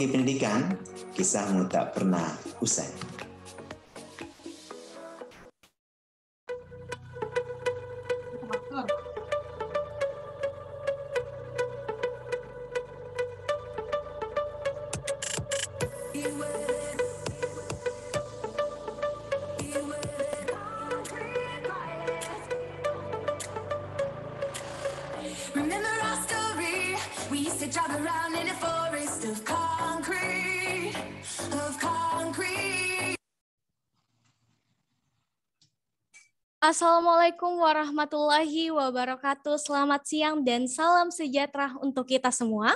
teknologi pendidikan, kisahmu tak pernah usai. Assalamualaikum warahmatullahi wabarakatuh. Selamat siang dan salam sejahtera untuk kita semua.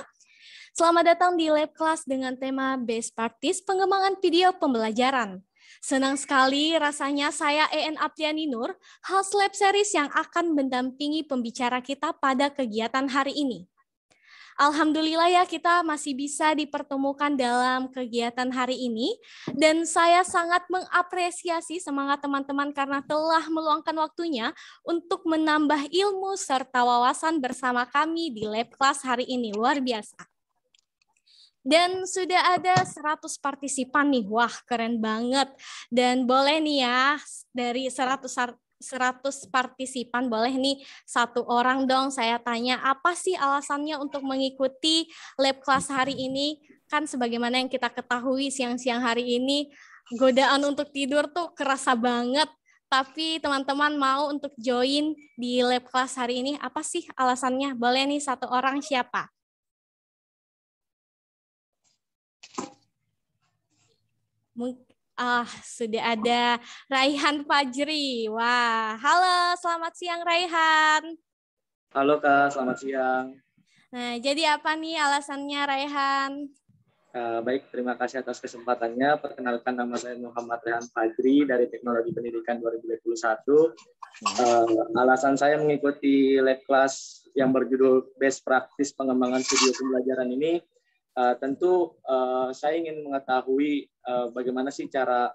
Selamat datang di lab kelas dengan tema Best Practice Pengembangan Video Pembelajaran. Senang sekali rasanya saya EN Apriani Nur, host lab series yang akan mendampingi pembicara kita pada kegiatan hari ini. Alhamdulillah ya kita masih bisa dipertemukan dalam kegiatan hari ini dan saya sangat mengapresiasi semangat teman-teman karena telah meluangkan waktunya untuk menambah ilmu serta wawasan bersama kami di lab kelas hari ini. Luar biasa. Dan sudah ada 100 partisipan nih. Wah, keren banget. Dan boleh nih ya dari 100 100 partisipan boleh nih satu orang dong saya tanya apa sih alasannya untuk mengikuti lab kelas hari ini kan sebagaimana yang kita ketahui siang-siang hari ini godaan untuk tidur tuh kerasa banget tapi teman-teman mau untuk join di lab kelas hari ini apa sih alasannya boleh nih satu orang siapa Ah, sudah ada Raihan Fajri. Wah, halo, selamat siang Raihan. Halo Kak, selamat siang. Nah, jadi apa nih alasannya Raihan? Uh, baik, terima kasih atas kesempatannya. Perkenalkan nama saya Muhammad Rehan Fajri dari Teknologi Pendidikan 2021. Uh, eh, alasan saya mengikuti lab class yang berjudul Best Practice Pengembangan Studio Pembelajaran ini Eh, tentu uh, saya ingin mengetahui uh, bagaimana sih cara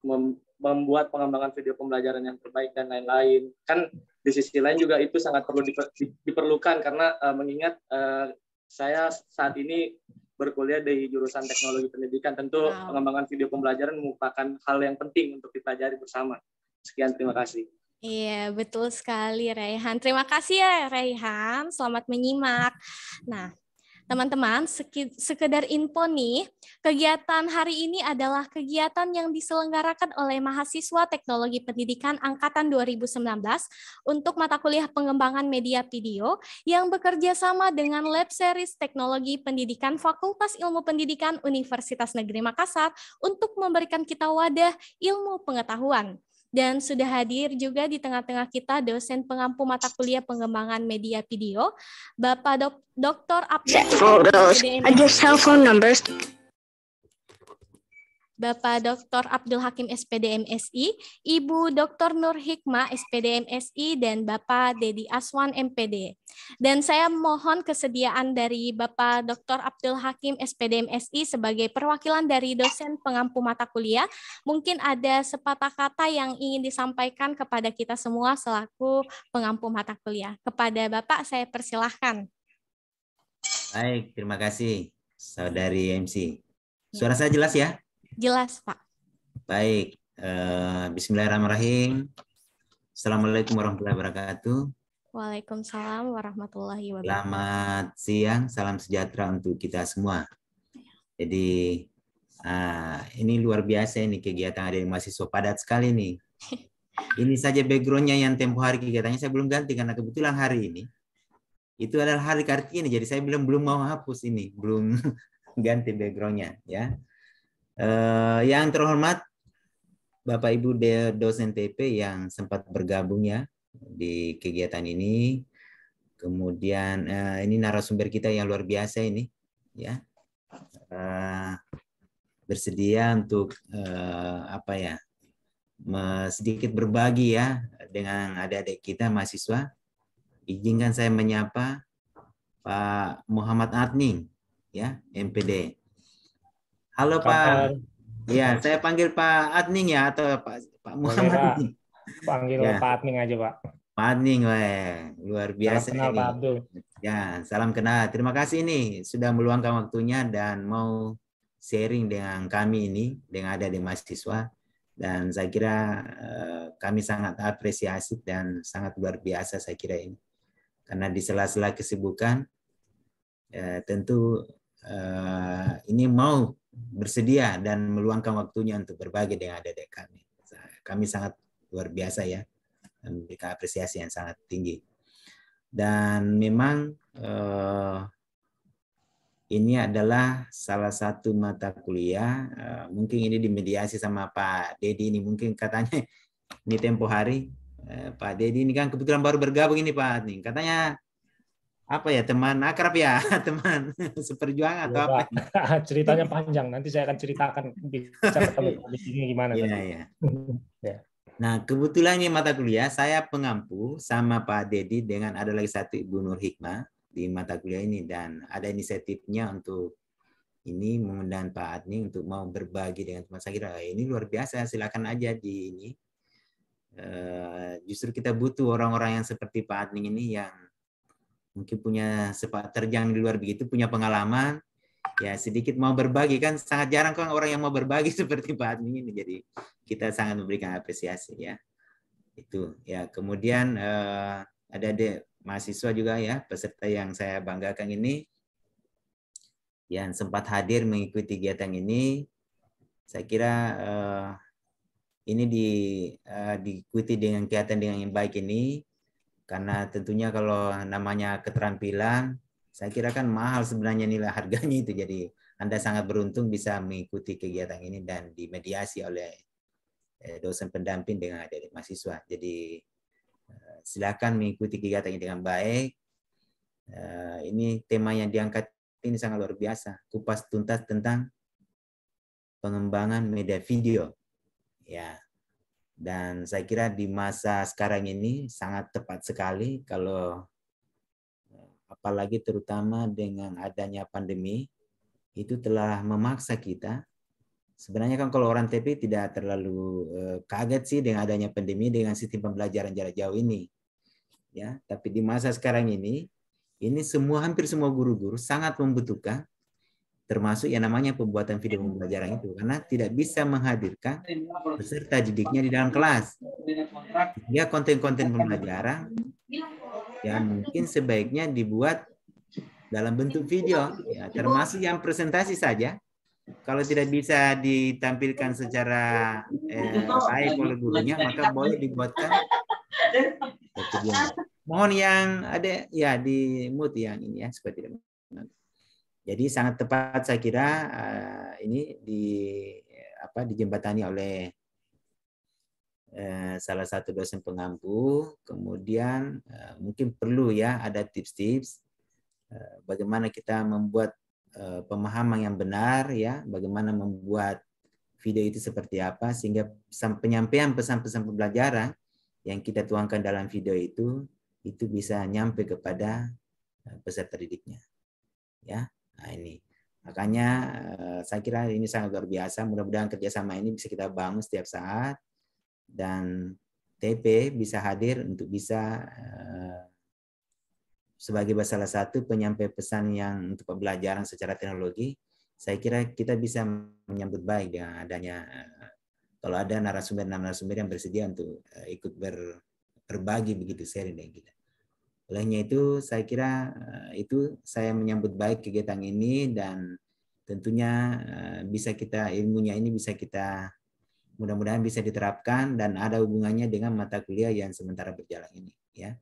mem membuat pengembangan video pembelajaran yang terbaik dan lain-lain. Kan di sisi lain juga itu sangat perlu diper diperlukan karena uh, mengingat uh, saya saat ini berkuliah di jurusan teknologi pendidikan. Tentu wow. pengembangan video pembelajaran merupakan hal yang penting untuk dipelajari bersama. Sekian terima kasih. Iya, betul sekali Raihan. Terima kasih ya Raihan, selamat menyimak. Nah, Teman-teman, sekedar info nih, kegiatan hari ini adalah kegiatan yang diselenggarakan oleh mahasiswa Teknologi Pendidikan Angkatan 2019 untuk mata kuliah pengembangan media video yang bekerja sama dengan Lab Series Teknologi Pendidikan Fakultas Ilmu Pendidikan Universitas Negeri Makassar untuk memberikan kita wadah ilmu pengetahuan. Dan sudah hadir juga di tengah-tengah kita dosen pengampu mata kuliah pengembangan media video, Bapak Dok Dr. Abdul. Just phone numbers. Bapak Dr. Abdul Hakim SPD MSI, Ibu Dr. Nur Hikmah SPD MSI, dan Bapak Dedi Aswan MPD. Dan saya mohon kesediaan dari Bapak Dr. Abdul Hakim SPD MSI sebagai perwakilan dari dosen pengampu mata kuliah. Mungkin ada sepatah kata yang ingin disampaikan kepada kita semua selaku pengampu mata kuliah. Kepada Bapak saya persilahkan. Baik, terima kasih Saudari MC. Suara ya. saya jelas ya? Jelas, Pak. Baik. Eh, bismillahirrahmanirrahim. Assalamualaikum warahmatullahi wabarakatuh. Waalaikumsalam warahmatullahi wabarakatuh. Selamat siang, salam sejahtera untuk kita semua. Jadi eh, ini luar biasa ini kegiatan yang mahasiswa padat sekali nih. Ini saja backgroundnya yang tempo hari kegiatannya saya belum ganti karena kebetulan hari ini itu adalah hari kartini jadi saya belum belum mau hapus ini belum ganti backgroundnya ya Uh, yang terhormat Bapak Ibu dosen TP yang sempat bergabung ya di kegiatan ini. Kemudian uh, ini narasumber kita yang luar biasa ini ya. Uh, bersedia untuk uh, apa ya? sedikit berbagi ya dengan adik-adik kita mahasiswa. Izinkan saya menyapa Pak Muhammad Adning ya, MPD. Halo Pak. Iya, saya panggil Pak Adning ya atau Pak Pak Muhammad. Boleh, Pak. Panggil ya. Pak Adning aja, Pak. Pak Adning, weh, luar biasa salam kenal, ini. Pak Abdul. Ya, salam kenal. Terima kasih ini sudah meluangkan waktunya dan mau sharing dengan kami ini dengan ada di mahasiswa dan saya kira uh, kami sangat apresiasi dan sangat luar biasa saya kira ini karena di sela-sela kesibukan uh, tentu uh, ini mau bersedia dan meluangkan waktunya untuk berbagi dengan adik-adik kami. Kami sangat luar biasa ya, memberikan apresiasi yang sangat tinggi. Dan memang eh, ini adalah salah satu mata kuliah, eh, mungkin ini dimediasi sama Pak Dedi ini, mungkin katanya ini tempo hari, eh, Pak Dedi ini kan kebetulan baru bergabung ini Pak, nih katanya apa ya teman akrab ya teman seperjuangan atau apa ceritanya panjang nanti saya akan ceritakan bisa di sini gimana ya, ya. nah kebetulan ini mata kuliah saya pengampu sama Pak Dedi dengan ada lagi satu Ibu Nur Hikmah di mata kuliah ini dan ada inisiatifnya untuk ini mengundang Pak Adni untuk mau berbagi dengan teman saya kira eh, ini luar biasa silakan aja di ini eh, justru kita butuh orang-orang yang seperti Pak Adni ini yang mungkin punya sepak terjang di luar begitu, punya pengalaman, ya sedikit mau berbagi kan sangat jarang kan orang yang mau berbagi seperti Pak Admin ini. Jadi kita sangat memberikan apresiasi ya. Itu ya. Kemudian eh, ada de mahasiswa juga ya peserta yang saya banggakan ini yang sempat hadir mengikuti kegiatan ini. Saya kira eh, ini di, uh, diikuti dengan kegiatan dengan yang baik ini karena tentunya kalau namanya keterampilan, saya kira kan mahal sebenarnya nilai harganya itu. Jadi Anda sangat beruntung bisa mengikuti kegiatan ini dan dimediasi oleh eh, dosen pendamping dengan adik-adik mahasiswa. Jadi eh, silakan mengikuti kegiatan ini dengan baik. Eh, ini tema yang diangkat ini sangat luar biasa. Kupas tuntas tentang pengembangan media video. Ya, dan saya kira di masa sekarang ini sangat tepat sekali kalau eh, apalagi terutama dengan adanya pandemi itu telah memaksa kita sebenarnya kan kalau orang TP tidak terlalu eh, kaget sih dengan adanya pandemi dengan sistem pembelajaran jarak jauh ini ya tapi di masa sekarang ini ini semua hampir semua guru-guru sangat membutuhkan termasuk yang namanya pembuatan video iya. pembelajaran itu karena tidak bisa menghadirkan peserta didiknya di dalam kelas. Ya konten-konten pembelajaran yang mungkin sebaiknya dibuat dalam bentuk video ya termasuk yang presentasi saja. Kalau tidak bisa ditampilkan secara eh, baik oleh gurunya maka boleh dibuatkan Mohon yang ada ya di mood yang ini ya supaya tidak jadi sangat tepat saya kira uh, ini di apa dijembatani oleh uh, salah satu dosen pengampu. Kemudian uh, mungkin perlu ya ada tips-tips uh, bagaimana kita membuat uh, pemahaman yang benar ya, bagaimana membuat video itu seperti apa sehingga penyampaian pesan-pesan pembelajaran yang kita tuangkan dalam video itu itu bisa nyampe kepada peserta didiknya. Ya, Nah ini makanya eh, saya kira ini sangat luar biasa. Mudah-mudahan kerjasama ini bisa kita bangun setiap saat dan TP bisa hadir untuk bisa eh, sebagai salah satu penyampai pesan yang untuk pembelajaran secara teknologi, saya kira kita bisa menyambut baik dengan adanya eh, kalau ada narasumber-narasumber yang bersedia untuk ikut ber, berbagi begitu sharing dengan kita. Olehnya itu saya kira eh, itu saya menyambut baik kegiatan ini dan tentunya eh, bisa kita ilmunya ini bisa kita mudah-mudahan bisa diterapkan dan ada hubungannya dengan mata kuliah yang sementara berjalan ini ya.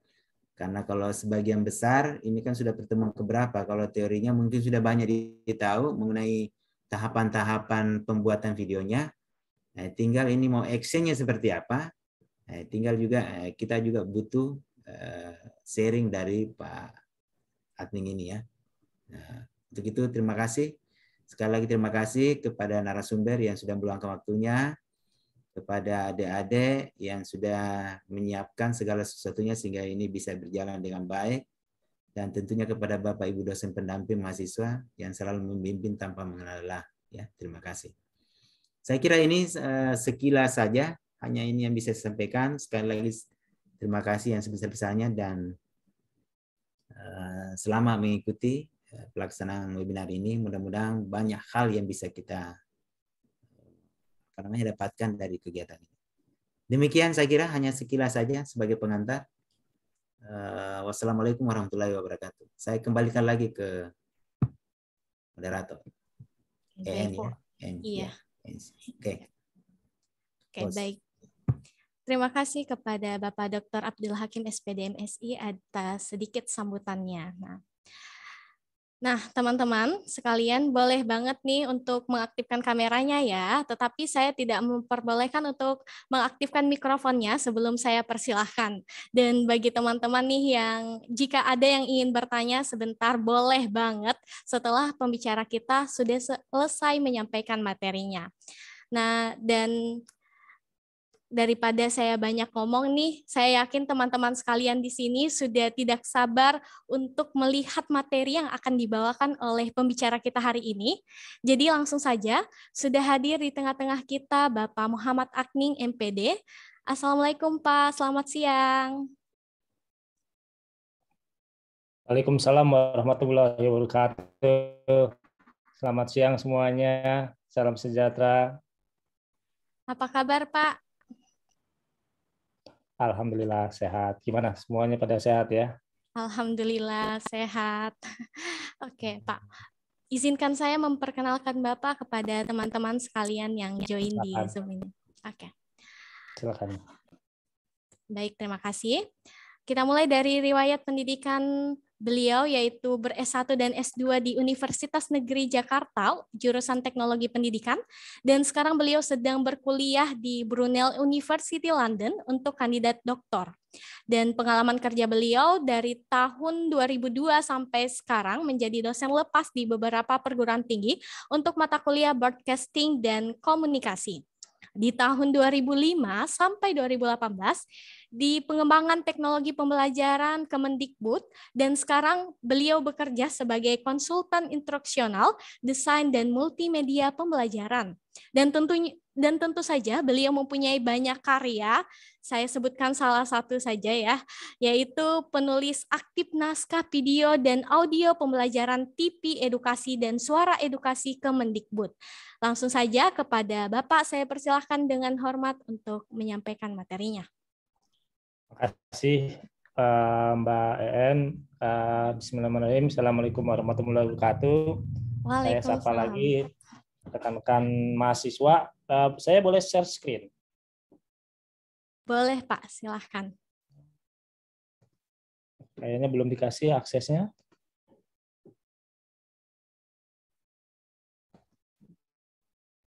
Karena kalau sebagian besar ini kan sudah pertemuan keberapa kalau teorinya mungkin sudah banyak ditahu mengenai tahapan-tahapan pembuatan videonya. Nah, tinggal ini mau actionnya seperti apa. Nah, tinggal juga kita juga butuh Eh, sharing dari Pak Admin ini ya. Nah, untuk itu terima kasih. Sekali lagi terima kasih kepada narasumber yang sudah meluangkan waktunya, kepada adik-adik yang sudah menyiapkan segala sesuatunya sehingga ini bisa berjalan dengan baik, dan tentunya kepada Bapak Ibu dosen pendamping mahasiswa yang selalu membimbing tanpa mengenal lelah. Ya, terima kasih. Saya kira ini eh, sekilas saja, hanya ini yang bisa saya sampaikan. Sekali lagi Terima kasih yang sebesar-besarnya dan eh, selama mengikuti eh, pelaksanaan webinar ini mudah-mudahan banyak hal yang bisa kita karena dapatkan dari kegiatan ini. Demikian saya kira hanya sekilas saja sebagai pengantar. Eh, wassalamualaikum warahmatullahi wabarakatuh. Saya kembalikan lagi ke moderator. Ya, iya. Ya, Oke. Oke, baik. Terima kasih kepada Bapak Dr. Abdul Hakim SPDMSI atas sedikit sambutannya. Nah, Nah, teman-teman sekalian boleh banget nih untuk mengaktifkan kameranya ya, tetapi saya tidak memperbolehkan untuk mengaktifkan mikrofonnya sebelum saya persilahkan. Dan bagi teman-teman nih yang jika ada yang ingin bertanya sebentar boleh banget setelah pembicara kita sudah selesai menyampaikan materinya. Nah, dan daripada saya banyak ngomong nih, saya yakin teman-teman sekalian di sini sudah tidak sabar untuk melihat materi yang akan dibawakan oleh pembicara kita hari ini. Jadi langsung saja, sudah hadir di tengah-tengah kita Bapak Muhammad Akning, MPD. Assalamualaikum Pak, selamat siang. Waalaikumsalam warahmatullahi wabarakatuh. Selamat siang semuanya, salam sejahtera. Apa kabar Pak? Alhamdulillah sehat. Gimana semuanya pada sehat ya? Alhamdulillah sehat. Oke, Pak. Izinkan saya memperkenalkan Bapak kepada teman-teman sekalian yang join Silakan. di Zoom ini. Oke. Silakan. Baik, terima kasih. Kita mulai dari riwayat pendidikan Beliau yaitu ber-S1 dan S2 di Universitas Negeri Jakarta, jurusan Teknologi Pendidikan, dan sekarang beliau sedang berkuliah di Brunel University London untuk kandidat doktor. Dan pengalaman kerja beliau dari tahun 2002 sampai sekarang menjadi dosen lepas di beberapa perguruan tinggi untuk mata kuliah broadcasting dan komunikasi di tahun 2005 sampai 2018 di pengembangan teknologi pembelajaran Kemendikbud dan sekarang beliau bekerja sebagai konsultan instruksional desain dan multimedia pembelajaran. Dan tentunya dan tentu saja beliau mempunyai banyak karya. Saya sebutkan salah satu saja ya, yaitu penulis aktif naskah video dan audio pembelajaran TV edukasi dan suara edukasi Kemendikbud. Langsung saja kepada Bapak saya persilahkan dengan hormat untuk menyampaikan materinya. Terima kasih eh, Mbak EN. Eh, Bismillahirrahmanirrahim. Assalamualaikum warahmatullahi wabarakatuh. Saya sapa lagi rekan-rekan mahasiswa. Eh, saya boleh share screen? Boleh Pak, silahkan. Kayaknya belum dikasih aksesnya.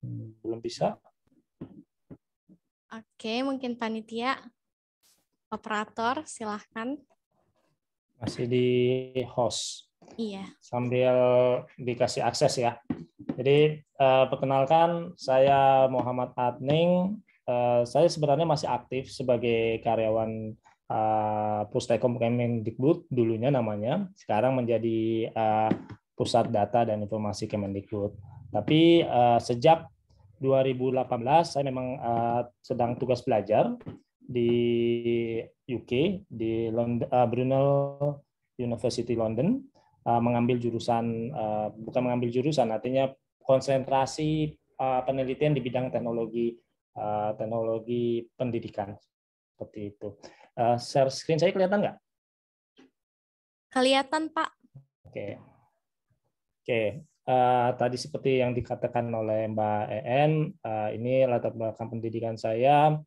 Hmm, belum bisa. Oke, mungkin panitia, operator, silahkan. Masih di host. Iya. Sambil dikasih akses ya. Jadi uh, perkenalkan saya Muhammad Adning. Uh, saya sebenarnya masih aktif sebagai karyawan uh, eh, Pustekom Kemendikbud dulunya namanya. Sekarang menjadi uh, Pusat Data dan Informasi Kemendikbud. Tapi uh, sejak 2018 saya memang uh, sedang tugas belajar di UK di London, uh, Brunel University London uh, mengambil jurusan uh, bukan mengambil jurusan artinya konsentrasi uh, penelitian di bidang teknologi uh, teknologi pendidikan seperti itu. Uh, share screen saya kelihatan nggak? Kelihatan Pak. Oke. Okay. Oke. Okay. Uh, tadi seperti yang dikatakan oleh Mbak En, uh, ini latar belakang pendidikan saya.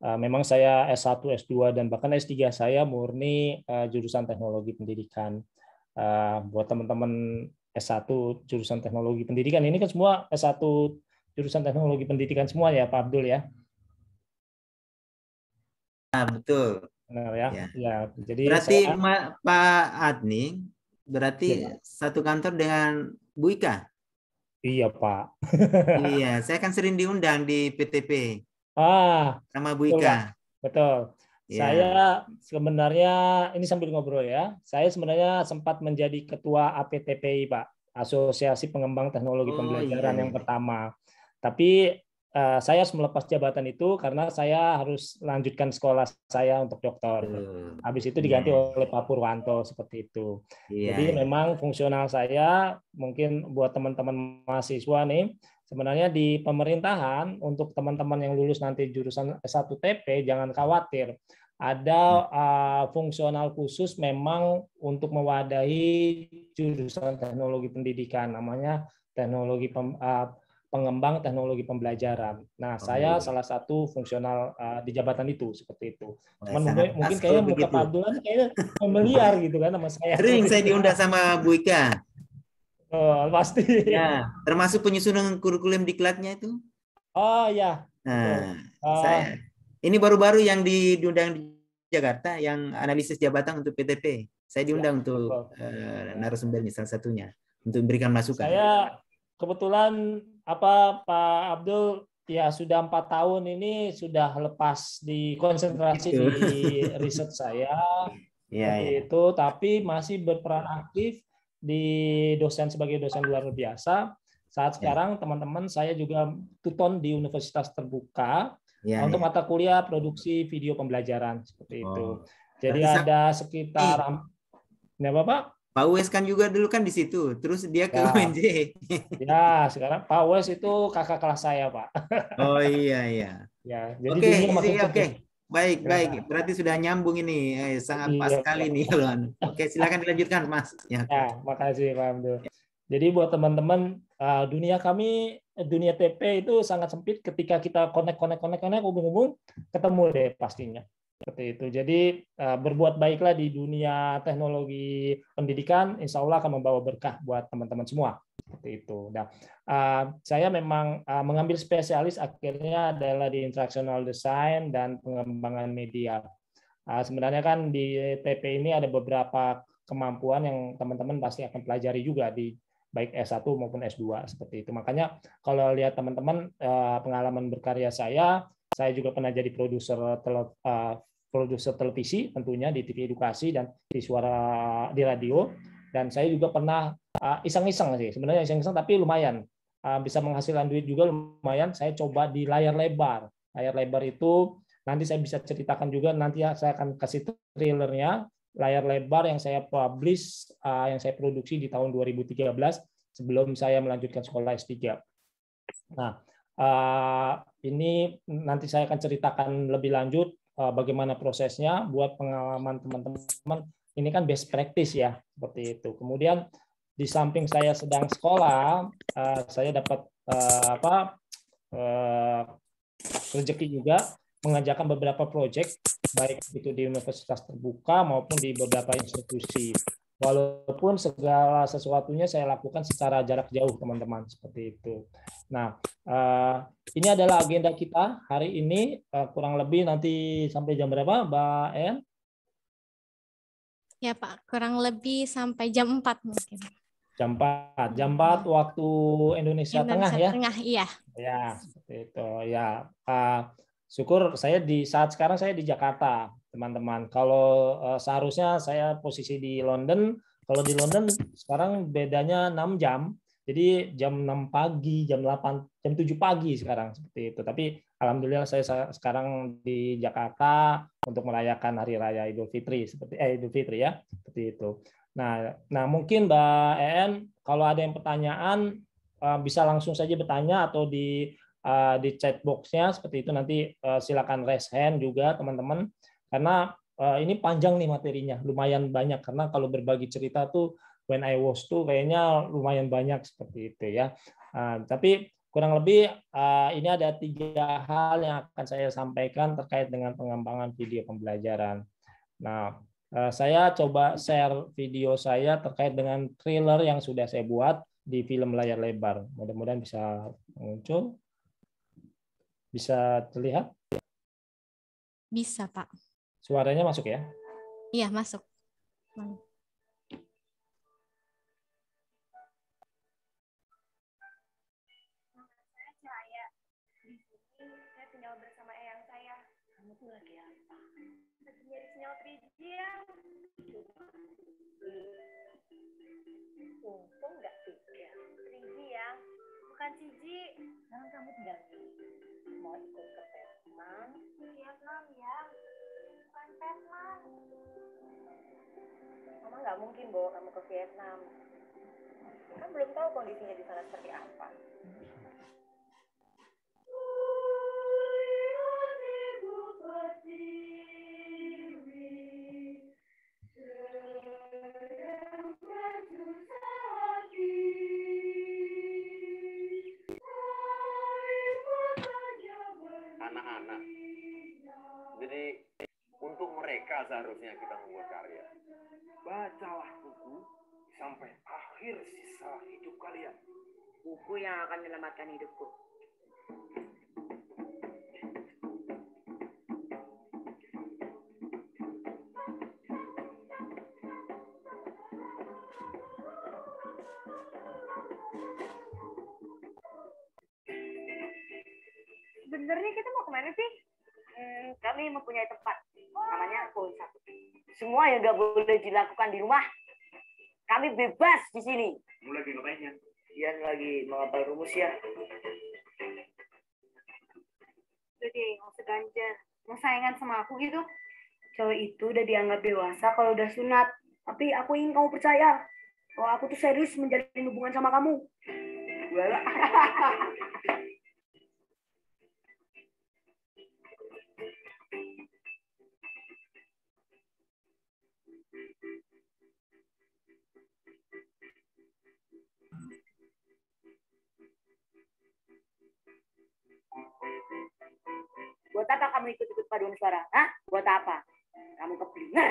memang saya S1, S2, dan bahkan S3 saya murni jurusan teknologi pendidikan. buat teman-teman S1 jurusan teknologi pendidikan. Ini kan semua S1 jurusan teknologi pendidikan semua ya Pak Abdul ya. Nah, betul. Benar ya. ya. ya jadi berarti saya... Pak Adni berarti ya. satu kantor dengan Bu Ika. Iya, Pak. iya, saya kan sering diundang di PTP. Ah, sama Bu Ika. Betul. betul. Iya. Saya sebenarnya ini sambil ngobrol ya. Saya sebenarnya sempat menjadi ketua APTPI, Pak, Asosiasi Pengembang Teknologi oh, Pembelajaran yeah. yang iya. pertama. Tapi uh, saya harus melepas jabatan itu karena saya harus lanjutkan sekolah saya untuk doktor. Uh, Habis itu hmm. diganti yeah. oleh Pak Purwanto seperti itu. Yeah. Jadi iya. memang fungsional saya mungkin buat teman-teman mahasiswa nih sebenarnya di pemerintahan untuk teman-teman yang lulus nanti jurusan S1 TP jangan khawatir ada uh, fungsional khusus memang untuk mewadahi jurusan teknologi pendidikan namanya teknologi pem, uh, pengembang teknologi pembelajaran. Nah, oh, saya iya. salah satu fungsional uh, di jabatan itu seperti itu. Cuman mungkin, mungkin kayaknya muka Pak Abdul kayaknya familiar gitu kan sama saya. Sering saya diundang sama Bu Ika. Oh, pasti. Ya, termasuk penyusunan kurikulum diklatnya itu? Oh, ya. Nah, uh. saya. Ah. Ini baru-baru yang diundang di Jakarta yang analisis jabatan untuk PTP. Saya diundang ya, untuk uh, eh, narasumber misal satunya untuk memberikan masukan. Saya kebetulan apa Pak Abdul ya sudah empat tahun ini sudah lepas di konsentrasi gitu. di riset saya ya, ya. itu tapi masih berperan aktif di dosen sebagai dosen luar biasa. Saat ya. sekarang teman-teman saya juga tuton di universitas terbuka ya, ya. untuk ya. mata kuliah produksi video pembelajaran seperti oh. itu. Jadi Tapi ada sekitar ini apa Pak? Pak Wes kan juga dulu kan di situ, terus dia ke ya. UNJ. Ya, sekarang Pak Wes itu kakak kelas saya, Pak. Oh iya iya. Ya, jadi Oke, okay, oke. Okay. Baik, baik. Berarti sudah nyambung ini. Eh, sangat pas sekali iya. nih, Lon. Oke, silakan dilanjutkan, Mas. Ya, ya makasih, Pak Abdul. Jadi buat teman-teman, dunia kami, dunia TP itu sangat sempit ketika kita connect, connect, connect, connect, hubung-hubung, ketemu deh pastinya. Seperti itu. Jadi eh, berbuat baiklah di dunia teknologi pendidikan, insya Allah akan membawa berkah buat teman-teman semua. Seperti itu. Nah, eh, saya memang eh, mengambil spesialis akhirnya adalah di instructional design dan pengembangan media. Sebenarnya kan di TP ini ada beberapa kemampuan yang teman-teman pasti akan pelajari juga di baik S1 maupun S2 seperti itu. Makanya kalau lihat teman-teman pengalaman berkarya saya, saya juga pernah jadi produser produser televisi tentunya di TV edukasi dan di suara di radio dan saya juga pernah ah, iseng-iseng sih sebenarnya iseng-iseng tapi lumayan ah, bisa menghasilkan duit juga lumayan saya coba di layar lebar layar lebar itu nanti saya bisa ceritakan juga nanti ya saya akan kasih trailernya layar lebar yang saya publish ah, yang saya produksi di tahun 2013 sebelum saya melanjutkan sekolah S3 nah ini nanti saya akan ceritakan lebih lanjut Eh, bagaimana prosesnya buat pengalaman teman-teman ini kan best practice ya seperti itu kemudian di samping saya sedang sekolah eh, saya dapat eh, apa rezeki juga mengajarkan beberapa proyek baik itu di universitas terbuka maupun di beberapa institusi walaupun segala sesuatunya saya lakukan secara jarak jauh teman-teman seperti itu. Nah, eh, ini adalah agenda kita hari ini eh, kurang lebih nanti sampai jam berapa, Mbak En? Ya Pak, kurang lebih sampai jam 4 mungkin. Jam 4, jam 4 waktu Indonesia, Indonesia Tengah, Tengah ya? Tengah, iya. Ya, seperti itu. Ya, eh, syukur saya di saat sekarang saya di Jakarta teman-teman. Kalau eh, seharusnya saya posisi di London, kalau di London sekarang bedanya 6 jam. Jadi jam 6 pagi, jam 8, jam 7 pagi sekarang seperti itu. Tapi alhamdulillah saya sekarang di Jakarta untuk merayakan hari raya Idul Fitri seperti eh Idul Fitri ya, seperti itu. Nah, nah mungkin Mbak En kalau ada yang pertanyaan eh, bisa langsung saja bertanya atau di eh, di chat boxnya seperti itu nanti silakan raise hand juga teman-teman karena uh, ini panjang nih materinya, lumayan banyak karena kalau berbagi cerita tuh when I was tuh kayaknya lumayan banyak seperti itu ya. Uh, tapi kurang lebih uh, ini ada tiga hal yang akan saya sampaikan terkait dengan pengembangan video pembelajaran. Nah, uh, saya coba share video saya terkait dengan trailer yang sudah saya buat di film layar lebar. Mudah-mudahan bisa muncul. Bisa terlihat? Bisa, Pak. Suaranya masuk ya? Iya, masuk. kamu tinggal Mau ikut ke Vietnam? Iya, Vietnam ya. Vietnam mama nggak mungkin bawa kamu ke Vietnam kan belum tahu kondisinya di sana seperti apa anak-anak jadi untuk mereka seharusnya kita membuat karya. Bacalah buku sampai akhir sisa hidup kalian. Buku yang akan menyelamatkan hidupku. Sebenarnya kita mau kemana sih? Hmm, kami mempunyai tempat namanya poin Semua yang nggak boleh dilakukan di rumah, kami bebas di sini. Mulai lagi ngapain ya? lagi mengapal rumus ya. Jadi nggak usah mau saingan sama aku gitu. Cowok itu udah dianggap dewasa kalau udah sunat. Tapi aku ingin kamu percaya kalau aku tuh serius menjalin hubungan sama kamu. lah. sembarang. Hah? Buat apa? Kamu keblinger.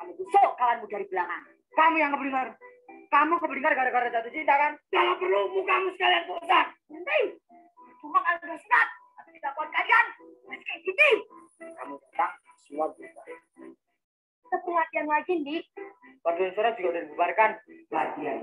Kamu tusuk kawanmu dari belakang. Kamu yang keblinger. Kamu keblinger gara-gara jatuh cinta kan? Kalau perlu muka kamu sekalian rusak. Nanti. Cuma kalian sudah sunat. Tapi tidak buat kalian. Masih kayak gini. Gitu. Kamu datang semua berubah. Satu latihan lagi, Ndi. Pardon surat juga udah dibubarkan. Latihan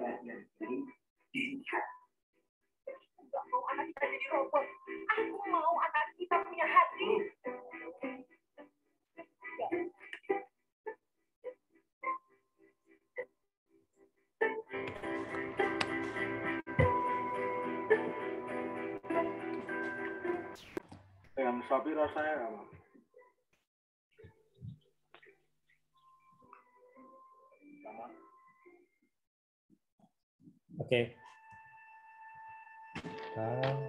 tapi rasanya nggak mau. Oke. Okay. Nah.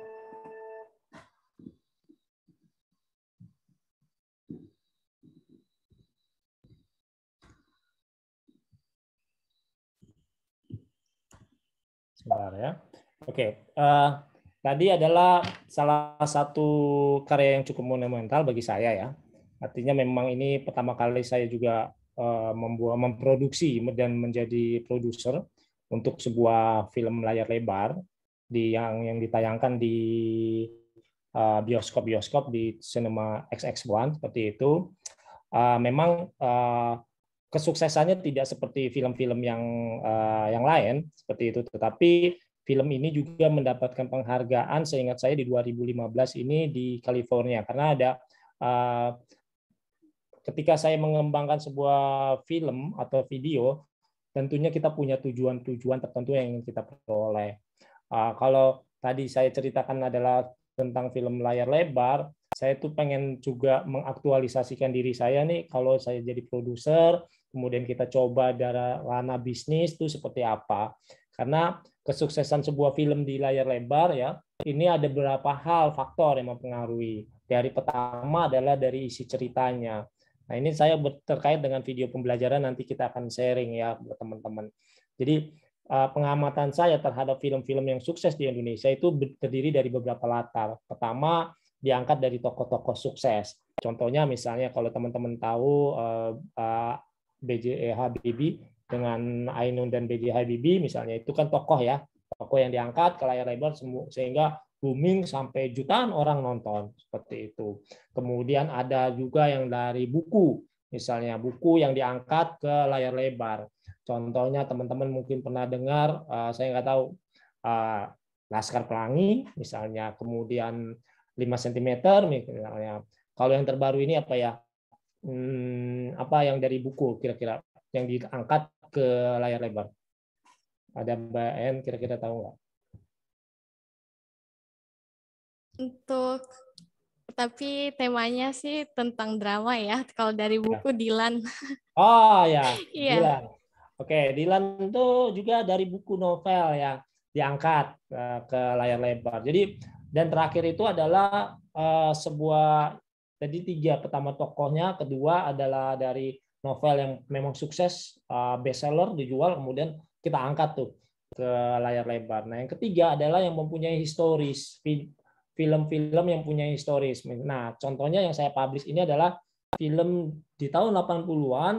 Sebentar ya. Oke, okay. uh, eh, tadi adalah salah satu karya yang cukup monumental bagi saya ya. Artinya memang ini pertama kali saya juga eh, membuat memproduksi dan menjadi produser untuk sebuah film layar lebar di yang yang ditayangkan di eh, bioskop-bioskop di Cinema XX1 seperti itu. Eh, memang kesuksesannya tidak seperti film-film yang yang lain seperti itu tetapi film ini juga mendapatkan penghargaan seingat saya di 2015 ini di California karena ada uh, ketika saya mengembangkan sebuah film atau video tentunya kita punya tujuan-tujuan tertentu yang ingin kita peroleh. Uh, kalau tadi saya ceritakan adalah tentang film layar lebar, saya tuh pengen juga mengaktualisasikan diri saya nih kalau saya jadi produser, kemudian kita coba dari ranah bisnis itu seperti apa. Karena kesuksesan sebuah film di layar lebar ya, ini ada beberapa hal faktor yang mempengaruhi. Dari pertama adalah dari isi ceritanya. Nah, ini saya terkait dengan video pembelajaran nanti kita akan sharing ya buat teman-teman. Jadi eh, pengamatan saya terhadap film-film yang sukses di Indonesia itu terdiri dari beberapa latar. Pertama, diangkat dari tokoh-tokoh sukses. Contohnya misalnya kalau teman-teman tahu eh, eh, BJ Habibie dengan Ainun dan B.J. Habibie misalnya itu kan tokoh ya tokoh yang diangkat ke layar lebar sehingga booming sampai jutaan orang nonton seperti itu. Kemudian ada juga yang dari buku, misalnya buku yang diangkat ke layar lebar. Contohnya teman-teman mungkin pernah dengar, eh, saya nggak tahu eh, Laskar Pelangi, misalnya kemudian 5 cm, misalnya. Kalau yang terbaru ini apa ya? Hmm, apa yang dari buku kira-kira yang diangkat ke layar lebar? Ada Mbak En kira-kira tahu nggak? Untuk tapi temanya sih tentang drama ya. Kalau dari ya. buku ya. Dilan. Oh ya, Iya. Dilan. Oke, Dilan itu juga dari buku novel ya diangkat eh, ke layar lebar. Jadi dan terakhir itu adalah uh, sebuah tadi tiga pertama tokohnya, kedua adalah dari novel yang memang sukses uh, bestseller dijual kemudian kita angkat tuh ke layar lebar. Nah yang ketiga adalah yang mempunyai historis film-film yang punya historis. Nah contohnya yang saya publish ini adalah film di tahun 80-an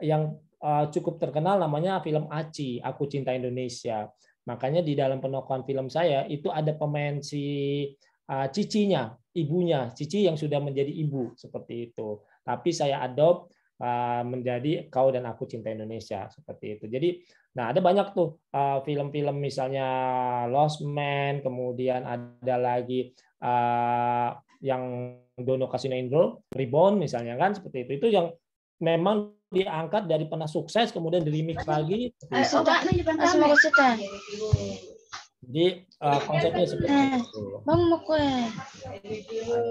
yang uh, cukup terkenal namanya film Aci, Aku Cinta Indonesia. Makanya di dalam penokohan film saya itu ada pemain si uh, cicinya, ibunya, cici yang sudah menjadi ibu seperti itu. Tapi saya adopt Eh, menjadi kau dan aku cinta Indonesia seperti itu. Jadi, nah ada banyak tuh eh, film-film misalnya Lost Man, kemudian ada lagi eh, yang Dono Kasino Indro, Reborn misalnya kan seperti itu. Itu yang memang diangkat dari pernah sukses kemudian dirimik lagi. Seperti itu. Jadi uh, konsepnya eh, seperti itu. Bang mau kue.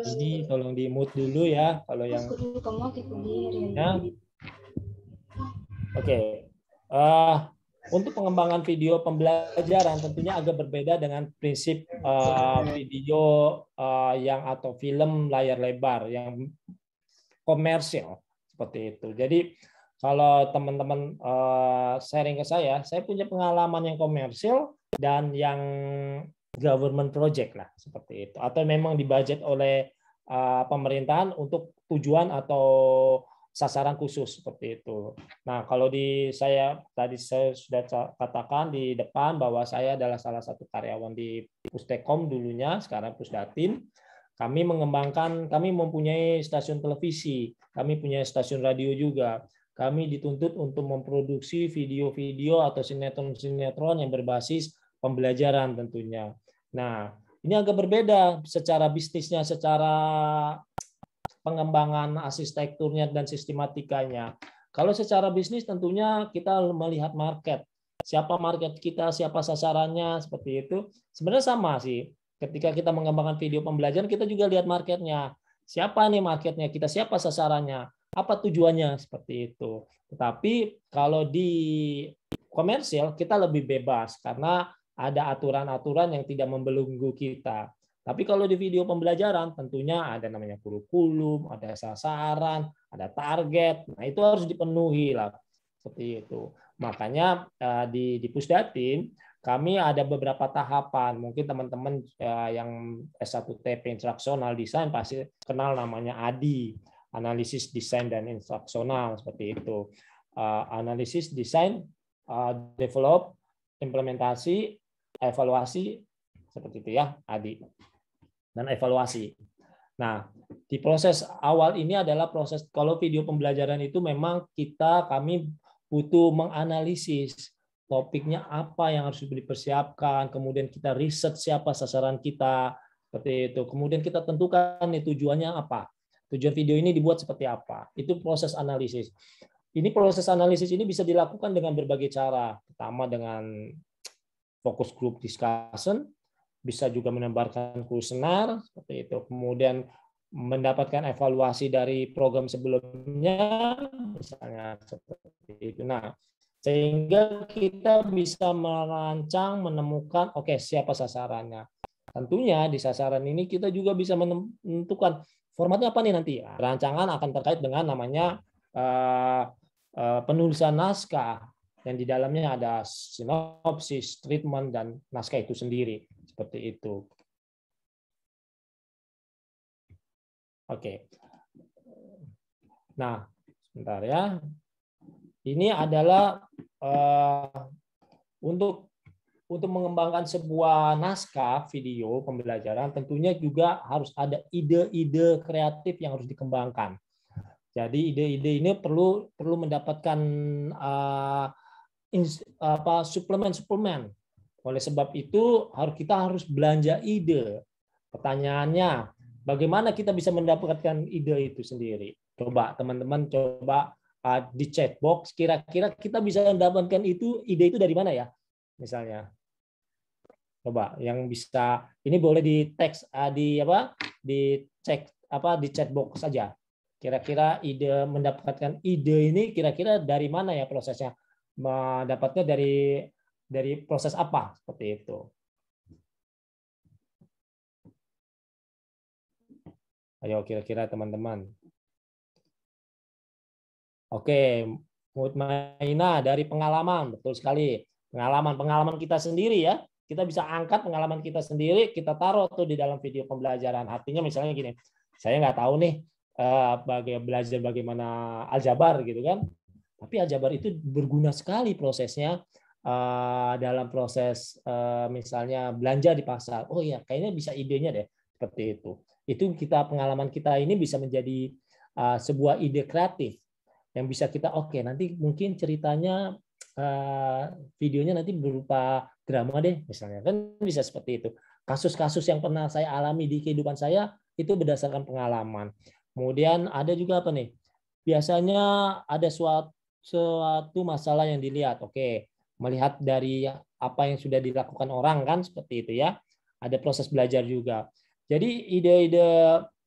Jadi tolong di mute dulu ya kalau yang. Ya. Oke. Okay. Uh, eh, untuk pengembangan video pembelajaran tentunya agak berbeda dengan prinsip uh, video uh, yang atau film layar lebar yang komersial seperti itu. Jadi kalau teman-teman eh, sharing ke saya, saya punya pengalaman yang komersil dan yang government project lah seperti itu. Atau memang dibudget oleh eh, pemerintahan untuk tujuan atau sasaran khusus seperti itu. Nah, kalau di saya tadi saya sudah katakan di depan bahwa saya adalah salah satu karyawan di Pustekom dulunya, sekarang Pusdatin. Kami mengembangkan, kami mempunyai stasiun televisi, kami punya stasiun radio juga kami dituntut untuk memproduksi video-video atau sinetron-sinetron yang berbasis pembelajaran tentunya. Nah, ini agak berbeda secara bisnisnya, secara pengembangan arsitekturnya dan sistematikanya. Kalau secara bisnis tentunya kita melihat market. Siapa market kita, siapa sasarannya, seperti itu. Sebenarnya sama sih. Ketika kita mengembangkan video pembelajaran, kita juga lihat marketnya. Siapa nih marketnya kita, siapa sasarannya apa tujuannya seperti itu? Tetapi kalau di komersial kita lebih bebas karena ada aturan-aturan yang tidak membelenggu kita. Tapi kalau di video pembelajaran tentunya ada namanya kurikulum, ada sasaran, ada target. Nah, itu harus dipenuhi lah. Seperti itu. Makanya eh, di di Pusdatin kami ada beberapa tahapan. Mungkin teman-teman eh, yang S1 TP Instructional desain pasti kenal namanya ADI analisis desain dan instruksional seperti itu. Eh, analisis desain, eh, develop, implementasi, evaluasi seperti itu ya, Adi. Dan evaluasi. Nah, di proses awal ini adalah proses kalau video pembelajaran itu memang kita kami butuh menganalisis topiknya apa yang harus dipersiapkan, kemudian kita riset siapa sasaran kita, seperti itu. Kemudian kita tentukan nih tujuannya apa. Tujuan video ini dibuat seperti apa? Itu proses analisis. Ini proses analisis ini bisa dilakukan dengan berbagai cara. Pertama dengan fokus grup discussion, bisa juga menembarkan kuesioner seperti itu. Kemudian mendapatkan evaluasi dari program sebelumnya misalnya seperti itu. Nah, sehingga kita bisa merancang menemukan oke okay, siapa sasarannya. Tentunya di sasaran ini kita juga bisa menentukan Formatnya apa nih nanti? Nah, rancangan akan terkait dengan namanya uh, uh, penulisan naskah yang di dalamnya ada sinopsis, treatment dan naskah itu sendiri seperti itu. Oke. Nah, sebentar ya. Ini adalah uh, untuk untuk mengembangkan sebuah naskah video pembelajaran tentunya juga harus ada ide-ide kreatif yang harus dikembangkan. Jadi ide-ide ini perlu perlu mendapatkan uh, ins, apa suplemen-suplemen. Oleh sebab itu harus kita harus belanja ide. Pertanyaannya, bagaimana kita bisa mendapatkan ide itu sendiri? Coba teman-teman coba uh, di chatbox kira-kira kita bisa mendapatkan itu ide itu dari mana ya? misalnya. Coba yang bisa ini boleh di teks eh, di apa? di cek apa di chat box saja. Kira-kira ide mendapatkan ide ini kira-kira dari mana ya prosesnya? Mendapatnya dari dari proses apa? Seperti itu. Ayo kira-kira teman-teman. Oke, Mutmainah dari pengalaman, betul sekali pengalaman-pengalaman kita sendiri ya. Kita bisa angkat pengalaman kita sendiri, kita taruh tuh di dalam video pembelajaran. Artinya misalnya gini, saya nggak tahu nih eh, bagai belajar bagaimana aljabar gitu kan. Tapi aljabar itu berguna sekali prosesnya eh, dalam proses eh, misalnya belanja di pasar. Oh ya kayaknya bisa idenya deh seperti itu. Itu kita pengalaman kita ini bisa menjadi sebuah ide kreatif yang bisa kita oke okay, nanti mungkin ceritanya uh, videonya nanti berupa drama deh misalnya kan bisa seperti itu kasus-kasus yang pernah saya alami di kehidupan saya itu berdasarkan pengalaman kemudian ada juga apa nih biasanya ada suatu suatu masalah yang dilihat oke melihat dari apa yang sudah dilakukan orang kan seperti itu ya ada proses belajar juga jadi ide-ide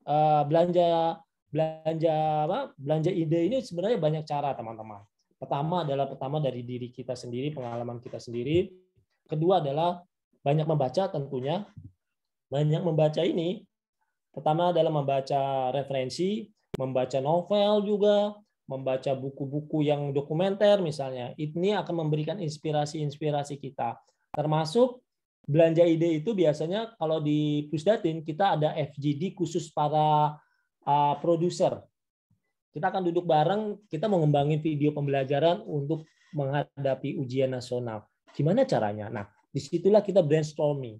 uh, belanja belanja apa belanja ide ini sebenarnya banyak cara teman-teman Pertama adalah pertama dari diri kita sendiri, pengalaman kita sendiri. Kedua adalah banyak membaca tentunya. Banyak membaca ini pertama adalah membaca referensi, membaca novel juga, membaca buku-buku yang dokumenter misalnya. Ini akan memberikan inspirasi-inspirasi kita. Termasuk belanja ide itu biasanya kalau di Pusdatin kita ada FGD khusus para uh, produser kita akan duduk bareng, kita mau video pembelajaran untuk menghadapi ujian nasional. Gimana caranya? Nah, disitulah kita brainstorming.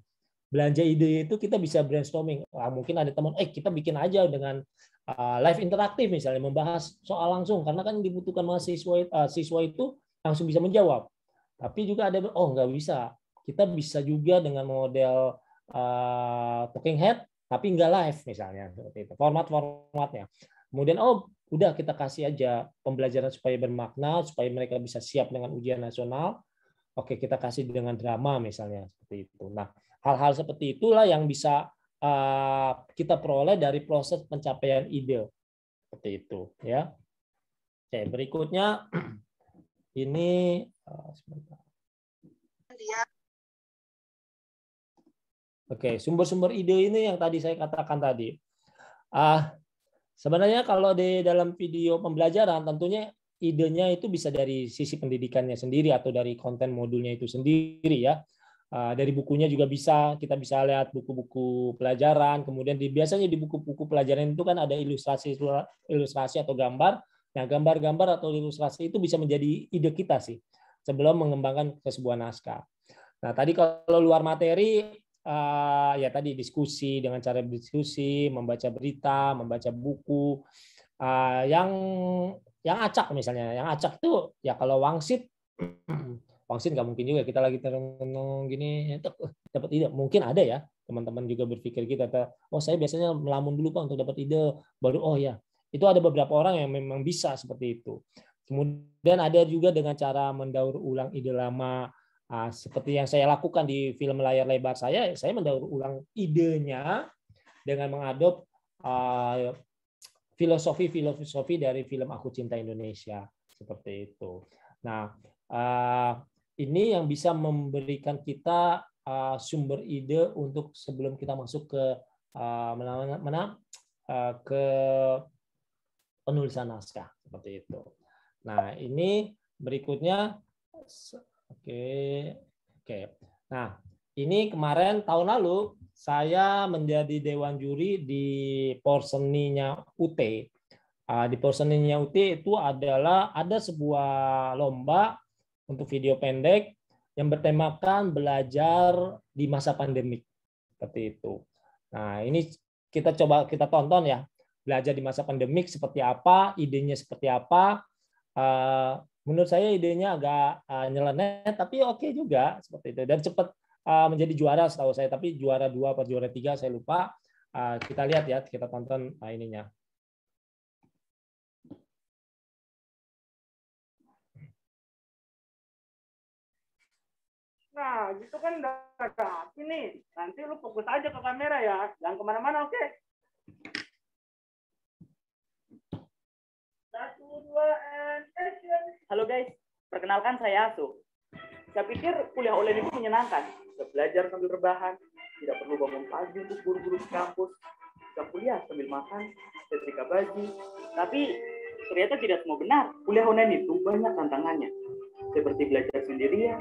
Belanja ide itu kita bisa brainstorming. Wah, mungkin ada teman, eh kita bikin aja dengan ah, live interaktif misalnya, membahas soal langsung. Karena kan dibutuhkan mahasiswa ah, siswa itu langsung bisa menjawab. Tapi juga ada, oh nggak bisa. Kita bisa juga dengan model uh, talking head, tapi nggak live misalnya. Format-formatnya. Kemudian, oh udah kita kasih aja pembelajaran supaya bermakna, supaya mereka bisa siap dengan ujian nasional. Oke, kita kasih dengan drama misalnya seperti itu. Nah, hal-hal seperti itulah yang bisa ah, kita peroleh dari proses pencapaian ide seperti itu, ya. Oke, berikutnya ini ah, iya. Oke, sumber-sumber ide ini yang tadi saya katakan tadi. Ah, Sebenarnya kalau di dalam video pembelajaran tentunya idenya itu bisa dari sisi pendidikannya sendiri atau dari konten modulnya itu sendiri ya. Ah, dari bukunya juga bisa, kita bisa lihat buku-buku pelajaran. Kemudian di, biasanya di buku-buku pelajaran itu kan ada ilustrasi ilustrasi atau gambar. Nah, gambar-gambar atau ilustrasi itu bisa menjadi ide kita sih sebelum mengembangkan ke sebuah naskah. Nah, tadi kalau luar materi Eh, ya tadi diskusi dengan cara diskusi, membaca berita, membaca buku eh, yang yang acak misalnya, yang acak tuh ya kalau wangsit wangsit nggak mungkin juga kita lagi tenung gini dapat ya, ide mungkin ada ya teman-teman juga berpikir kita gitu, oh saya biasanya melamun dulu pak untuk dapat ide baru oh ya itu ada beberapa orang yang memang bisa seperti itu kemudian ada juga dengan cara mendaur ulang ide lama Nah, seperti yang saya lakukan di film layar lebar saya, saya mendaur ulang idenya dengan mengadop ah, filosofi filosofi-filosofi dari film Aku Cinta Indonesia seperti itu. Nah, uh, ini yang bisa memberikan kita uh, sumber ide untuk sebelum kita masuk ke uh, mana, mana uh, ke penulisan naskah seperti itu. Nah, ini berikutnya Oke, oke. Nah, ini kemarin tahun lalu saya menjadi dewan juri di porseninya UT. Ah, di porseninya UT itu adalah ada sebuah lomba untuk video pendek yang bertemakan belajar di masa pandemi seperti itu. Nah, ini kita coba kita tonton ya. Belajar di masa pandemik seperti apa, idenya seperti apa, ah, menurut saya idenya agak uh, nyeleneh tapi oke okay juga seperti itu dan cepat uh, menjadi juara setahu saya tapi juara dua atau juara tiga saya lupa uh, kita lihat ya kita tonton uh, ininya Nah, gitu kan udah rapi nih. Nanti lu fokus aja ke kamera ya. Jangan kemana-mana, oke? Okay? Satu, dua, eh halo guys, perkenalkan saya Asu. Saya pikir kuliah online itu menyenangkan. Bisa belajar sambil rebahan, tidak perlu bangun pagi untuk buru-buru ke kampus, bisa kuliah sambil makan, setrika baju. Tapi ternyata tidak semua benar. Kuliah online itu banyak tantangannya. Seperti belajar sendirian,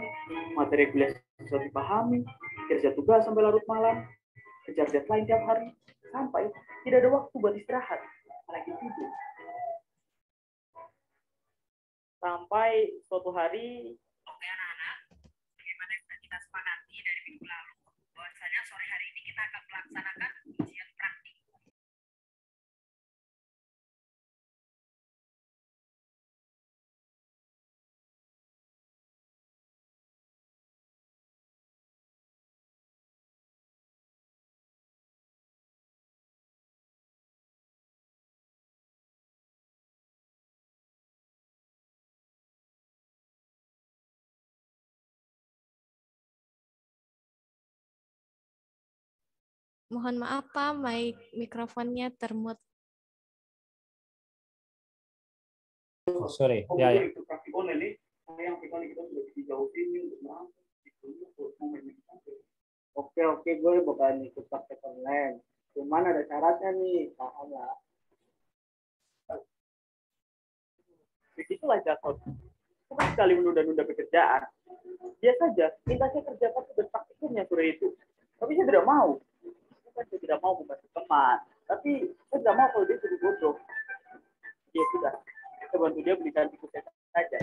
materi kuliah susah dipahami, kerja tugas sampai larut malam, kejar deadline tiap hari, sampai tidak ada waktu buat istirahat. Apalagi tidur sampai suatu hari oke anak-anak bagaimana kita sepakati dari minggu lalu bahwasanya sore hari ini kita akan melaksanakan Mohon maaf Pak, mic mikrofonnya termut. Oh, sorry, oh, ya ya. Gitu, oke oke gue bukan ikut pakai online. Cuman ada syaratnya nih, paham lah, Begitulah ya, jatuh. Cuma sekali menunda-nunda pekerjaan. biasa aja, minta saya kerjakan sudah praktikumnya sore itu. Tapi saya tidak mau saya kan tidak mau membantu teman tapi saya tidak mau kalau dia jadi bodoh ya sudah saya bantu dia belikan tiket saja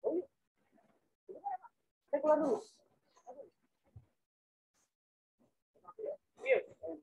oh, saya keluar dulu Yuk. Iya.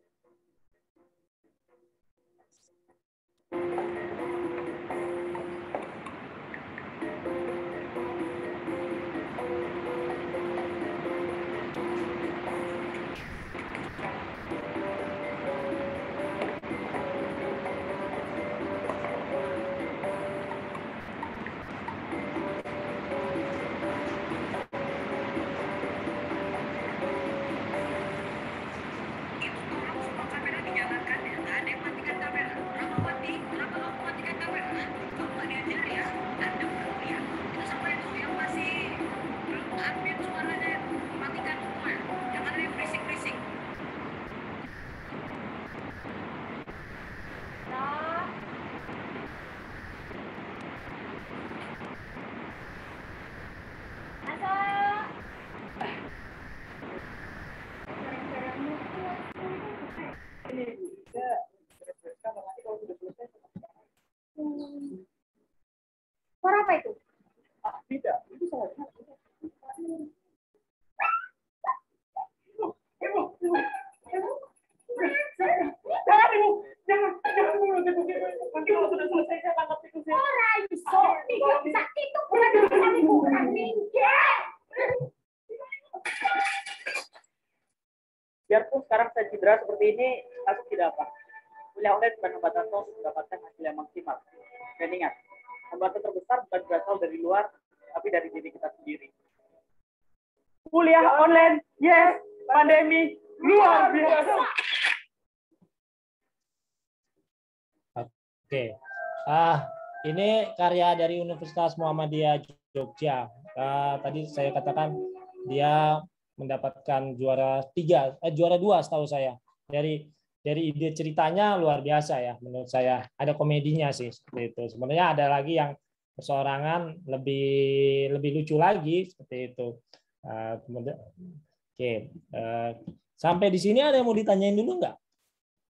Thank you. Suara apa itu? Ah, tidak. Itu suara. Ibu, ibu, ibu. ibu, ibu, ibu, ibu. ibu ibu, Biarpun sekarang saya cedera seperti ini, dan ingat, hambatan terbesar bukan berasal dari luar, tapi dari diri kita sendiri. Kuliah online, yes, pandemi, luar biasa. Oke, ah ini karya dari Universitas Muhammadiyah Jogja. Uh, tadi saya katakan dia mendapatkan juara tiga, eh, juara dua setahu saya dari dari ide ceritanya luar biasa ya menurut saya. Ada komedinya sih seperti itu. Sebenarnya ada lagi yang perseorangan lebih lebih lucu lagi seperti itu. Eh, oke, eh, sampai di sini ada yang mau ditanyain dulu nggak?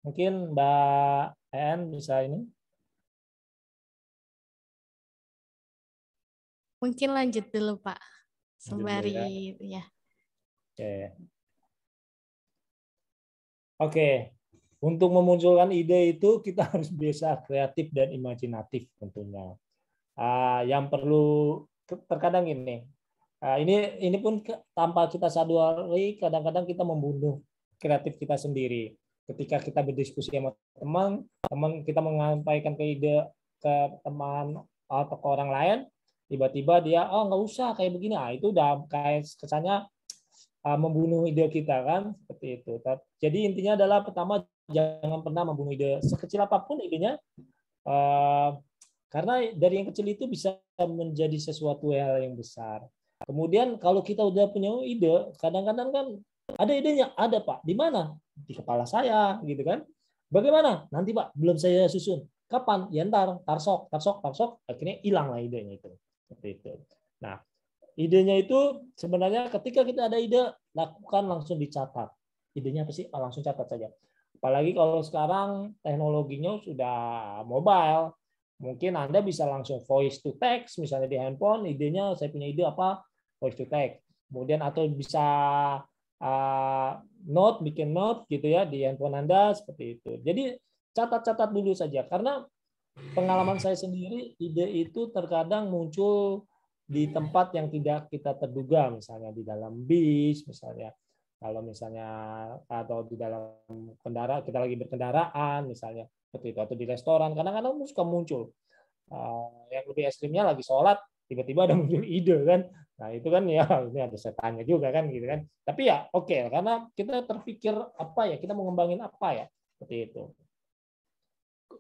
Mungkin Mbak En bisa ini. Mungkin lanjut dulu Pak, ya. sembari ya. Oke. Okay. Oke, untuk memunculkan ide itu kita harus bisa kreatif dan imajinatif tentunya. Ah, yang perlu terkadang ini, ah, ini ini pun tanpa kita sadari kadang-kadang kita membunuh kreatif kita sendiri. Ketika kita berdiskusi sama teman, teman kita mengampaikan ke ide ke teman atau ke orang lain, tiba-tiba dia oh nggak usah kayak begini ah itu udah kayak kesannya ah, membunuh ide kita kan seperti itu jadi intinya adalah pertama jangan pernah membunuh ide sekecil apapun idenya uh, karena dari yang kecil itu bisa menjadi sesuatu hal yang besar kemudian kalau kita udah punya ide kadang-kadang kan ada idenya ada pak di mana di kepala saya gitu kan bagaimana nanti pak belum saya susun kapan ya ntar tarsok tarsok tarsok akhirnya hilang lah idenya itu seperti itu nah idenya itu sebenarnya ketika kita ada ide lakukan langsung dicatat idenya apa sih ah, langsung catat saja Apalagi kalau sekarang teknologinya sudah mobile, mungkin Anda bisa langsung voice to text, misalnya di handphone, idenya saya punya ide apa, voice to text. Kemudian atau bisa uh, note, bikin note gitu ya di handphone Anda seperti itu. Jadi catat-catat dulu saja karena pengalaman saya sendiri ide itu terkadang muncul di tempat yang tidak kita terduga misalnya di dalam bis misalnya kalau misalnya atau di dalam kendara kita lagi berkendaraan misalnya seperti itu atau di restoran kadang-kadang suka muncul uh, yang lebih ekstrimnya lagi sholat tiba-tiba ada muncul ide kan nah itu kan ya ini ada setannya juga kan gitu kan tapi ya oke okay, karena kita terpikir apa ya kita mau ngembangin apa ya seperti itu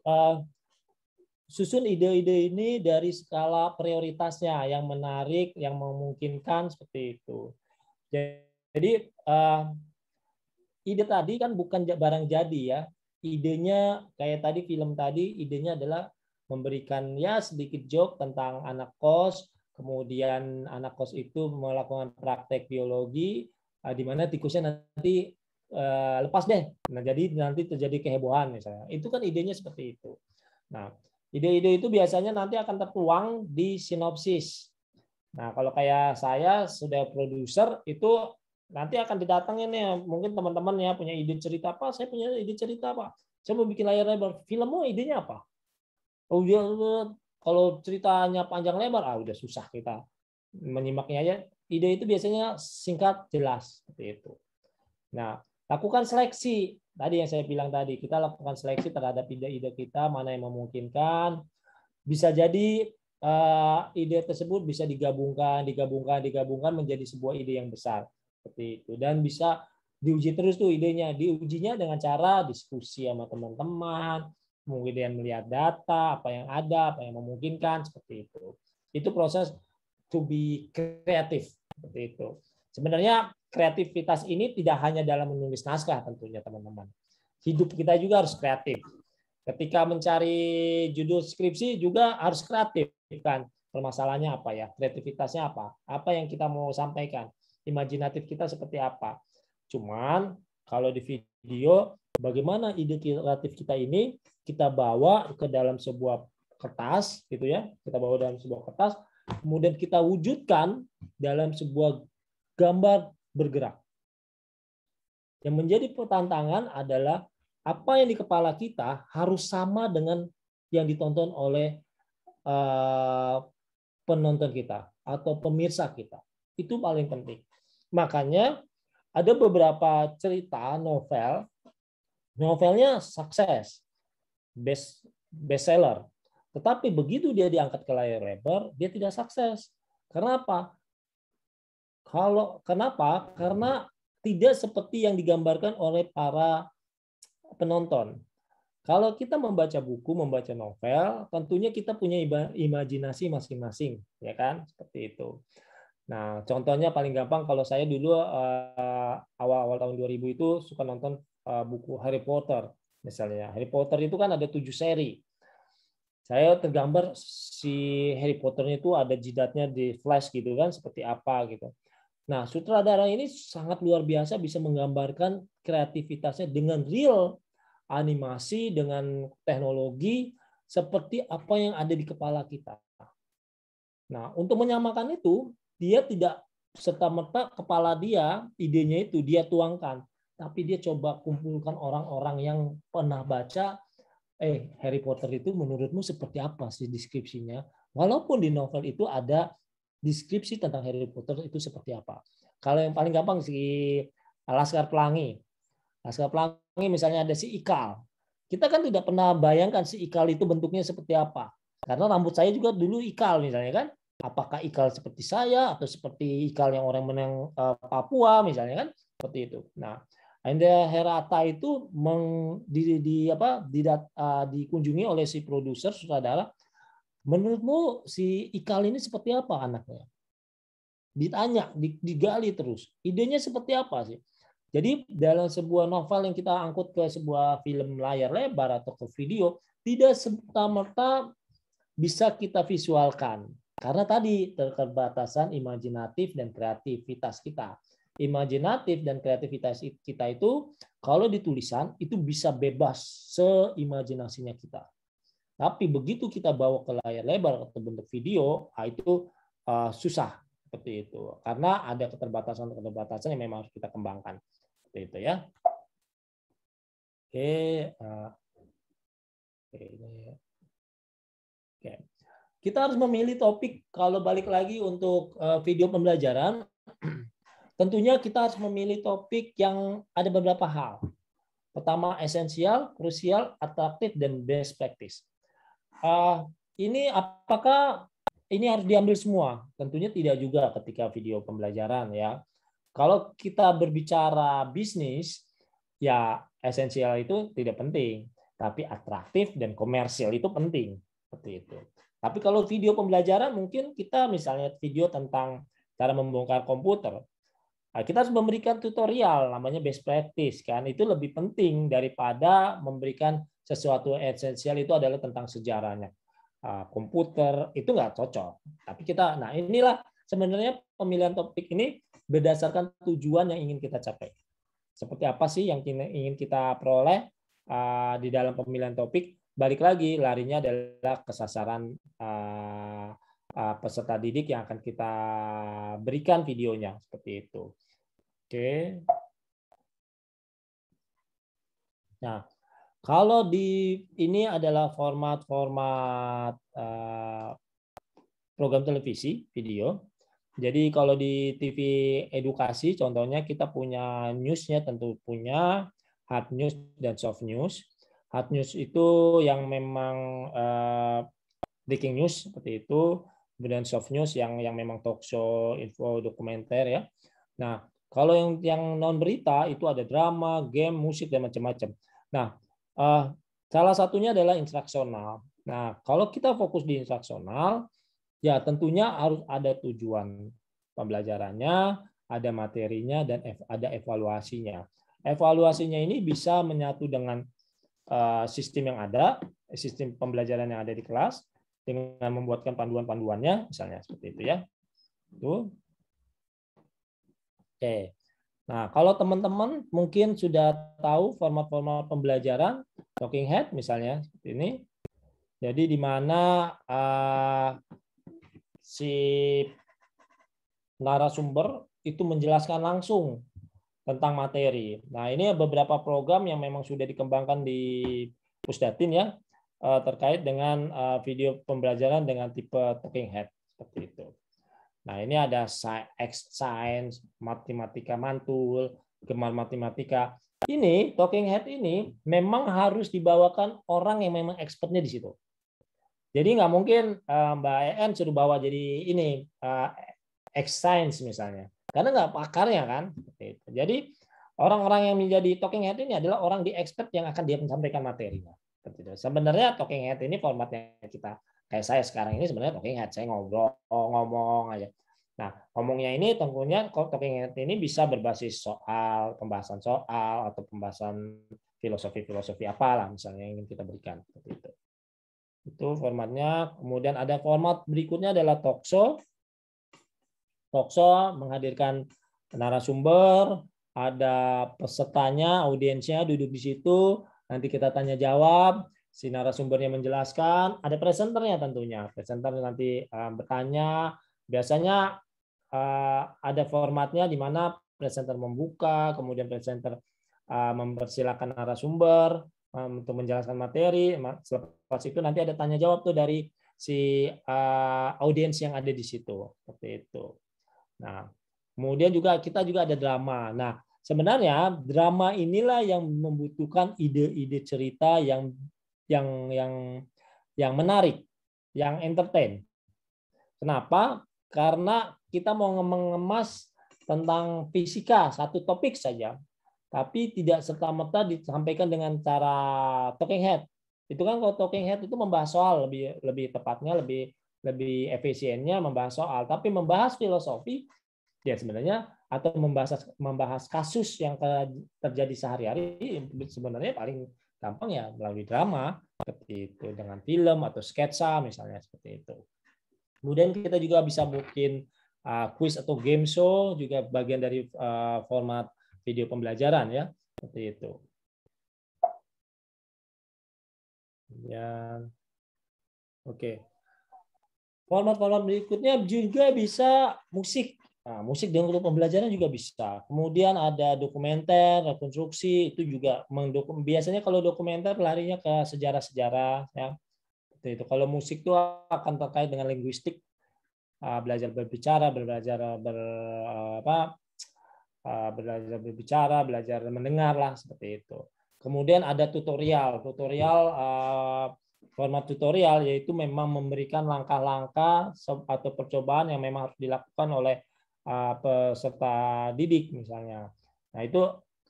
uh, susun ide-ide ini dari skala prioritasnya yang menarik yang memungkinkan seperti itu jadi jadi uh, ide tadi kan bukan barang jadi ya. Idenya kayak tadi film tadi, idenya adalah memberikan ya sedikit joke tentang anak kos, kemudian anak kos itu melakukan praktek biologi, uh, di mana tikusnya nanti uh, lepas deh. Nah jadi nanti terjadi kehebohan misalnya. Itu kan idenya seperti itu. Nah ide-ide itu biasanya nanti akan tertuang di sinopsis. Nah kalau kayak saya sudah produser itu nanti akan didatangin ya mungkin teman-teman ya punya ide cerita apa saya punya ide cerita apa saya mau bikin layar lebar filmmu idenya apa oh dia iya. kalau ceritanya panjang lebar ah udah susah kita menyimaknya aja ide itu biasanya singkat jelas seperti itu nah lakukan seleksi tadi yang saya bilang tadi kita lakukan seleksi terhadap ide-ide kita mana yang memungkinkan bisa jadi eh, ide tersebut bisa digabungkan digabungkan digabungkan menjadi sebuah ide yang besar seperti itu dan bisa diuji terus tuh idenya diujinya dengan cara diskusi sama teman-teman kemudian melihat data apa yang ada apa yang memungkinkan seperti itu itu proses to be kreatif seperti itu sebenarnya kreativitas ini tidak hanya dalam menulis naskah tentunya teman-teman hidup kita juga harus kreatif ketika mencari judul skripsi juga harus kreatif kan permasalahannya apa ya kreativitasnya apa apa yang kita mau sampaikan imajinatif kita seperti apa. Cuman kalau di video bagaimana ide kreatif kita ini kita bawa ke dalam sebuah kertas gitu ya kita bawa dalam sebuah kertas kemudian kita wujudkan dalam sebuah gambar bergerak yang menjadi pertantangan adalah apa yang di kepala kita harus sama dengan yang ditonton oleh eh, penonton kita atau pemirsa kita itu paling penting Makanya ada beberapa cerita novel, novelnya sukses, best bestseller. Tetapi begitu dia diangkat ke layar lebar, dia tidak sukses. Kenapa? Kalau kenapa? Karena tidak seperti yang digambarkan oleh para penonton. Kalau kita membaca buku, membaca novel, tentunya kita punya imajinasi masing-masing, ya kan? Seperti itu. Nah, contohnya paling gampang kalau saya dulu eh, awal-awal tahun 2000 itu suka nonton eh, buku Harry Potter misalnya. Harry Potter itu kan ada tujuh seri. Saya tergambar si Harry Potter itu ada jidatnya di flash gitu kan, seperti apa gitu. Nah, sutradara ini sangat luar biasa bisa menggambarkan kreativitasnya dengan real animasi, dengan teknologi, seperti apa yang ada di kepala kita. Nah, untuk menyamakan itu, dia tidak serta merta kepala dia idenya itu dia tuangkan tapi dia coba kumpulkan orang-orang yang pernah baca eh Harry Potter itu menurutmu seperti apa sih deskripsinya walaupun di novel itu ada deskripsi tentang Harry Potter itu seperti apa kalau yang paling gampang si Laskar Pelangi Laskar Pelangi misalnya ada si Ikal kita kan tidak pernah bayangkan si Ikal itu bentuknya seperti apa karena rambut saya juga dulu Ikal misalnya kan apakah ikal seperti saya atau seperti ikal yang orang menang eh, Papua misalnya kan seperti itu. Nah, Anda Herata itu meng, di, di apa didat, uh, dikunjungi oleh si produser sutradara. Menurutmu si ikal ini seperti apa anaknya? Ditanya, digali terus. Idenya seperti apa sih? Jadi dalam sebuah novel yang kita angkut ke sebuah film layar lebar atau ke video, tidak serta merta bisa kita visualkan karena tadi keterbatasan imajinatif dan kreativitas kita. Imajinatif dan kreativitas kita itu kalau ditulisan itu bisa bebas seimajinasinya kita. Tapi begitu kita bawa ke layar lebar atau bentuk video, ah, itu ah, susah seperti itu. Karena ada keterbatasan-keterbatasan yang memang harus kita kembangkan. Seperti itu ya. oke ah, ini ya kita harus memilih topik kalau balik lagi untuk eh, video pembelajaran tentunya kita harus memilih topik yang ada beberapa hal pertama esensial krusial atraktif dan best practice eh, ini apakah ini harus diambil semua tentunya tidak juga ketika video pembelajaran ya kalau kita berbicara bisnis ya esensial itu tidak penting tapi atraktif dan komersial itu penting seperti itu tapi kalau video pembelajaran mungkin kita misalnya video tentang cara membongkar komputer. Nah, kita harus memberikan tutorial namanya best practice kan. Itu lebih penting daripada memberikan sesuatu esensial itu adalah tentang sejarahnya. Ah, komputer itu nggak cocok. Tapi kita nah inilah sebenarnya pemilihan topik ini berdasarkan tujuan yang ingin kita capai. Seperti apa sih yang ingin kita peroleh ah, di dalam pemilihan topik balik lagi larinya adalah kesasaran uh, uh, peserta didik yang akan kita berikan videonya seperti itu. Oke. Okay. Nah, kalau di ini adalah format-format uh, program televisi video. Jadi kalau di TV edukasi contohnya kita punya newsnya tentu punya hard news dan soft news. Hard news itu yang memang uh, breaking news seperti itu, kemudian soft news yang yang memang talk show, info, dokumenter ya. Nah, kalau yang yang non berita itu ada drama, game, musik dan macam-macam. Nah, eh, salah satunya adalah instruksional. Nah, kalau kita fokus di instruksional, ya tentunya harus ada tujuan pembelajarannya, ada materinya dan ada evaluasinya. Evaluasinya ini bisa menyatu dengan Eh, sistem yang ada, eh, sistem pembelajaran yang ada di kelas dengan membuatkan panduan-panduannya, misalnya seperti itu ya. Itu. Oke. Nah, kalau teman-teman mungkin sudah tahu format-format pembelajaran talking head misalnya seperti ini. Jadi di mana uh, si narasumber itu menjelaskan langsung tentang materi. Nah, ini beberapa program yang memang sudah dikembangkan di Pusdatin ya eh, terkait dengan eh, video pembelajaran dengan tipe talking head seperti itu. Nah, ini ada science, matematika mantul, gemar matematika. Ini talking head ini memang harus dibawakan orang yang memang expertnya di situ. Jadi nggak mungkin eh, Mbak EN suruh bawa jadi ini ex science misalnya karena nggak pakarnya kan. Jadi orang-orang yang menjadi talking head ini adalah orang di expert yang akan dia menyampaikan materinya. Sebenarnya talking head ini formatnya kita kayak saya sekarang ini sebenarnya talking head saya ngobrol ngomong aja. Nah, ngomongnya ini tentunya talking head ini bisa berbasis soal, pembahasan soal atau pembahasan filosofi-filosofi apalah misalnya yang ingin kita berikan Itu formatnya. Kemudian ada format berikutnya adalah talk show talkshow menghadirkan narasumber, ada pesertanya, audiensnya duduk di situ, nanti kita tanya jawab, si narasumbernya menjelaskan, ada presenternya tentunya. Presenter nanti uh, bertanya, biasanya uh, ada formatnya di mana presenter membuka, kemudian presenter uh, mempersilahkan narasumber um, untuk menjelaskan materi. Setelah itu nanti ada tanya jawab tuh dari si uh, audiens yang ada di situ, seperti itu. Nah, kemudian juga kita juga ada drama. Nah, sebenarnya drama inilah yang membutuhkan ide-ide cerita yang yang yang yang menarik, yang entertain. Kenapa? Karena kita mau mengemas tentang fisika satu topik saja, tapi tidak serta merta disampaikan dengan cara talking head. Itu kan kalau talking head itu membahas soal lebih lebih tepatnya lebih lebih efisiennya membahas soal, tapi membahas filosofi ya sebenarnya atau membahas membahas kasus yang terjadi sehari-hari sebenarnya paling gampang ya melalui drama seperti itu dengan film atau sketsa misalnya seperti itu. Kemudian kita juga bisa bikin uh, quiz atau game show juga bagian dari uh, format video pembelajaran ya seperti itu. Ya. Oke. Okay. Format-format berikutnya juga bisa musik. Nah, musik dengan untuk pembelajaran juga bisa. Kemudian ada dokumenter, rekonstruksi, itu juga mendukung. biasanya kalau dokumenter pelarinya ke sejarah-sejarah ya. itu. Kalau musik itu akan terkait dengan linguistik, ah, belajar berbicara, belajar ber ah, apa? Ah, belajar berbicara, belajar mendengar lah seperti itu. Kemudian ada tutorial, tutorial format tutorial yaitu memang memberikan langkah-langkah atau percobaan yang memang harus dilakukan oleh ah, peserta didik misalnya. Nah, itu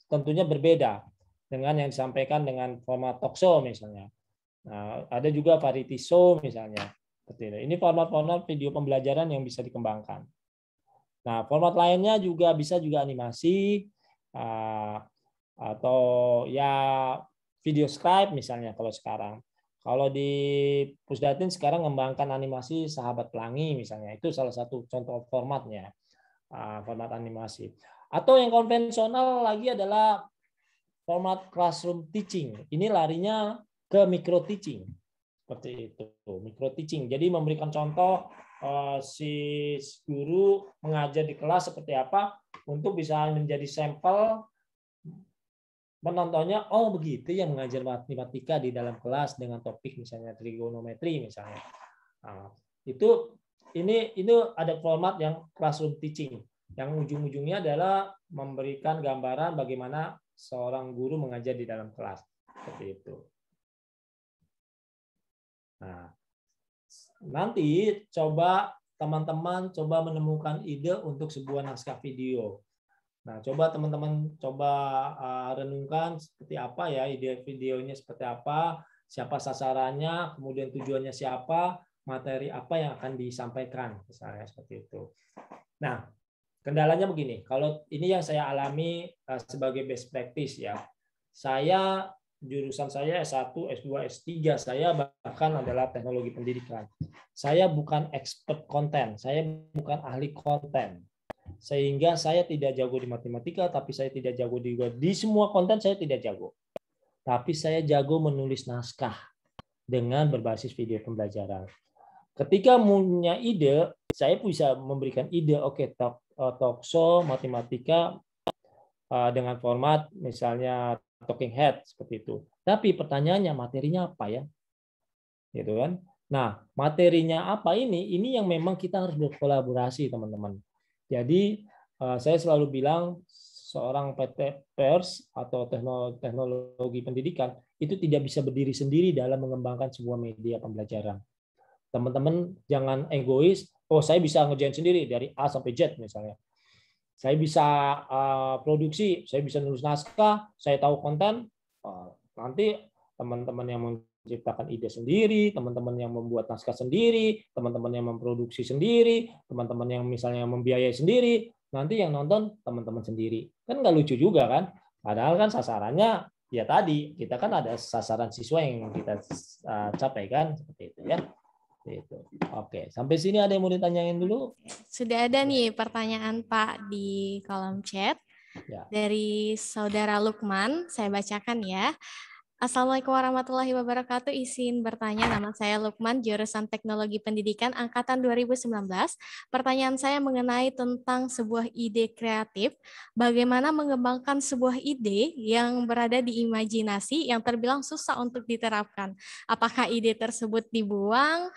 tentunya berbeda dengan yang disampaikan dengan format show misalnya. Nah, ada juga variety show misalnya. Seperti Ini format-format video pembelajaran yang bisa dikembangkan. Nah, format lainnya juga bisa juga animasi ah, atau ya video Skype misalnya kalau sekarang. Kalau di Pusdatin sekarang mengembangkan animasi Sahabat Pelangi misalnya, itu salah satu contoh formatnya, ah, format animasi. Atau yang konvensional lagi adalah format classroom teaching. Ini larinya ke micro teaching, seperti itu, micro teaching. Jadi memberikan contoh eh, si guru mengajar di kelas seperti apa untuk bisa menjadi sampel penontonnya oh begitu yang mengajar matematika di dalam kelas dengan topik misalnya trigonometri misalnya nah, itu ini ini ada format yang classroom teaching yang ujung-ujungnya adalah memberikan gambaran bagaimana seorang guru mengajar di dalam kelas seperti itu nah nanti coba teman-teman coba menemukan ide untuk sebuah naskah video Nah, coba teman-teman coba uh, renungkan seperti apa ya ide videonya seperti apa, siapa sasarannya, kemudian tujuannya siapa, materi apa yang akan disampaikan, misalnya seperti itu. Nah, kendalanya begini, kalau ini yang saya alami uh, sebagai best practice ya. Saya jurusan saya S1, S2, S3, saya bahkan adalah teknologi pendidikan. Saya bukan expert konten, saya bukan ahli konten sehingga saya tidak jago di matematika, tapi saya tidak jago di di semua konten saya tidak jago. Tapi saya jago menulis naskah dengan berbasis video pembelajaran. Ketika punya ide, saya bisa memberikan ide, oke okay, eh, talk, show matematika eh, dengan format misalnya talking head seperti itu. Tapi pertanyaannya materinya apa ya? Gitu kan? Nah, materinya apa ini? Ini yang memang kita harus berkolaborasi, teman-teman. Jadi eh, saya selalu bilang seorang PT pers atau teknologi pendidikan itu tidak bisa berdiri sendiri dalam mengembangkan sebuah media pembelajaran. Teman-teman jangan egois, oh saya bisa ngerjain sendiri dari A sampai Z misalnya. Saya bisa uh, produksi, saya bisa nulis naskah, saya tahu konten. Uh, nanti teman-teman yang menciptakan ide sendiri, teman-teman yang membuat naskah sendiri, teman-teman yang memproduksi sendiri, teman-teman yang misalnya membiayai sendiri, nanti yang nonton teman-teman sendiri. Kan nggak lucu juga kan? Padahal kan sasarannya ya tadi kita kan ada sasaran siswa yang kita eh, capai kan seperti itu ya. Itu. Oke, sampai sini ada yang mau ditanyain dulu? Sudah ada nih pertanyaan Pak di kolom chat. Ya. Dari Saudara Lukman, saya bacakan ya. Assalamualaikum warahmatullahi wabarakatuh. Izin bertanya, nama saya Lukman, jurusan Teknologi Pendidikan Angkatan 2019. Pertanyaan saya mengenai tentang sebuah ide kreatif. Bagaimana mengembangkan sebuah ide yang berada di imajinasi yang terbilang susah untuk diterapkan? Apakah ide tersebut dibuang?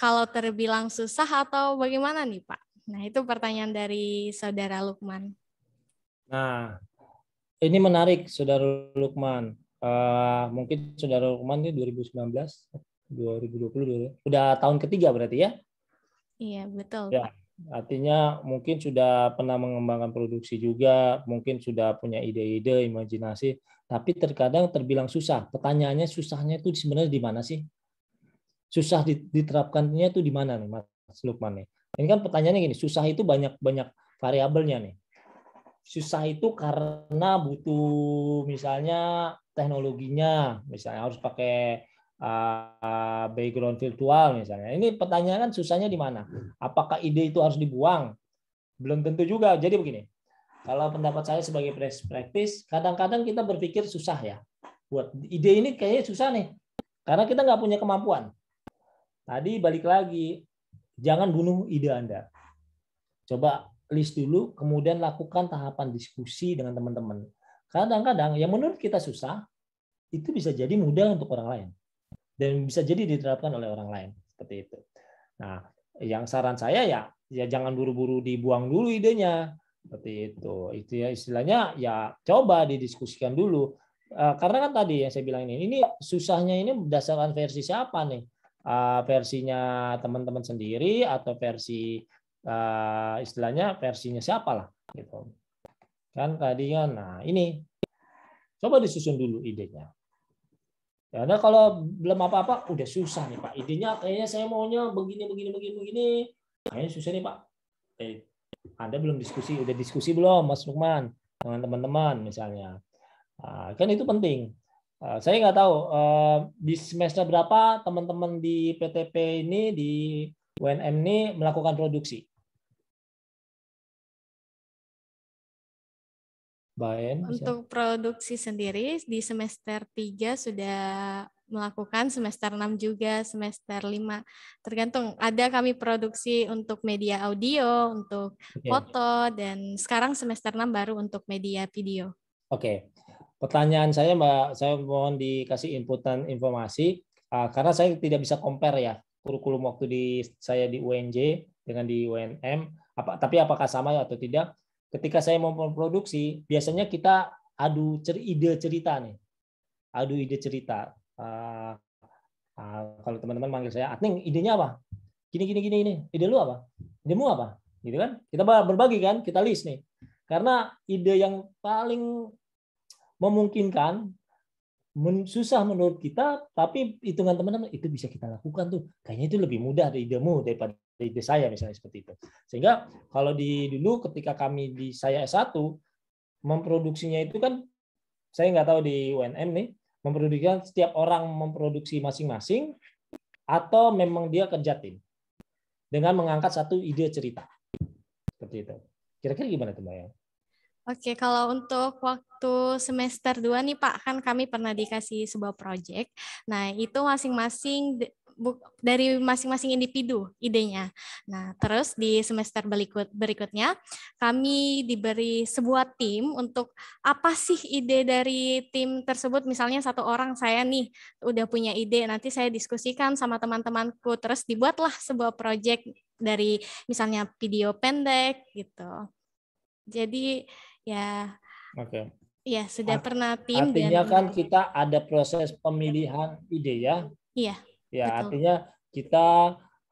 Kalau terbilang susah atau bagaimana nih Pak? Nah itu pertanyaan dari Saudara Lukman. Nah, ini menarik Saudara Lukman uh, mungkin saudara Lukman itu 2019 2020 udah tahun ketiga berarti ya iya betul ya artinya mungkin sudah pernah mengembangkan produksi juga mungkin sudah punya ide-ide imajinasi tapi terkadang terbilang susah pertanyaannya susahnya itu sebenarnya di mana sih susah diterapkannya itu di mana nih Mas Lukman nih ini kan pertanyaannya gini susah itu banyak banyak variabelnya nih susah itu karena butuh misalnya teknologinya, misalnya harus pakai ah, background virtual misalnya. Ini pertanyaan kan susahnya di mana? Apakah ide itu harus dibuang? Belum tentu juga. Jadi begini, kalau pendapat saya sebagai best practice, kadang-kadang kita berpikir susah ya. Buat ide ini kayaknya susah nih, karena kita nggak punya kemampuan. Tadi balik lagi, jangan bunuh ide Anda. Coba list dulu, kemudian lakukan tahapan diskusi dengan teman-teman. Kadang-kadang yang menurut kita susah, itu bisa jadi mudah untuk orang lain. Dan bisa jadi diterapkan oleh orang lain. Seperti itu. Nah, yang saran saya ya, ya jangan buru-buru dibuang dulu idenya. Seperti itu. Itu ya istilahnya ya coba didiskusikan dulu. Eh, karena kan tadi yang saya bilang ini, ini susahnya ini berdasarkan versi siapa nih? Eh, versinya teman-teman sendiri atau versi Eh, istilahnya versinya siapa lah gitu kan tadinya nah ini coba disusun dulu idenya karena ya, kalau belum apa-apa udah susah nih pak idenya kayaknya saya maunya begini begini begini begini kayaknya susah nih pak eh, anda belum diskusi udah diskusi belum mas Lukman dengan teman-teman misalnya nah, kan itu penting ah, saya nggak tahu eh, di semester berapa teman-teman di PTP ini di UNM ini melakukan produksi Baen, Untuk produksi sendiri di semester 3 sudah melakukan semester 6 juga semester 5 tergantung ada kami produksi untuk media audio untuk okay. foto dan sekarang semester 6 baru untuk media video oke okay. pertanyaan saya mbak saya mohon dikasih inputan informasi uh, karena saya tidak bisa compare ya kurikulum waktu di saya di UNJ dengan di UNM apa tapi apakah sama ya atau tidak ketika saya mau memproduksi biasanya kita adu cer ide cerita nih adu ide cerita uh, uh, kalau teman-teman manggil saya ateng, ah, idenya apa gini gini gini ini ide lu apa Ide mu apa gitu kan kita berbagi kan kita list nih karena ide yang paling memungkinkan susah menurut kita tapi hitungan teman-teman itu bisa kita lakukan tuh kayaknya itu lebih mudah dari idemu daripada Ide saya misalnya seperti itu. Sehingga kalau di dulu ketika kami di saya S1 memproduksinya itu kan saya nggak tahu di UNM nih memproduksikan setiap orang memproduksi masing-masing atau memang dia kerja tim dengan mengangkat satu ide cerita seperti itu. Kira-kira gimana tuh Mbak? Oke, kalau untuk waktu semester 2 nih Pak, kan kami pernah dikasih sebuah proyek. Nah, itu masing-masing dari masing-masing individu idenya. Nah, terus di semester berikut berikutnya kami diberi sebuah tim untuk apa sih ide dari tim tersebut? Misalnya satu orang saya nih udah punya ide, nanti saya diskusikan sama teman-temanku, terus dibuatlah sebuah proyek dari misalnya video pendek gitu. Jadi ya Oke. Okay. Ya, sudah pernah tim. Artinya dan... kan kita ada proses pemilihan ide ya. Iya. Ya, Betul. artinya kita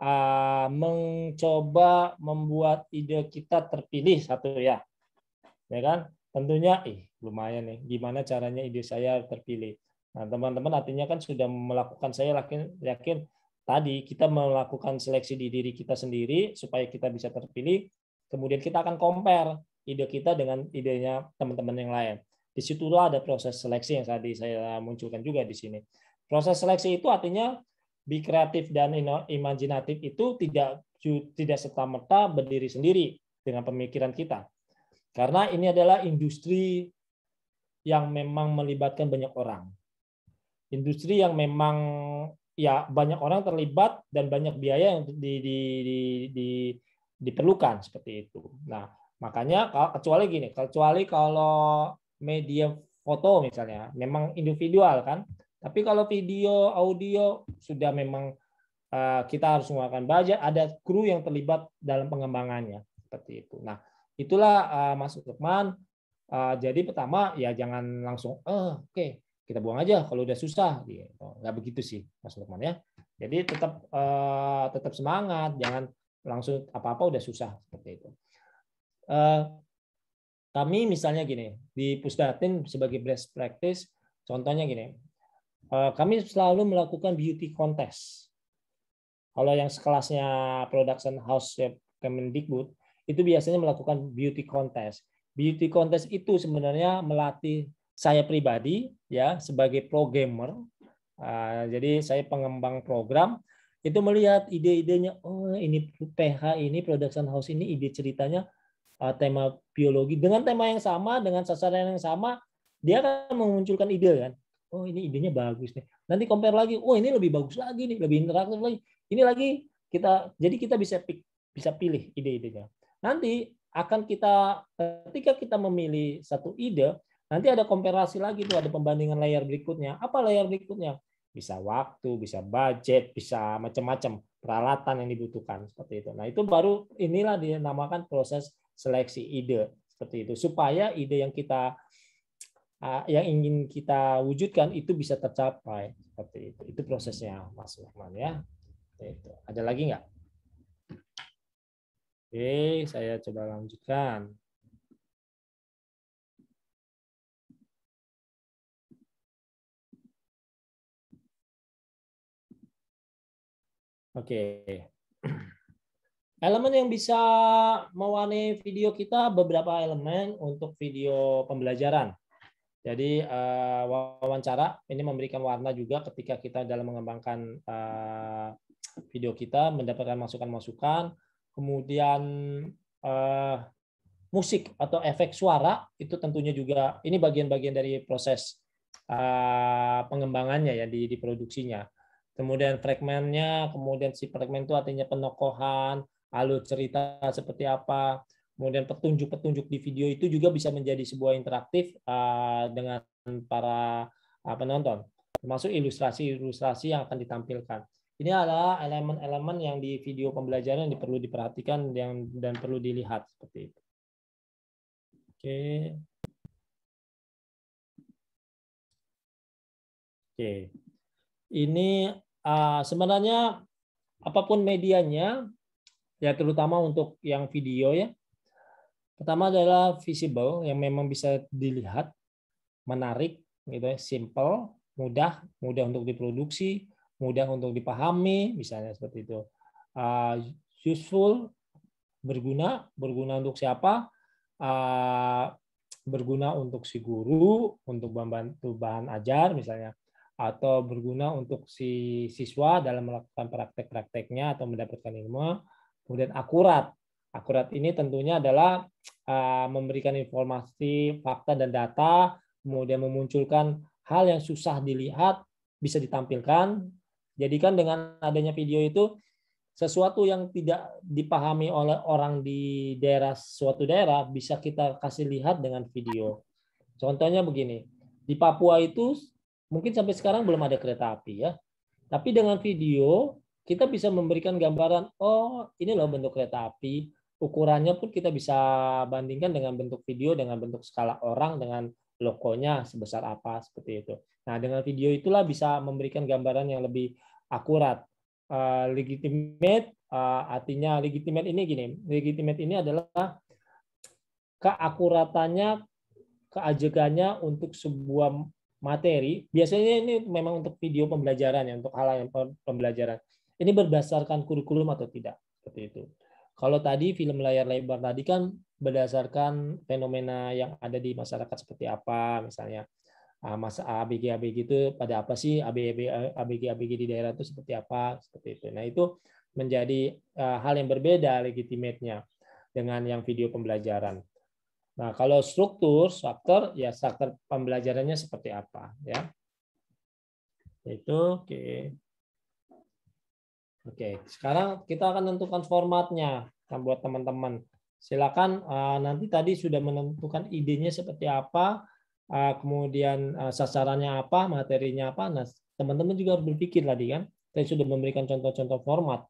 uh, mencoba membuat ide kita terpilih satu ya. Ya kan? Tentunya ih lumayan nih gimana caranya ide saya terpilih. Nah, teman-teman artinya kan sudah melakukan saya yakin yakin tadi kita melakukan seleksi di diri kita sendiri supaya kita bisa terpilih. Kemudian kita akan compare ide kita dengan idenya teman-teman yang lain. Disitulah ada proses seleksi yang tadi saya munculkan juga di sini. Proses seleksi itu artinya be kreatif dan imajinatif itu tidak tidak serta merta berdiri sendiri dengan pemikiran kita. Karena ini adalah industri yang memang melibatkan banyak orang. Industri yang memang ya banyak orang terlibat dan banyak biaya yang di, di, di, di, diperlukan seperti itu. Nah, makanya kecuali gini, kecuali kalau media foto misalnya memang individual kan tapi kalau video, audio sudah memang eh, kita harus mengeluarkan budget, ada kru yang terlibat dalam pengembangannya seperti itu. Nah, itulah eh, Mas Lukman. Eh, jadi pertama ya jangan langsung oh, oke, okay, kita buang aja kalau udah susah gitu. Nggak begitu sih Mas Lukman ya. Jadi tetap tetap semangat, jangan langsung apa-apa udah susah seperti itu. Kami misalnya gini, di Pusdatin sebagai best practice, contohnya gini, Eh, kami selalu melakukan beauty contest. Kalau yang sekelasnya production house ya, Kemendikbud itu biasanya melakukan beauty contest. Beauty contest itu sebenarnya melatih saya pribadi ya sebagai programmer. Ah, jadi saya pengembang program itu melihat ide-idenya oh ini PH ini production house ini ide ceritanya ah, tema biologi dengan tema yang sama dengan sasaran yang sama dia akan memunculkan ide kan oh ini idenya bagus nih. Nanti compare lagi, oh ini lebih bagus lagi nih, lebih interaktif lagi. Ini lagi kita jadi kita bisa pick, bisa pilih ide-idenya. Nanti akan kita ketika kita memilih satu ide, nanti ada komparasi lagi tuh, ada pembandingan layar berikutnya. Apa layar berikutnya? Bisa waktu, bisa budget, bisa macam-macam peralatan yang dibutuhkan seperti itu. Nah, itu baru inilah dinamakan proses seleksi ide seperti itu supaya ide yang kita Ah, yang ingin kita wujudkan itu bisa tercapai seperti itu. Itu prosesnya Mas Rahman ya. Itu. Ada lagi nggak? Oke, saya coba lanjutkan. Oke. Elemen yang bisa mewarnai video kita beberapa elemen untuk video pembelajaran. Jadi eh, wawancara ini memberikan warna juga ketika kita dalam mengembangkan eh, video kita mendapatkan masukan-masukan, kemudian eh, musik atau efek suara itu tentunya juga ini bagian-bagian dari proses pengembangannya ya di, di produksinya. Kemudian fragmennya, kemudian si fragmen itu artinya penokohan, alur cerita seperti apa, kemudian petunjuk-petunjuk di video itu juga bisa menjadi sebuah interaktif eh, dengan para penonton, termasuk ilustrasi-ilustrasi yang akan ditampilkan. Ini adalah elemen-elemen yang di video pembelajaran yang perlu diperhatikan dan, perlu dilihat seperti itu. Oke. Oke. Ini eh, sebenarnya apapun medianya, ya terutama untuk yang video ya, Pertama adalah visible yang memang bisa dilihat, menarik, gitu ya, simple, mudah, mudah untuk diproduksi, mudah untuk dipahami, misalnya seperti itu. Uh, useful, berguna, berguna untuk siapa? Uh, berguna untuk si guru, untuk membantu bahan ajar misalnya, atau berguna untuk si siswa dalam melakukan praktek-prakteknya atau mendapatkan ilmu, kemudian akurat Akurat ini tentunya adalah uh, memberikan informasi, fakta dan data, kemudian memunculkan hal yang susah dilihat bisa ditampilkan. Jadikan dengan adanya video itu sesuatu yang tidak dipahami oleh orang di daerah suatu daerah bisa kita kasih lihat dengan video. Contohnya begini, di Papua itu mungkin sampai sekarang belum ada kereta api ya. Tapi dengan video kita bisa memberikan gambaran, oh ini loh bentuk kereta api, ukurannya pun kita bisa bandingkan dengan bentuk video, dengan bentuk skala orang, dengan lokonya sebesar apa seperti itu. Nah, dengan video itulah bisa memberikan gambaran yang lebih akurat. Uh, legitimate uh, artinya legitimate ini gini, legitimate ini adalah keakuratannya, keajegannya untuk sebuah materi. Biasanya ini memang untuk video pembelajaran ya, untuk hal yang pembelajaran. Ini berdasarkan kurikulum atau tidak seperti itu. Kalau tadi film layar lebar tadi kan berdasarkan fenomena yang ada di masyarakat seperti apa, misalnya ah, masa ah, ABG ABG itu pada apa sih ABG ABG eh, ABG di daerah itu seperti apa seperti itu. Nah itu menjadi ah, hal yang berbeda legitimate dengan yang video pembelajaran. Nah kalau struktur struktur ya struktur pembelajarannya seperti apa ya itu oke. Okay. Oke, sekarang kita akan tentukan formatnya kan, buat teman-teman. Silakan eh, nanti tadi sudah menentukan idenya seperti apa, eh, kemudian eh, sasarannya apa, materinya apa. Nah, teman-teman juga harus berpikir tadi kan. Saya sudah memberikan contoh-contoh format.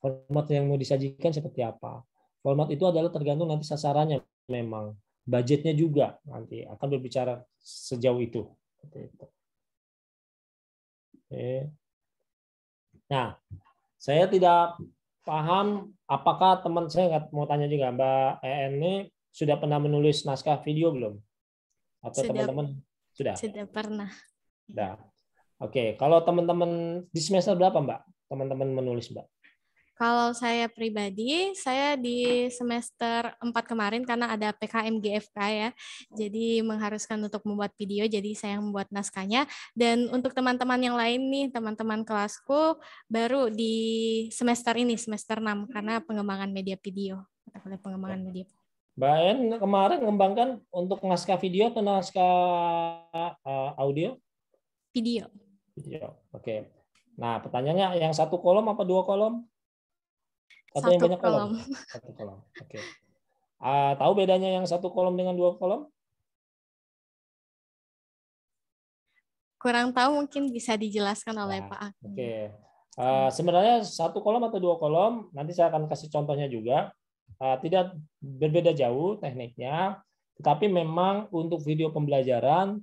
Format yang mau disajikan seperti apa. Format itu adalah tergantung nanti sasarannya memang. Budgetnya juga nanti akan berbicara sejauh itu. Oke. Nah, saya tidak paham apakah teman saya nggak mau tanya juga Mbak EN ini sudah pernah menulis naskah video belum? Atau teman-teman sudah? Sudah pernah. Sudah. Oke, okay. kalau teman-teman di semester berapa Mbak? Teman-teman menulis Mbak? Kalau saya pribadi, saya di semester 4 kemarin karena ada PKM GFK ya, jadi mengharuskan untuk membuat video, jadi saya membuat naskahnya. Dan untuk teman-teman yang lain nih, teman-teman kelasku baru di semester ini, semester 6, karena pengembangan media video. Kita pengembangan ya. media Mbak En kemarin mengembangkan untuk naskah video atau naskah eh, audio? Video. Video, oke. Okay. Nah, pertanyaannya yang satu kolom apa dua kolom? Satu, yang banyak kolom. kolom. Satu kolom. Oke. Okay. Uh, tahu bedanya yang satu kolom dengan dua kolom? Kurang tahu mungkin bisa dijelaskan oleh nah, Pak Oke. Okay. Uh, sebenarnya satu kolom atau dua kolom, nanti saya akan kasih contohnya juga. Uh, tidak berbeda jauh tekniknya, tetapi memang untuk video pembelajaran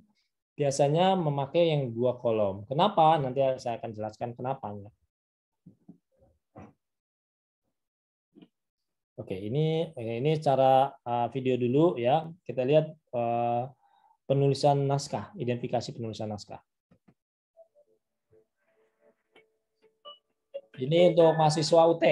biasanya memakai yang dua kolom. Kenapa? Nanti saya akan jelaskan kenapanya. Oke, ini eh, ini cara ah, video dulu ya. Kita lihat eh, penulisan naskah, identifikasi penulisan naskah. Ini untuk mahasiswa UT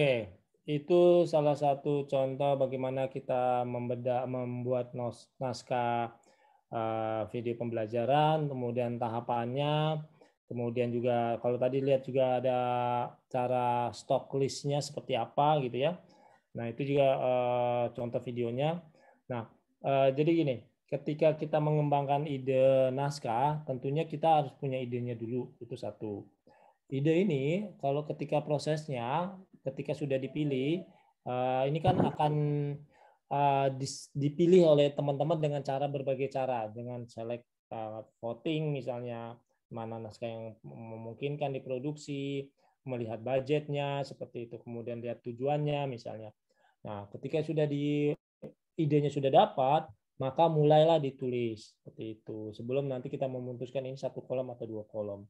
Oke, itu salah satu contoh bagaimana kita membeda, membuat naskah eh, video pembelajaran, kemudian tahapannya, kemudian juga kalau tadi lihat juga ada cara stock listnya seperti apa gitu ya. Nah itu juga eh, contoh videonya. Nah eh, jadi gini, ketika kita mengembangkan ide naskah, tentunya kita harus punya idenya dulu itu satu. Ide ini kalau ketika prosesnya ketika sudah dipilih eh, ini kan akan eh, dipilih oleh teman-teman dengan cara berbagai cara dengan select uh, voting misalnya mana naskah yang memungkinkan diproduksi melihat budgetnya seperti itu kemudian lihat tujuannya misalnya nah ketika sudah di idenya sudah dapat maka mulailah ditulis seperti itu sebelum nanti kita memutuskan ini satu kolom atau dua kolom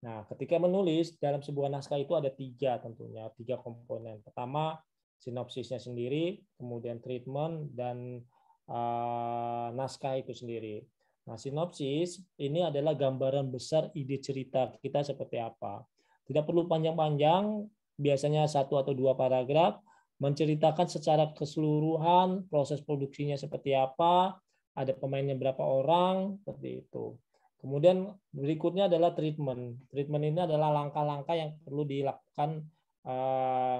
Nah, ketika menulis dalam sebuah naskah itu ada tiga tentunya, tiga komponen. Pertama, sinopsisnya sendiri, kemudian treatment, dan uh, naskah itu sendiri. Nah, sinopsis ini adalah gambaran besar ide cerita kita seperti apa. Tidak perlu panjang-panjang, biasanya satu atau dua paragraf, menceritakan secara keseluruhan proses produksinya seperti apa, ada pemainnya berapa orang, seperti itu. Kemudian berikutnya adalah treatment. Treatment ini adalah langkah-langkah yang perlu dilakukan eh,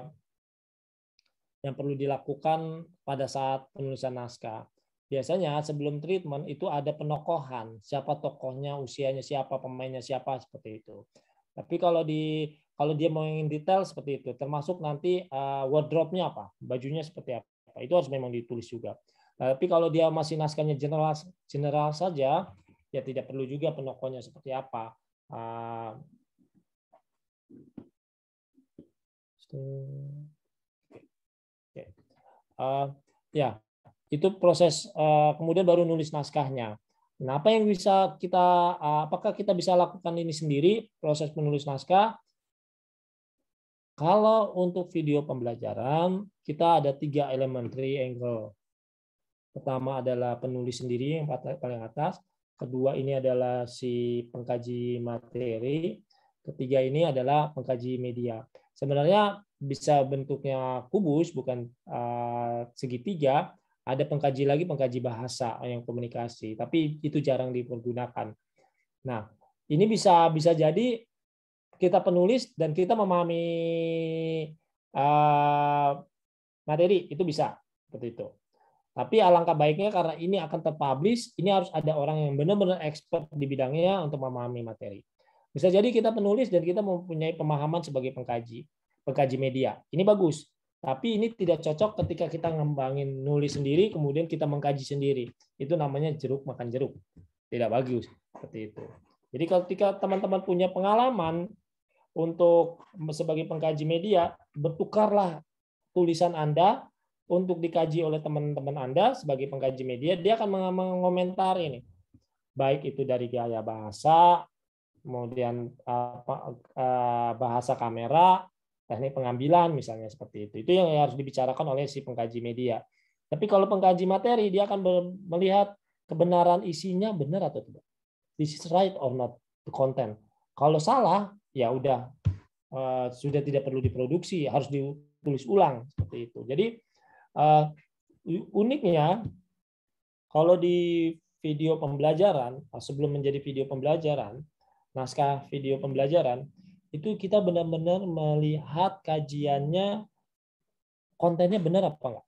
yang perlu dilakukan pada saat penulisan naskah. Biasanya sebelum treatment itu ada penokohan, siapa tokohnya, usianya siapa, pemainnya siapa seperti itu. Tapi kalau di kalau dia mau ingin detail seperti itu, termasuk nanti eh, wardrobe-nya apa, bajunya seperti apa, itu harus memang ditulis juga. Tapi kalau dia masih naskahnya general general saja, ya tidak perlu juga penokonya seperti apa. Ah, ah, ya, itu proses ah, kemudian baru nulis naskahnya. Nah, apa yang bisa kita apakah kita bisa lakukan ini sendiri proses penulis naskah? Kalau untuk video pembelajaran, kita ada tiga elementary angle. Pertama adalah penulis sendiri yang paling atas kedua ini adalah si pengkaji materi, ketiga ini adalah pengkaji media. Sebenarnya bisa bentuknya kubus bukan eh, segitiga, ada pengkaji lagi pengkaji bahasa yang komunikasi, tapi itu jarang dipergunakan. Nah, ini bisa bisa jadi kita penulis dan kita memahami uh, materi itu bisa seperti itu. Tapi alangkah baiknya karena ini akan terpublish, ini harus ada orang yang benar-benar expert di bidangnya untuk memahami materi. Bisa jadi kita penulis dan kita mempunyai pemahaman sebagai pengkaji, pengkaji media. Ini bagus, tapi ini tidak cocok ketika kita ngembangin nulis sendiri, kemudian kita mengkaji sendiri. Itu namanya jeruk makan jeruk. Tidak bagus seperti itu. Jadi ketika teman-teman punya pengalaman untuk sebagai pengkaji media, bertukarlah tulisan Anda untuk dikaji oleh teman-teman Anda sebagai pengkaji media, dia akan mengomentari ini. Baik itu dari gaya bahasa, kemudian e, bahasa kamera, teknik pengambilan misalnya seperti itu. Itu yang harus dibicarakan oleh si pengkaji media. Tapi kalau pengkaji materi, dia akan melihat kebenaran isinya benar atau tidak. This is right or not the content. Kalau salah, ya udah e, sudah tidak perlu diproduksi, harus ditulis ulang seperti itu. Jadi Uh, uniknya, kalau di video pembelajaran, sebelum menjadi video pembelajaran, naskah video pembelajaran, itu kita benar-benar melihat kajiannya, kontennya benar apa enggak.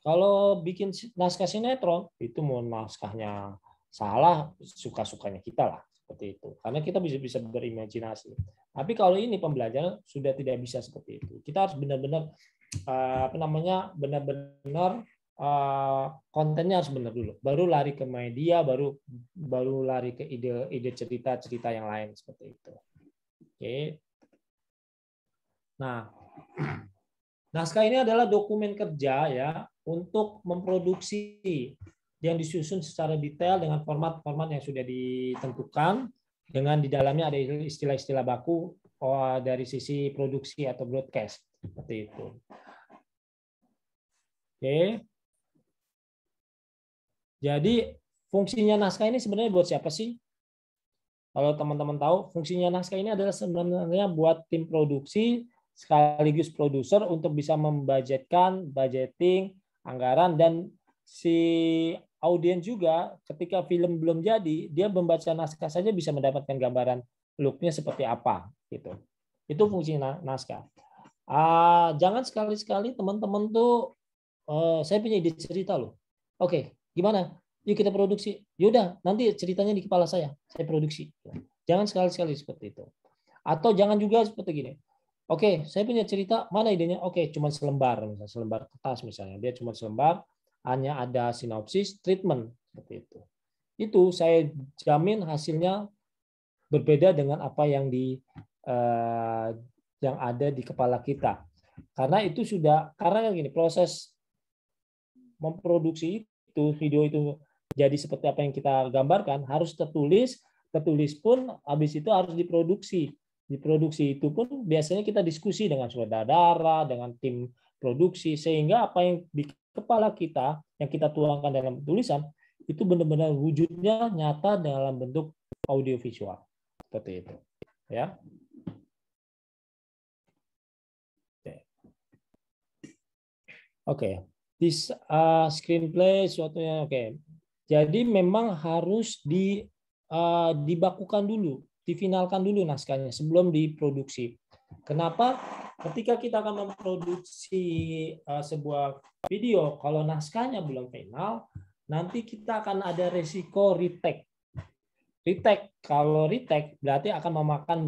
Kalau bikin naskah sinetron, itu mau naskahnya salah, suka-sukanya kita lah. Seperti itu. Karena kita bisa bisa berimajinasi. Tapi kalau ini pembelajaran sudah tidak bisa seperti itu. Kita harus benar-benar Eh, apa namanya benar-benar eh, kontennya harus benar dulu baru lari ke media baru baru lari ke ide ide cerita cerita yang lain seperti itu oke nah naskah ini adalah dokumen kerja ya untuk memproduksi yang disusun secara detail dengan format-format yang sudah ditentukan dengan di dalamnya ada istilah-istilah baku Oh, dari sisi produksi atau broadcast seperti itu. Oke. Jadi fungsinya naskah ini sebenarnya buat siapa sih? Kalau teman-teman tahu, fungsinya naskah ini adalah sebenarnya buat tim produksi sekaligus produser untuk bisa membudgetkan, budgeting, anggaran dan si audiens juga ketika film belum jadi, dia membaca naskah saja bisa mendapatkan gambaran looknya seperti apa gitu. Itu fungsi naskah. Ah, jangan sekali-sekali teman-teman tuh eh, saya punya ide cerita loh. Oke, okay, gimana? Yuk kita produksi. Yaudah, nanti ceritanya di kepala saya. Saya produksi. Jangan sekali-sekali seperti itu. Atau jangan juga seperti gini. Oke, okay, saya punya cerita, mana idenya? Oke, okay, cuma selembar, misalnya selembar kertas misalnya. Dia cuma selembar, hanya ada sinopsis, treatment seperti itu. Itu saya jamin hasilnya berbeda dengan apa yang di Eh, yang ada di kepala kita. Karena itu sudah karena gini proses memproduksi itu video itu jadi seperti apa yang kita gambarkan harus tertulis, tertulis pun habis itu harus diproduksi. Diproduksi itu pun biasanya kita diskusi dengan saudara, dengan tim produksi sehingga apa yang di kepala kita yang kita tuangkan dalam tulisan itu benar-benar wujudnya nyata dalam bentuk audiovisual seperti itu ya Oke, okay. this uh, eh, screenplay suatu yang oke. Okay. Jadi memang harus di uh, dibakukan dulu, difinalkan dulu naskahnya sebelum diproduksi. Kenapa? Ketika kita akan memproduksi uh, sebuah video, kalau naskahnya belum final, nanti kita akan ada resiko retake. Retake, kalau retake berarti akan memakan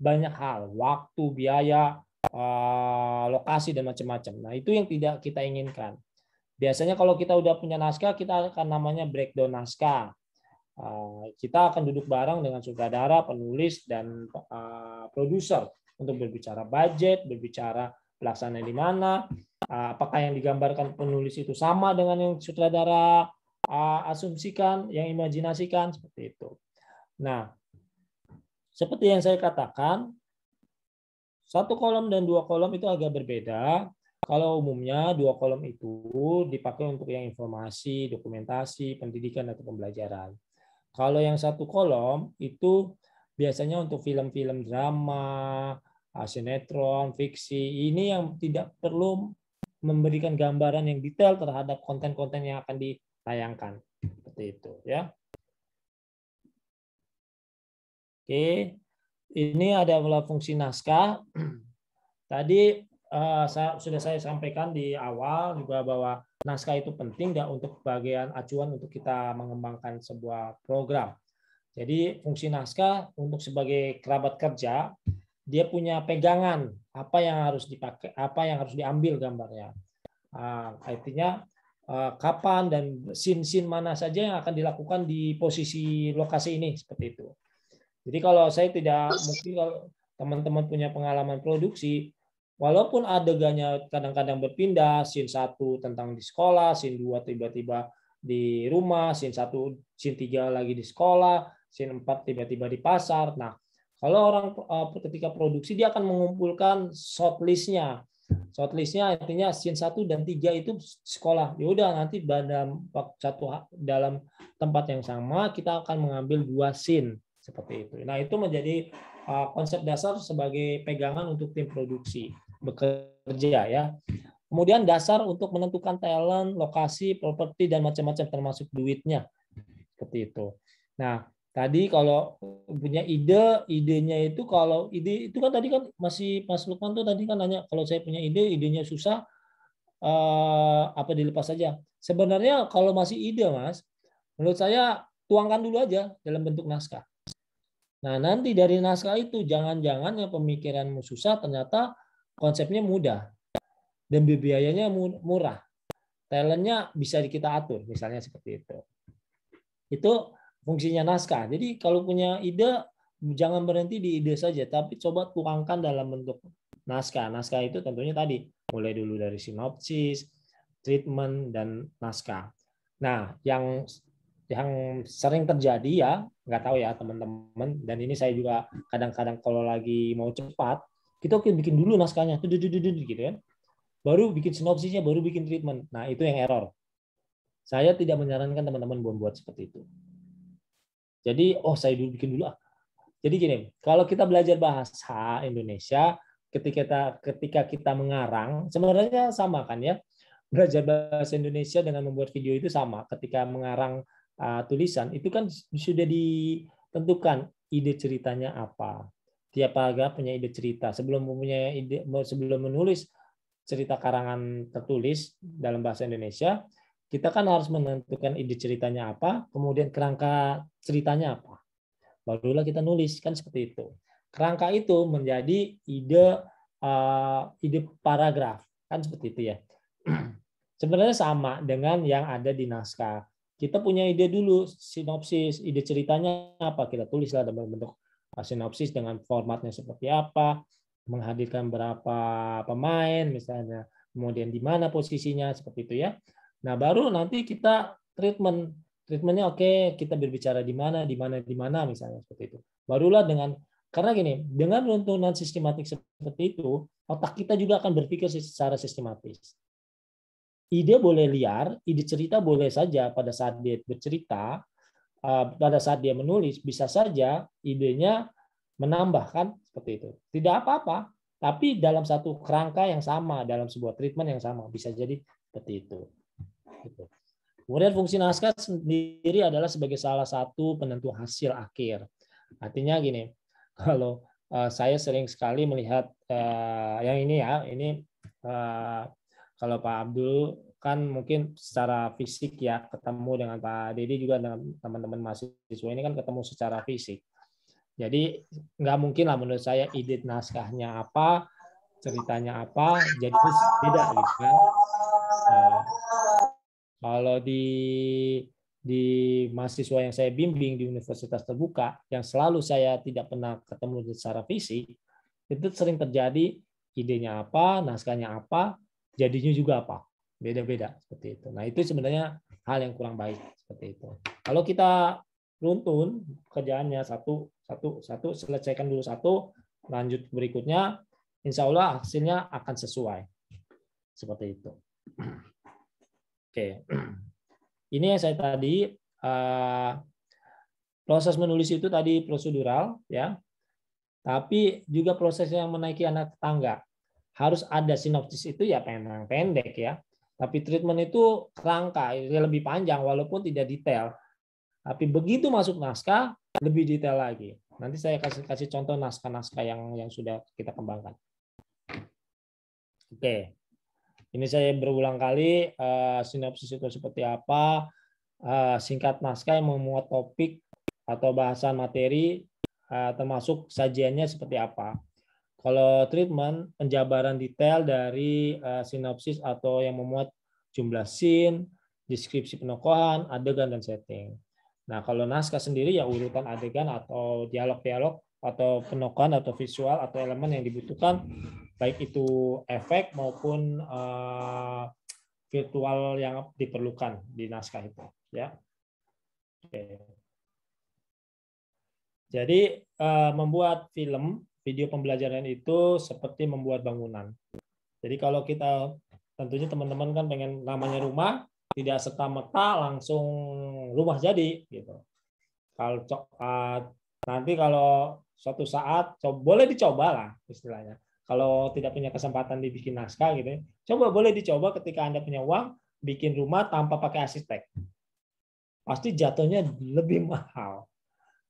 banyak hal, waktu, biaya, uh, lokasi dan macam-macam. Nah, itu yang tidak kita inginkan. Biasanya kalau kita udah punya naskah, kita akan namanya breakdown naskah. Uh, kita akan duduk bareng dengan sutradara, penulis, dan uh, produser untuk berbicara budget, berbicara pelaksanaan di mana, uh, apakah yang digambarkan penulis itu sama dengan yang sutradara uh, asumsikan, yang imajinasikan seperti itu. Nah, seperti yang saya katakan, satu kolom dan dua kolom itu agak berbeda. Kalau umumnya dua kolom itu dipakai untuk yang informasi, dokumentasi, pendidikan atau pembelajaran. Kalau yang satu kolom itu biasanya untuk film-film drama, ah, sinetron, fiksi. Ini yang tidak perlu memberikan gambaran yang detail terhadap konten-konten yang akan ditayangkan. Seperti itu ya. Oke, ini ada adalah fungsi naskah. Tadi eh, sudah saya sampaikan di awal juga bahwa naskah itu penting dan untuk bagian acuan untuk kita mengembangkan sebuah program. Jadi fungsi naskah untuk sebagai kerabat kerja dia punya pegangan apa yang harus dipakai, apa yang harus diambil gambarnya. Uh, artinya eh, kapan dan sin-sin mana saja yang akan dilakukan di posisi lokasi ini seperti itu. Jadi kalau saya tidak mungkin kalau teman-teman punya pengalaman produksi, walaupun adegannya kadang-kadang berpindah, scene satu tentang di sekolah, scene dua tiba-tiba di rumah, scene satu, scene tiga lagi di sekolah, scene empat tiba-tiba di pasar. Nah, kalau orang eh, ketika produksi dia akan mengumpulkan shot listnya, shot listnya artinya scene satu dan tiga itu sekolah. Ya udah nanti dalam satu dalam tempat yang sama kita akan mengambil dua scene seperti itu. Nah itu menjadi uh, konsep dasar sebagai pegangan untuk tim produksi bekerja ya. Kemudian dasar untuk menentukan talent, lokasi, properti dan macam-macam termasuk duitnya seperti itu. Nah tadi kalau punya ide, idenya itu kalau ide itu kan tadi kan masih Mas Lukman tuh tadi kan nanya kalau saya punya ide, idenya susah eh, apa dilepas saja. Sebenarnya kalau masih ide Mas, menurut saya tuangkan dulu aja dalam bentuk naskah. Nah, nanti dari naskah itu jangan-jangan yang pemikiranmu susah ternyata konsepnya mudah dan biayanya murah. Talentnya bisa kita atur, misalnya seperti itu. Itu fungsinya naskah. Jadi kalau punya ide jangan berhenti di ide saja, tapi coba tuangkan dalam bentuk naskah. Naskah itu tentunya tadi mulai dulu dari sinopsis, treatment dan naskah. Nah, yang yang sering terjadi ya nggak tahu ya teman-teman dan ini saya juga kadang-kadang kalau lagi mau cepat kita oke bikin dulu naskahnya gitu kan baru bikin sinopsisnya baru bikin treatment nah itu yang error saya tidak menyarankan teman-teman buat seperti itu jadi oh saya dulu bikin dulu ah jadi gini kalau kita belajar bahasa Indonesia ketika kita ketika kita mengarang sebenarnya sama kan ya belajar bahasa Indonesia dengan membuat video itu sama ketika mengarang uh, tulisan itu kan sudah ditentukan ide ceritanya apa. Tiap paragraf punya ide cerita. Sebelum punya ide sebelum menulis cerita karangan tertulis dalam bahasa Indonesia, kita kan harus menentukan ide ceritanya apa, kemudian kerangka ceritanya apa. Barulah kita nulis kan seperti itu. Kerangka itu menjadi ide uh, ide paragraf kan seperti itu ya. Sebenarnya sama dengan yang ada di naskah kita punya ide dulu sinopsis, ide ceritanya apa kita tulislah dalam bentuk uh, sinopsis dengan formatnya seperti apa, menghadirkan berapa pemain misalnya, kemudian di mana posisinya seperti itu ya. Nah baru nanti kita treatment treatmentnya oke okay, kita berbicara di mana di mana di mana misalnya seperti itu. Barulah dengan karena gini dengan runtunan sistematik seperti itu otak kita juga akan berpikir secara sistematis ide boleh liar, ide cerita boleh saja pada saat dia bercerita, eh, pada saat dia menulis bisa saja idenya menambahkan seperti itu. Tidak apa-apa, tapi dalam satu kerangka yang sama, dalam sebuah treatment yang sama bisa jadi seperti itu. Gitu. Kemudian fungsi naskah sendiri adalah sebagai salah satu penentu hasil akhir. Artinya gini, kalau eh, saya sering sekali melihat eh, yang ini ya, ini kalau Pak Abdul kan mungkin secara fisik ya ketemu dengan Pak Dedi juga dengan teman-teman mahasiswa ini kan ketemu secara fisik. Jadi nggak mungkin lah menurut saya ide naskahnya apa, ceritanya apa, jadi tidak gitu kan. Nah, kalau di di mahasiswa yang saya bimbing di universitas terbuka, yang selalu saya tidak pernah ketemu secara fisik, itu sering terjadi idenya apa, naskahnya apa, jadinya juga apa? Beda-beda seperti itu. Nah, itu sebenarnya hal yang kurang baik seperti itu. Kalau kita runtun kerjaannya satu satu satu selesaikan dulu satu, lanjut berikutnya, insya Allah hasilnya akan sesuai seperti itu. Oke, ini yang saya tadi eh, proses menulis itu tadi prosedural ya, tapi juga proses yang menaiki anak tangga harus ada sinopsis itu ya pendek pendek ya. Tapi treatment itu kerangka, ya lebih panjang walaupun tidak detail. Tapi begitu masuk naskah, lebih detail lagi. Nanti saya kasih kasih contoh naskah-naskah yang yang sudah kita kembangkan. Oke, ini saya berulang kali uh, sinopsis itu seperti apa, uh, singkat naskah yang memuat topik atau bahasan materi, eh, termasuk sajiannya seperti apa. Kalau treatment, penjabaran detail dari uh, sinopsis atau yang memuat jumlah scene, deskripsi penokohan, adegan, dan setting. Nah, kalau naskah sendiri ya urutan adegan atau dialog-dialog atau penokohan atau visual atau elemen yang dibutuhkan, baik itu efek maupun uh, virtual yang diperlukan di naskah itu. Ya. Okay. Jadi uh, membuat film video pembelajaran itu seperti membuat bangunan. Jadi kalau kita tentunya teman-teman kan pengen namanya rumah tidak serta merta langsung rumah jadi gitu. Kalau ah, nanti kalau suatu saat coba, boleh dicoba lah istilahnya. Kalau tidak punya kesempatan dibikin naskah gitu, ya. coba boleh dicoba ketika anda punya uang bikin rumah tanpa pakai arsitek. Pasti jatuhnya lebih mahal.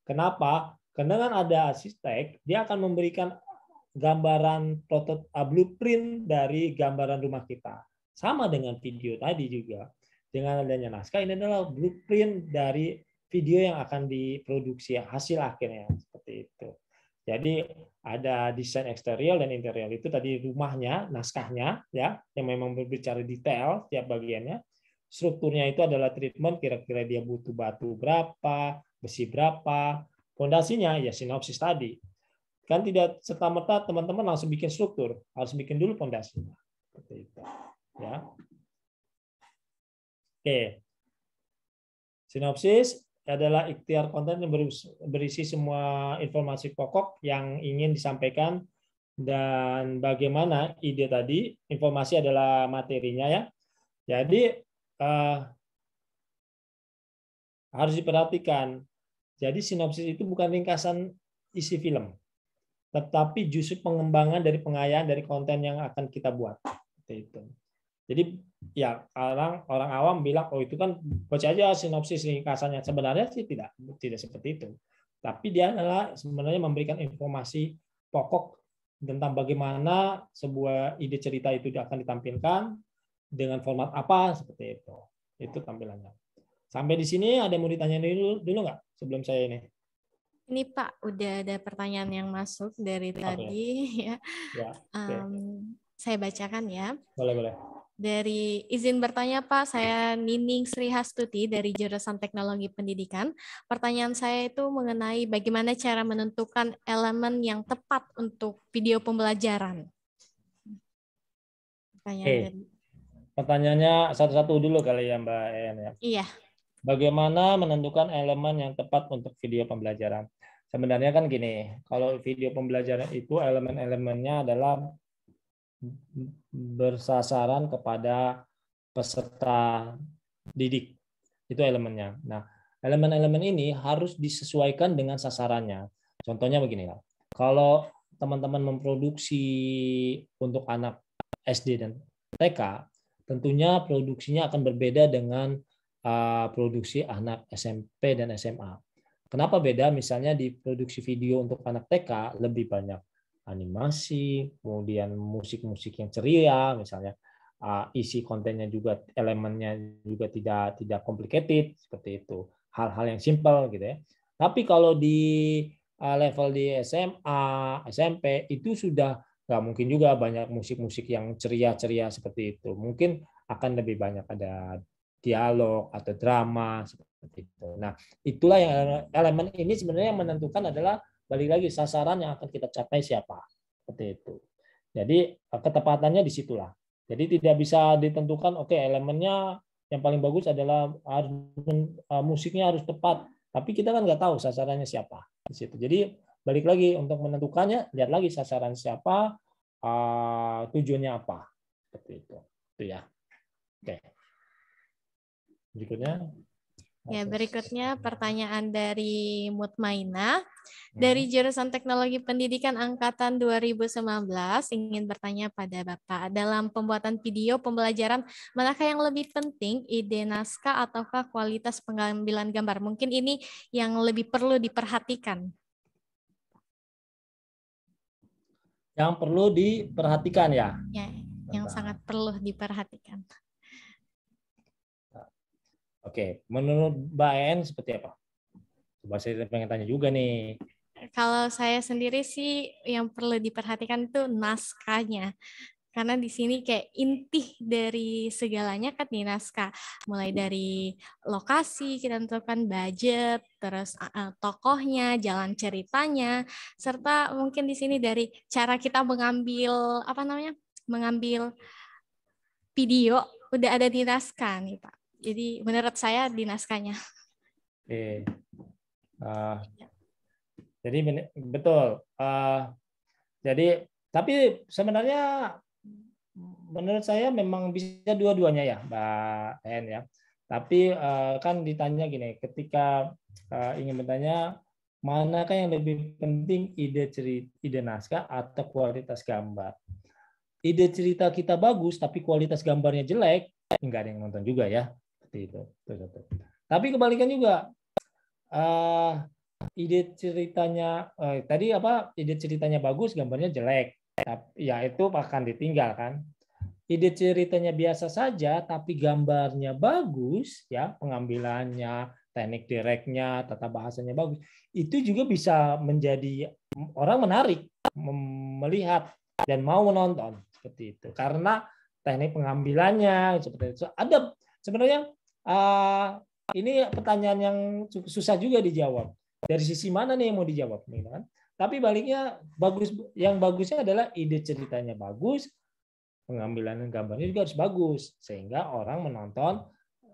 Kenapa? Karena kan ada asisten, dia akan memberikan gambaran protot uh, blueprint dari gambaran rumah kita. Sama dengan video tadi juga. Dengan adanya naskah ini adalah blueprint dari video yang akan diproduksi hasil akhirnya seperti itu. Jadi ada desain eksterior dan interior itu tadi rumahnya, naskahnya ya yang memang berbicara detail tiap bagiannya. Strukturnya itu adalah treatment kira-kira dia butuh batu berapa, besi berapa, Fondasinya ya sinopsis tadi. Kan tidak serta-merta teman-teman langsung bikin struktur, harus bikin dulu fondasinya. Seperti itu. Ya. Oke. Sinopsis adalah ikhtiar konten yang berisi semua informasi pokok yang ingin disampaikan dan bagaimana ide tadi informasi adalah materinya ya jadi eh, harus diperhatikan jadi sinopsis itu bukan ringkasan isi film, tetapi justru pengembangan dari pengayaan dari konten yang akan kita buat. Itu. Jadi ya orang orang awam bilang oh itu kan baca aja sinopsis ringkasannya. Sebenarnya sih tidak tidak seperti itu. Tapi dia adalah sebenarnya memberikan informasi pokok tentang bagaimana sebuah ide cerita itu akan ditampilkan dengan format apa seperti itu. Itu tampilannya. Sampai di sini ada yang mau ditanya dulu dulu nggak sebelum saya ini? Ini Pak, udah ada pertanyaan yang masuk dari okay. tadi ya. ya okay. um, saya bacakan ya. Boleh boleh. Dari izin bertanya Pak, saya Nining Sri Hastuti dari jurusan Teknologi Pendidikan. Pertanyaan saya itu mengenai bagaimana cara menentukan elemen yang tepat untuk video pembelajaran. Pertanyaan hey, pertanyaannya satu-satu dulu kali ya Mbak En ya. Iya. Bagaimana menentukan elemen yang tepat untuk video pembelajaran? Sebenarnya kan gini, kalau video pembelajaran itu elemen-elemennya adalah bersasaran kepada peserta didik. Itu elemennya. Nah, elemen-elemen ini harus disesuaikan dengan sasarannya. Contohnya begini ya. Kalau teman-teman memproduksi untuk anak SD dan TK, tentunya produksinya akan berbeda dengan Eh, produksi anak SMP dan SMA. Kenapa beda? Misalnya di produksi video untuk anak TK lebih banyak animasi, kemudian musik-musik yang ceria, misalnya eh, isi kontennya juga elemennya juga tidak tidak complicated seperti itu, hal-hal yang simpel gitu ya. Tapi kalau di eh, level di SMA, SMP itu sudah nggak mungkin juga banyak musik-musik yang ceria-ceria seperti itu. Mungkin akan lebih banyak ada dialog atau drama seperti itu. Nah, itulah yang elemen ini sebenarnya yang menentukan adalah balik lagi sasaran yang akan kita capai siapa. Seperti itu. Jadi eh, ketepatannya di situlah. Jadi tidak bisa ditentukan oke okay, elemennya yang paling bagus adalah harus eh, musiknya harus tepat, tapi kita kan nggak tahu sasarannya siapa di situ. Jadi balik lagi untuk menentukannya lihat lagi sasaran siapa, eh, tujuannya apa. Seperti itu. Itu ya. Oke. Okay. Berikutnya. Ya, berikutnya pertanyaan dari Mutmaina. Hmm. Dari jurusan Teknologi Pendidikan Angkatan 2019 ingin bertanya pada Bapak, dalam pembuatan video pembelajaran, manakah yang lebih penting, ide naskah ataukah kualitas pengambilan gambar? Mungkin ini yang lebih perlu diperhatikan. Yang perlu diperhatikan ya? Ya, yang Bapak. sangat perlu diperhatikan. Oke, menurut Mbak En seperti apa? Coba saya pengen tanya juga nih. Kalau saya sendiri sih yang perlu diperhatikan itu naskahnya karena di sini kayak inti dari segalanya kan nih naskah mulai dari lokasi kita tentukan budget terus eh, eh, tokohnya jalan ceritanya serta mungkin di sini dari cara kita mengambil apa namanya mengambil video udah ada di naskah nih pak jadi menurut saya di naskahnya. Oke. Uh, Jadi betul. Uh, jadi tapi sebenarnya menurut saya memang bisa dua-duanya ya, Mbak En ya. Tapi uh, kan ditanya gini, ketika uh, ingin bertanya manakah yang lebih penting ide cerita, ide naskah atau kualitas gambar? Ide cerita kita bagus tapi kualitas gambarnya jelek, nggak ada yang nonton juga ya itu, tuh, tuh. Tapi kebalikan juga uh, ide ceritanya uh, tadi apa ide ceritanya bagus gambarnya jelek. ya itu akan ditinggal kan. Ide ceritanya biasa saja tapi gambarnya bagus ya pengambilannya teknik direknya tata bahasanya bagus itu juga bisa menjadi orang menarik melihat dan mau menonton seperti itu karena teknik pengambilannya seperti itu ada sebenarnya uh, ini pertanyaan yang susah juga dijawab. Dari sisi mana nih yang mau dijawab nih kan? Tapi baliknya bagus yang bagusnya adalah ide ceritanya bagus, pengambilan gambarnya juga harus bagus sehingga orang menonton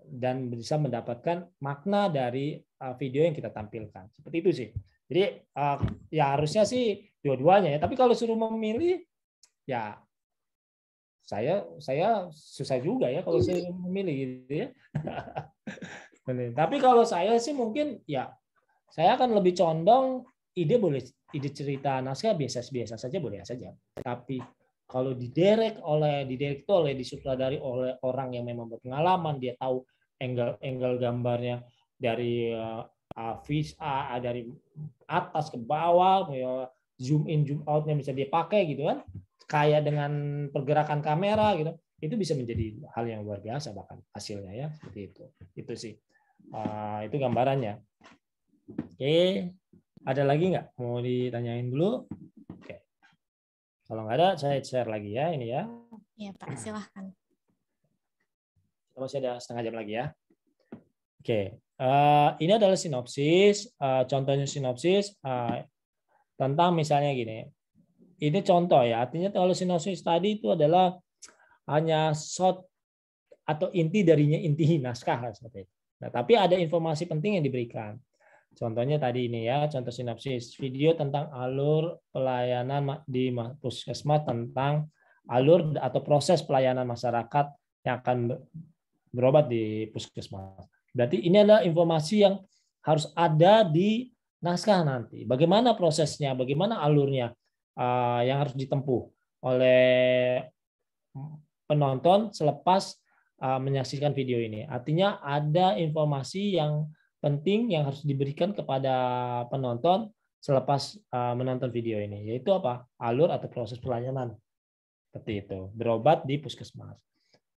dan bisa mendapatkan makna dari ah, video yang kita tampilkan. Seperti itu sih. Jadi ah, ya harusnya sih dua-duanya ya. Tapi kalau suruh memilih ya saya saya susah juga ya kalau saya memilih gitu ya. Tapi kalau saya sih mungkin ya saya akan lebih condong ide boleh ide cerita naskah biasa-biasa saja boleh saja. Tapi kalau diderek oleh diderek itu oleh disutradari oleh orang yang memang berpengalaman dia tahu angle angle gambarnya dari uh, A dari atas ke bawah ya, zoom in zoom outnya bisa dia pakai gitu kan kaya dengan pergerakan kamera gitu itu bisa menjadi hal yang luar biasa bahkan hasilnya ya seperti itu itu sih uh, itu gambarannya oke okay. ada lagi nggak mau ditanyain dulu oke okay. kalau nggak ada saya share lagi ya ini ya iya pak silahkan masih ada setengah jam lagi ya oke okay. uh, ini adalah sinopsis uh, contohnya sinopsis uh, tentang misalnya gini ini contoh ya. Artinya halusinasi tadi itu adalah hanya short atau inti darinya inti naskah lah seperti itu. Nah, tapi ada informasi penting yang diberikan. Contohnya tadi ini ya, contoh sinopsis video tentang alur pelayanan di puskesmas tentang alur atau proses pelayanan masyarakat yang akan berobat di puskesmas. Berarti ini adalah informasi yang harus ada di naskah nanti. Bagaimana prosesnya, bagaimana alurnya. Eh, yang harus ditempuh oleh penonton selepas eh, menyaksikan video ini. Artinya ada informasi yang penting yang harus diberikan kepada penonton selepas eh, menonton video ini, yaitu apa? Alur atau proses pelayanan. Seperti itu, berobat di puskesmas.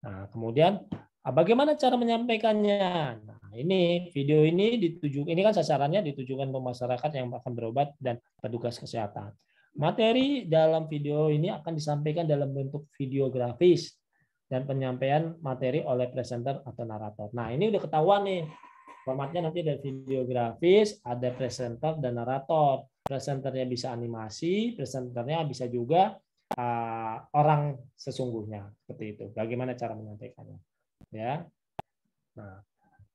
Nah, kemudian bagaimana cara menyampaikannya? Nah, ini video ini ditujukan ini kan sasarannya ditujukan ke masyarakat yang akan berobat dan petugas kesehatan. Materi dalam video ini akan disampaikan dalam bentuk video grafis dan penyampaian materi oleh presenter atau narator. Nah, ini udah ketahuan nih. Formatnya nanti ada video grafis, ada presenter dan narator. Presenternya bisa animasi, presenternya bisa juga uh, orang sesungguhnya seperti itu. Bagaimana cara menyampaikannya? Ya. Nah,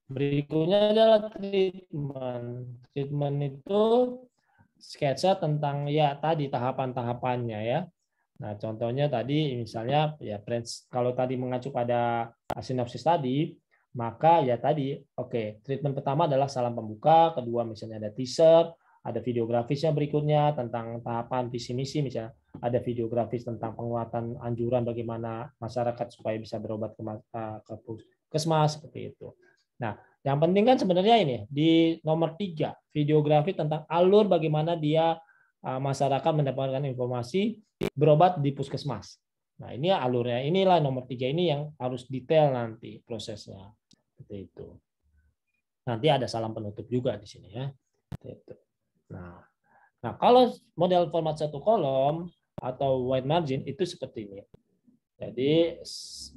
berikutnya adalah treatment. Treatment itu sketsa tentang ya tadi tahapan-tahapannya ya. Nah, contohnya tadi misalnya ya kalau tadi mengacu pada sinopsis tadi, maka ya tadi oke, okay, treatment pertama adalah salam pembuka, kedua misalnya ada teaser, ada video yang berikutnya tentang tahapan visi misi misalnya ada video grafis tentang penguatan anjuran bagaimana masyarakat supaya bisa berobat ke, eh, ke puskesmas seperti itu. Nah, yang penting kan sebenarnya ini di nomor tiga videografi tentang alur bagaimana dia ah, masyarakat mendapatkan informasi berobat di puskesmas. Nah, ini alurnya inilah nomor tiga ini yang harus detail nanti prosesnya. Seperti itu. Nanti ada salam penutup juga di sini ya. Nah, nah kalau model format satu kolom atau wide margin itu seperti ini. Jadi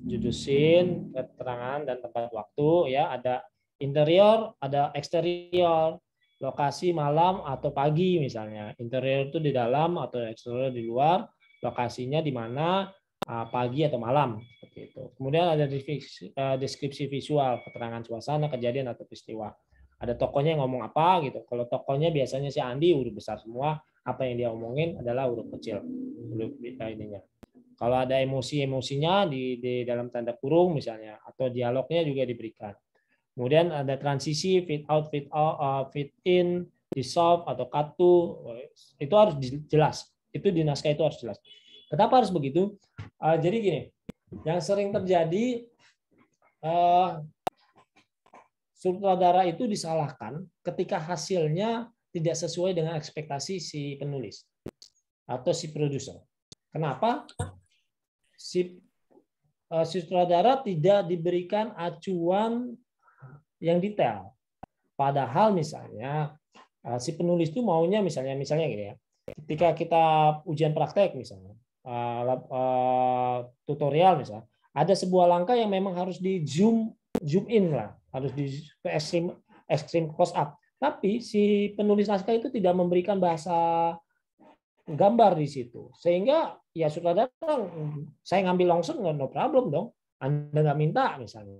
judusin keterangan dan tempat waktu ya ada interior, ada eksterior, lokasi malam atau pagi misalnya. Interior itu di dalam atau eksterior di luar, lokasinya di mana, pagi atau malam seperti itu. Kemudian ada e, deskripsi visual, keterangan suasana, kejadian atau peristiwa. Ada tokonya yang ngomong apa gitu. Kalau tokonya biasanya si Andi huruf besar semua, apa yang dia omongin adalah huruf kecil. Huruf e, ininya kalau ada emosi-emosinya di, di dalam tanda kurung misalnya atau dialognya juga diberikan. Kemudian ada transisi fit out, fit out, uh, fit in, dissolve atau cut to itu harus jelas. Itu di naskah itu harus jelas. Kenapa harus begitu? Uh, jadi gini, yang sering terjadi uh, sutradara itu disalahkan ketika hasilnya tidak sesuai dengan ekspektasi si penulis atau si produser. Kenapa? Eh, si sutradara tidak diberikan acuan yang detail. Padahal misalnya eh, si penulis itu maunya misalnya misalnya gini ya. Ketika kita ujian praktek misalnya eh, tutorial misalnya ada sebuah langkah yang memang harus di zoom zoom in lah, harus di extreme extreme close up. Tapi si penulis naskah itu tidak memberikan bahasa gambar di situ. Sehingga ya sudah datang saya ngambil langsung no problem dong. Anda nggak minta misalnya.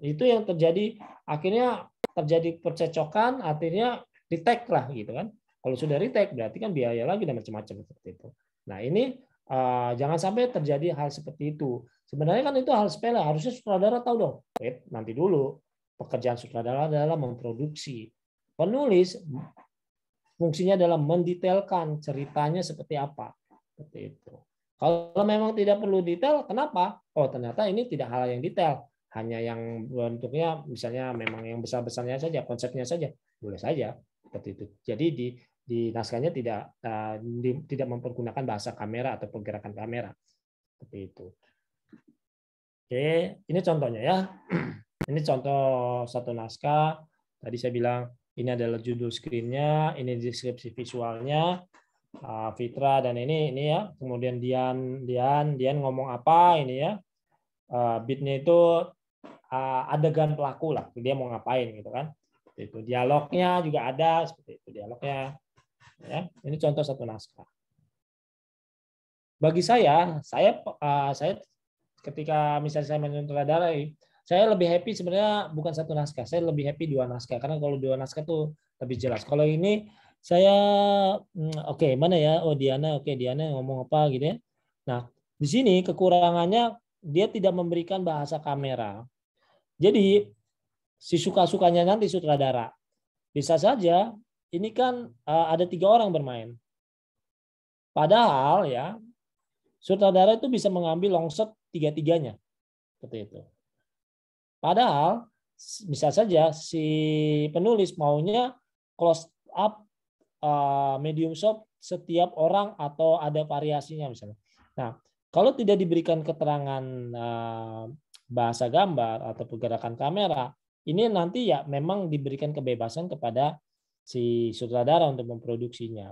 Itu. yang terjadi akhirnya terjadi percecokan akhirnya di lah gitu kan. Kalau sudah retake berarti kan biaya lagi dan macam-macam seperti itu. Nah, ini uh, jangan sampai terjadi hal seperti itu. Sebenarnya kan itu hal sepele, harusnya sutradara tahu dong. nanti dulu. Pekerjaan sutradara adalah memproduksi. Penulis fungsinya adalah mendetailkan ceritanya seperti apa. Seperti itu. Kalau memang tidak perlu detail, kenapa? Oh, ternyata ini tidak hal yang detail, hanya yang bentuknya misalnya memang yang besar-besarnya saja, konsepnya saja, boleh saja seperti itu. Jadi di di naskahnya tidak eh, di, tidak mempergunakan bahasa kamera atau pergerakan kamera seperti itu. Oke, ini contohnya ya. Ini contoh satu naskah. Tadi saya bilang ini adalah judul screennya, ini deskripsi visualnya, ah, Fitra dan ini ini ya. Kemudian Dian Dian Dian ngomong apa ini ya? Ah, Bitnya itu ah, adegan pelaku lah, dia mau ngapain gitu kan? Itu dialognya juga ada seperti itu dialognya. Ya, ini contoh satu naskah. Bagi saya, saya saya ketika misalnya saya menyutradarai saya lebih happy sebenarnya bukan satu naskah, saya lebih happy dua naskah karena kalau dua naskah tuh lebih jelas. Kalau ini saya hmm, oke okay, mana ya? Oh Diana, oke okay, Diana ngomong apa gitu ya. Nah di sini kekurangannya dia tidak memberikan bahasa kamera. Jadi si suka-sukanya nanti sutradara. Bisa saja ini kan eh, ada tiga orang bermain. Padahal ya sutradara itu bisa mengambil longshot tiga-tiganya seperti itu. Padahal bisa saja si penulis maunya close up eh, medium shop setiap orang atau ada variasinya misalnya. Nah, kalau tidak diberikan keterangan eh, bahasa gambar atau pergerakan kamera, ini nanti ya memang diberikan kebebasan kepada si sutradara untuk memproduksinya.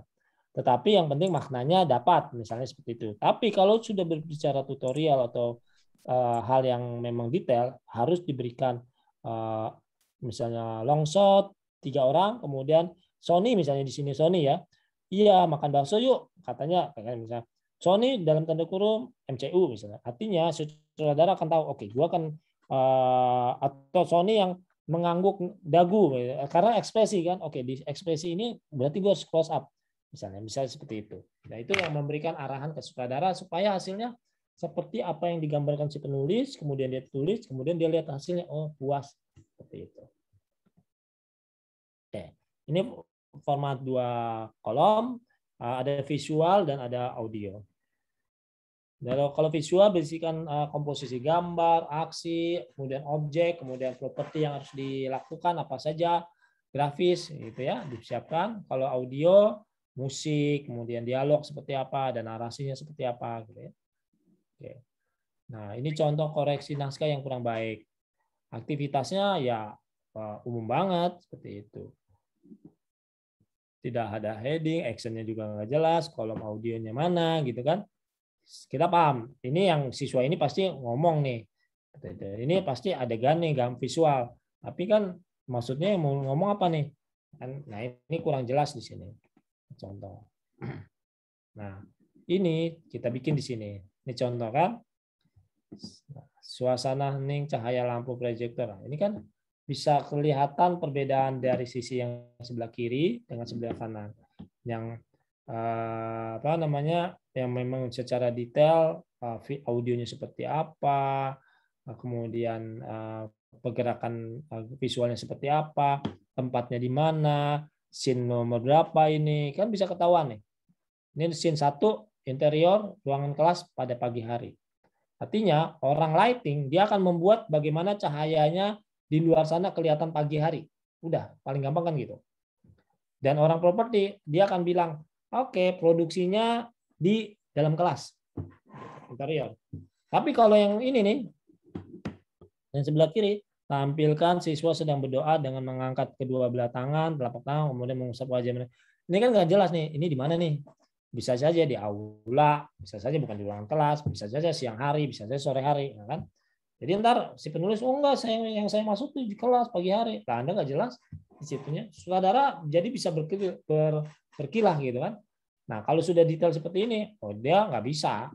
Tetapi yang penting maknanya dapat, misalnya seperti itu. Tapi kalau sudah berbicara tutorial atau Eh, hal yang memang detail harus diberikan eh, misalnya long shot tiga orang kemudian Sony misalnya di sini Sony ya iya makan bakso yuk katanya kayak misalnya Sony dalam tanda kurung MCU misalnya artinya saudara akan tahu oke okay, gua akan eh, atau Sony yang mengangguk dagu karena ekspresi kan oke di ekspresi ini berarti gua harus close up misalnya misalnya seperti itu nah itu yang memberikan arahan ke saudara supaya hasilnya seperti apa yang digambarkan si penulis, kemudian dia tulis, kemudian dia lihat hasilnya, oh puas seperti itu. Oke, ini format dua kolom, ah, ada visual dan ada audio. Nah, kalau kalau visual berisikan ah, komposisi gambar, aksi, kemudian objek, kemudian properti yang harus dilakukan apa saja, grafis gitu ya disiapkan. Kalau audio musik, kemudian dialog seperti apa dan narasinya seperti apa gitu ya. Oke. Nah, ini contoh koreksi naskah yang kurang baik. Aktivitasnya ya eh, umum banget seperti itu. Tidak ada heading, actionnya juga nggak jelas, kolom audionya mana gitu kan. Kita paham, ini yang siswa ini pasti ngomong nih. Gitu, gitu. Ini pasti adegan nih, gam visual. Tapi kan maksudnya mau ngomong apa nih? Kan, nah ini kurang jelas di sini. Contoh. Nah ini kita bikin di sini. Ini contoh kan. Suasana hening, cahaya lampu proyektor. Ini kan bisa kelihatan perbedaan dari sisi yang sebelah kiri dengan sebelah kanan. Yang eh, apa namanya yang memang secara detail eh, audionya seperti apa, eh, kemudian pergerakan visualnya seperti apa, tempatnya di mana, scene nomor berapa ini, kan bisa ketahuan nih. Ini scene satu interior ruangan kelas pada pagi hari. Artinya, orang lighting dia akan membuat bagaimana cahayanya di luar sana kelihatan pagi hari. Udah, paling gampang kan gitu. Dan orang properti dia akan bilang, "Oke, okay, produksinya di dalam kelas." Interior. Tapi kalau yang ini nih, yang sebelah kiri, tampilkan siswa sedang berdoa dengan mengangkat kedua belah tangan, telapak tangan, kemudian mengusap wajah Ini kan nggak jelas nih, ini di mana nih? bisa saja di aula, bisa saja bukan di ruang kelas, bisa saja siang hari, bisa saja sore hari, ya kan? Jadi ntar si penulis, oh enggak, saya, yang saya masuk tuh di kelas pagi hari. Nah, Anda nggak jelas di situnya. saudara, jadi bisa berkil, ber, berkilah gitu kan. Nah, kalau sudah detail seperti ini, oh dia nggak bisa.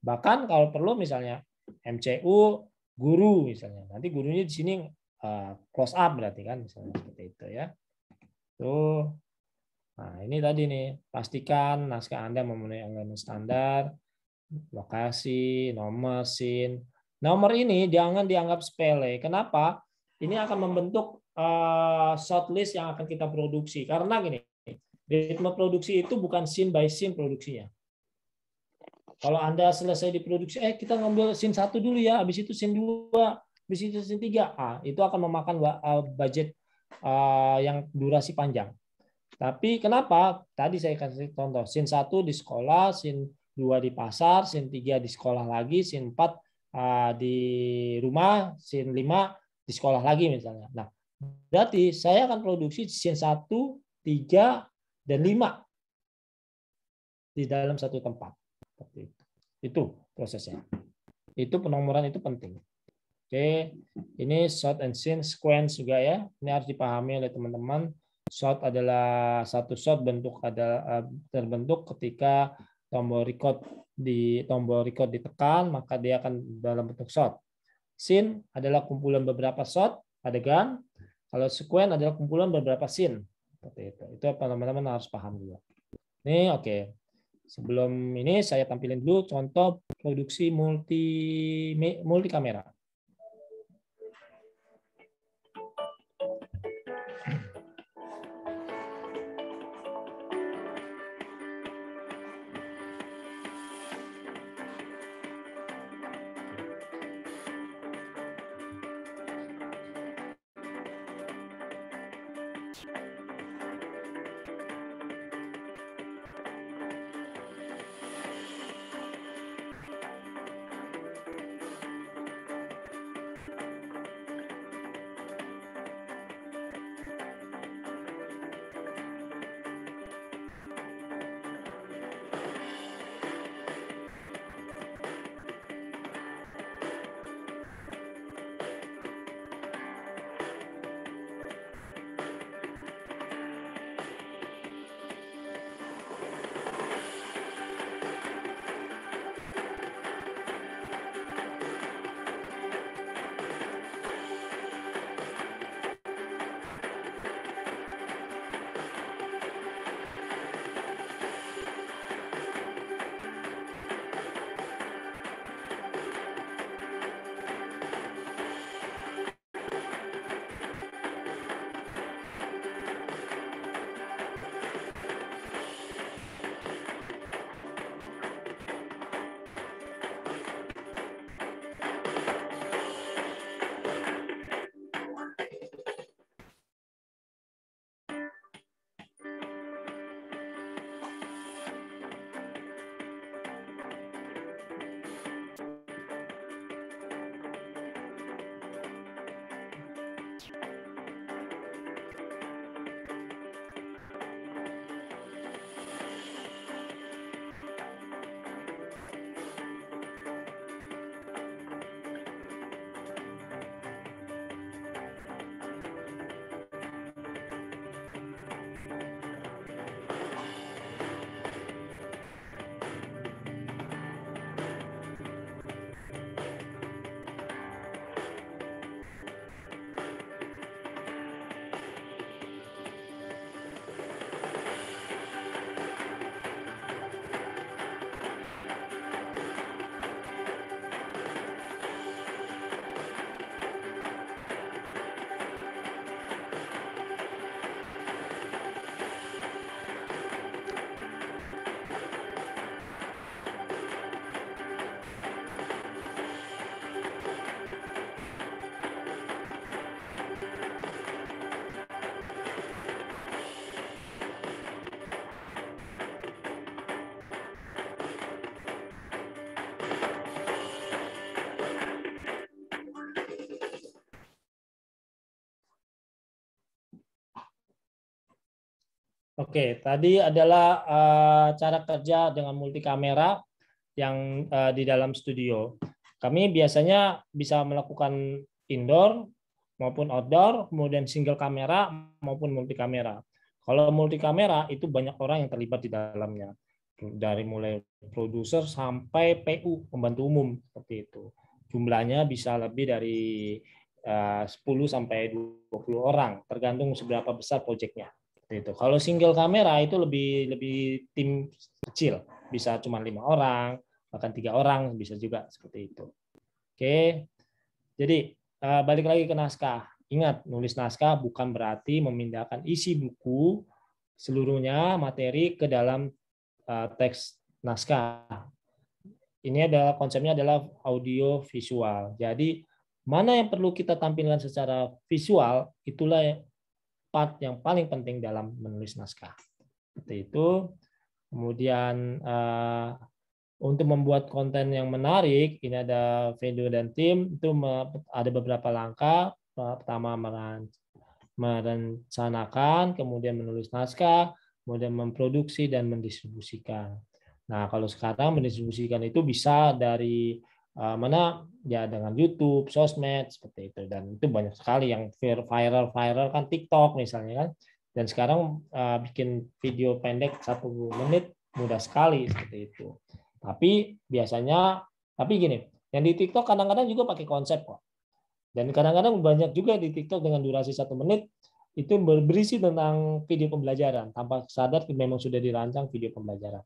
Bahkan kalau perlu misalnya MCU guru misalnya. Nanti gurunya di sini eh, close up berarti kan misalnya seperti itu ya. Tuh Nah, ini tadi nih, pastikan naskah Anda memenuhi anggaran standar, lokasi, nomor, sin. Nomor ini jangan dianggap sepele. Kenapa? Ini akan membentuk uh, shortlist yang akan kita produksi. Karena gini, ritme produksi itu bukan sin by sin produksinya. Kalau Anda selesai diproduksi, eh kita ngambil sin satu dulu ya, habis itu sin dua, habis itu sin tiga, ah, itu akan memakan eh, budget eh, yang durasi panjang. Tapi kenapa? Tadi saya kasih contoh, sin 1 di sekolah, sin 2 di pasar, sin 3 di sekolah lagi, sin 4 ah, di rumah, sin 5 di sekolah lagi misalnya. Nah, berarti saya akan produksi sin 1, 3, dan 5 di dalam satu tempat. itu. Itu prosesnya. Itu penomoran itu penting. Oke, ini short and sin sequence juga ya. Ini harus dipahami oleh teman-teman Shot adalah satu shot bentuk ada eh, terbentuk ketika tombol record di tombol record ditekan maka dia akan dalam bentuk shot. Scene adalah kumpulan beberapa shot adegan. Kalau sequence adalah kumpulan beberapa scene seperti itu. Itu teman-teman harus paham juga. Nih oke. Okay. Sebelum ini saya tampilin dulu contoh produksi multi multi kamera. Oke, tadi adalah uh, cara kerja dengan multi kamera yang uh, di dalam studio. Kami biasanya bisa melakukan indoor maupun outdoor, kemudian single kamera maupun multi kamera. Kalau multi kamera itu banyak orang yang terlibat di dalamnya. Dari mulai produser sampai PU, pembantu umum seperti itu. Jumlahnya bisa lebih dari eh, uh, 10 sampai 20 orang, tergantung seberapa besar proyeknya itu. Kalau single kamera itu lebih lebih tim kecil, bisa cuma lima orang, bahkan tiga orang bisa juga seperti itu. Oke, jadi eh, balik lagi ke naskah. Ingat, nulis naskah bukan berarti memindahkan isi buku seluruhnya materi ke dalam eh, teks naskah. Ini adalah konsepnya adalah audio visual. Jadi mana yang perlu kita tampilkan secara visual itulah part yang paling penting dalam menulis naskah. Seperti itu. Kemudian eh, untuk membuat konten yang menarik, ini ada video dan tim, itu ada beberapa langkah. Pertama merencanakan, kemudian menulis naskah, kemudian memproduksi dan mendistribusikan. Nah, kalau sekarang mendistribusikan itu bisa dari Eh, mana ya dengan YouTube, sosmed seperti itu dan itu banyak sekali yang viral viral kan TikTok misalnya kan dan sekarang uh, bikin video pendek satu menit mudah sekali seperti itu tapi biasanya tapi gini yang di TikTok kadang-kadang juga pakai konsep kok dan kadang-kadang banyak juga di TikTok dengan durasi satu menit itu berisi tentang video pembelajaran tanpa sadar memang sudah dirancang video pembelajaran.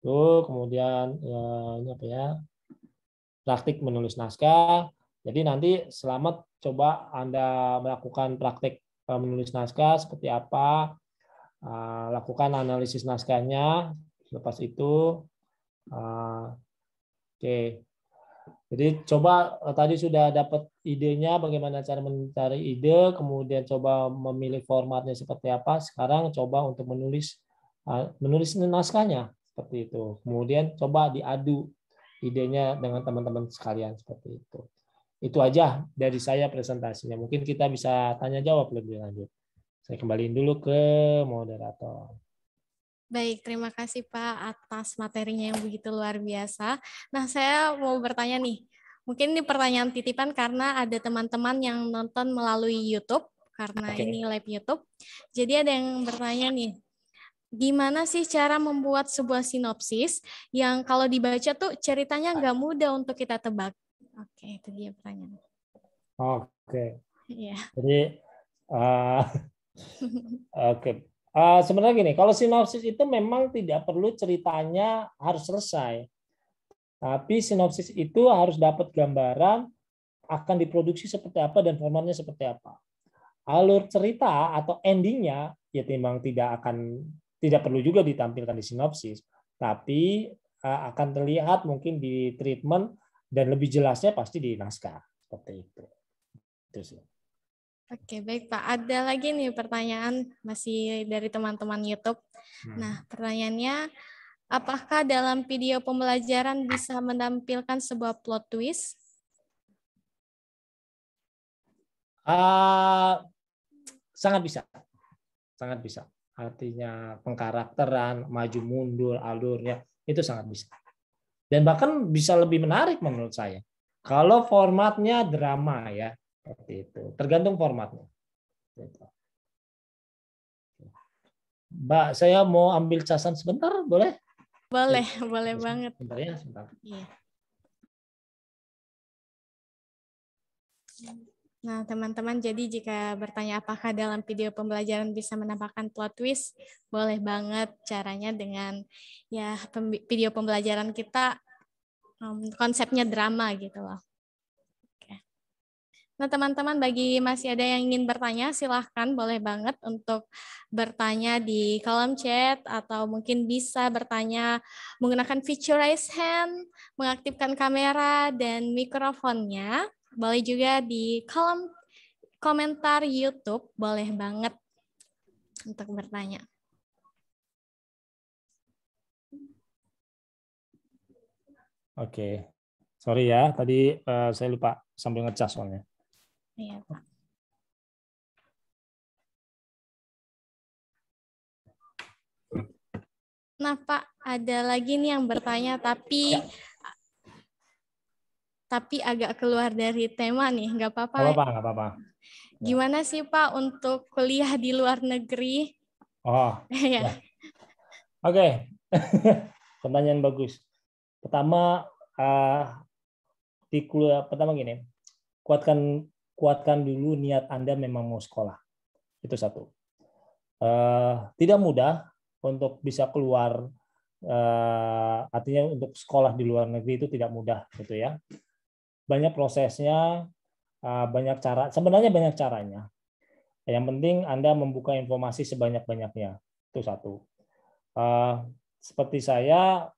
Tuh, kemudian ya, ini apa ya? praktik menulis naskah. Jadi nanti selamat coba Anda melakukan praktik eh, menulis naskah seperti apa, eh, lakukan analisis naskahnya, lepas itu eh, oke. Jadi coba tadi sudah dapat idenya bagaimana cara mencari ide, kemudian coba memilih formatnya seperti apa. Sekarang coba untuk menulis menulis naskahnya seperti itu. Kemudian coba diadu idenya dengan teman-teman sekalian seperti itu. Itu aja dari saya presentasinya. Mungkin kita bisa tanya jawab lebih lanjut. Saya kembaliin dulu ke moderator. Baik, terima kasih Pak atas materinya yang begitu luar biasa. Nah, saya mau bertanya nih. Mungkin ini pertanyaan titipan karena ada teman-teman yang nonton melalui YouTube karena okay. ini live YouTube. Jadi ada yang bertanya nih, gimana sih cara membuat sebuah sinopsis yang kalau dibaca tuh ceritanya ah. nggak mudah untuk kita tebak. Oke, itu dia pertanyaan. Oke. Okay. Iya. Yeah. Jadi, uh, oke. Okay. Uh, eh, sebenarnya gini, kalau sinopsis itu memang tidak perlu ceritanya harus selesai. Tapi sinopsis itu harus dapat gambaran akan diproduksi seperti apa dan formatnya seperti apa. Alur cerita atau endingnya ya memang tidak akan tidak perlu juga ditampilkan di sinopsis, tapi eh, akan terlihat mungkin di treatment dan lebih jelasnya pasti di naskah seperti itu. Itu sih. Oke, baik Pak. Ada lagi nih pertanyaan masih dari teman-teman YouTube. Hmm. Nah, pertanyaannya apakah dalam video pembelajaran bisa menampilkan sebuah plot twist? Uh, sangat bisa. Sangat bisa artinya pengkarakteran, maju mundur, alurnya itu sangat bisa. Dan bahkan bisa lebih menarik menurut saya. Kalau formatnya drama ya, seperti itu. Tergantung formatnya. Gitu. Mbak, saya mau ambil casan sebentar, boleh? Boleh, ya. boleh sebentar, banget. Sebentar ya, sebentar. Iya. Nah, teman-teman, jadi jika bertanya apakah dalam video pembelajaran bisa menambahkan plot twist, boleh banget caranya dengan ya video pembelajaran kita um, konsepnya drama gitu loh. Oke. Nah, teman-teman, bagi masih ada yang ingin bertanya, silahkan boleh banget untuk bertanya di kolom chat atau mungkin bisa bertanya menggunakan feature raise hand, mengaktifkan kamera dan mikrofonnya boleh juga di kolom komentar YouTube, boleh banget untuk bertanya. Oke, okay. sorry ya, tadi uh, saya lupa sambil ngecas soalnya. Iya, Pak. Nah, Pak, ada lagi nih yang bertanya, tapi ya tapi agak keluar dari tema nih, nggak apa-apa. Nggak apa-apa, nggak apa-apa. Ya. Gimana sih Pak untuk kuliah di luar negeri? Oh, ya. ya. Oke, pertanyaan bagus. Pertama, uh, di kuliah pertama gini, kuatkan kuatkan dulu niat Anda memang mau sekolah. Itu satu. Uh, tidak mudah untuk bisa keluar uh, artinya untuk sekolah di luar negeri itu tidak mudah gitu ya banyak prosesnya, ah, banyak cara. Sebenarnya banyak caranya. Yang penting Anda membuka informasi sebanyak-banyaknya. Itu satu. Ah, seperti saya,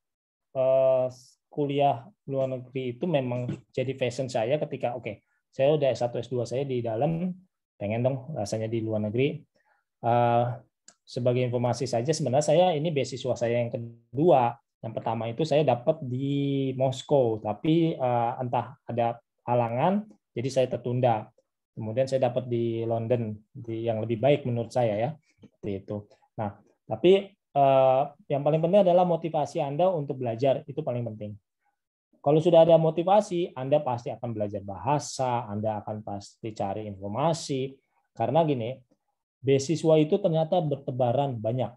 eh, kuliah luar negeri itu memang jadi fashion saya ketika, oke, okay, saya udah S1, S2 saya di dalam, pengen dong rasanya di luar negeri. Ah, sebagai informasi saja, sebenarnya saya ini beasiswa saya yang kedua. Yang pertama itu saya dapat di Moskow, tapi uh, entah ada halangan, jadi saya tertunda. Kemudian saya dapat di London, di yang lebih baik menurut saya ya, itu. Nah, tapi uh, yang paling penting adalah motivasi Anda untuk belajar itu paling penting. Kalau sudah ada motivasi, Anda pasti akan belajar bahasa, Anda akan pasti cari informasi. Karena gini, beasiswa itu ternyata bertebaran banyak.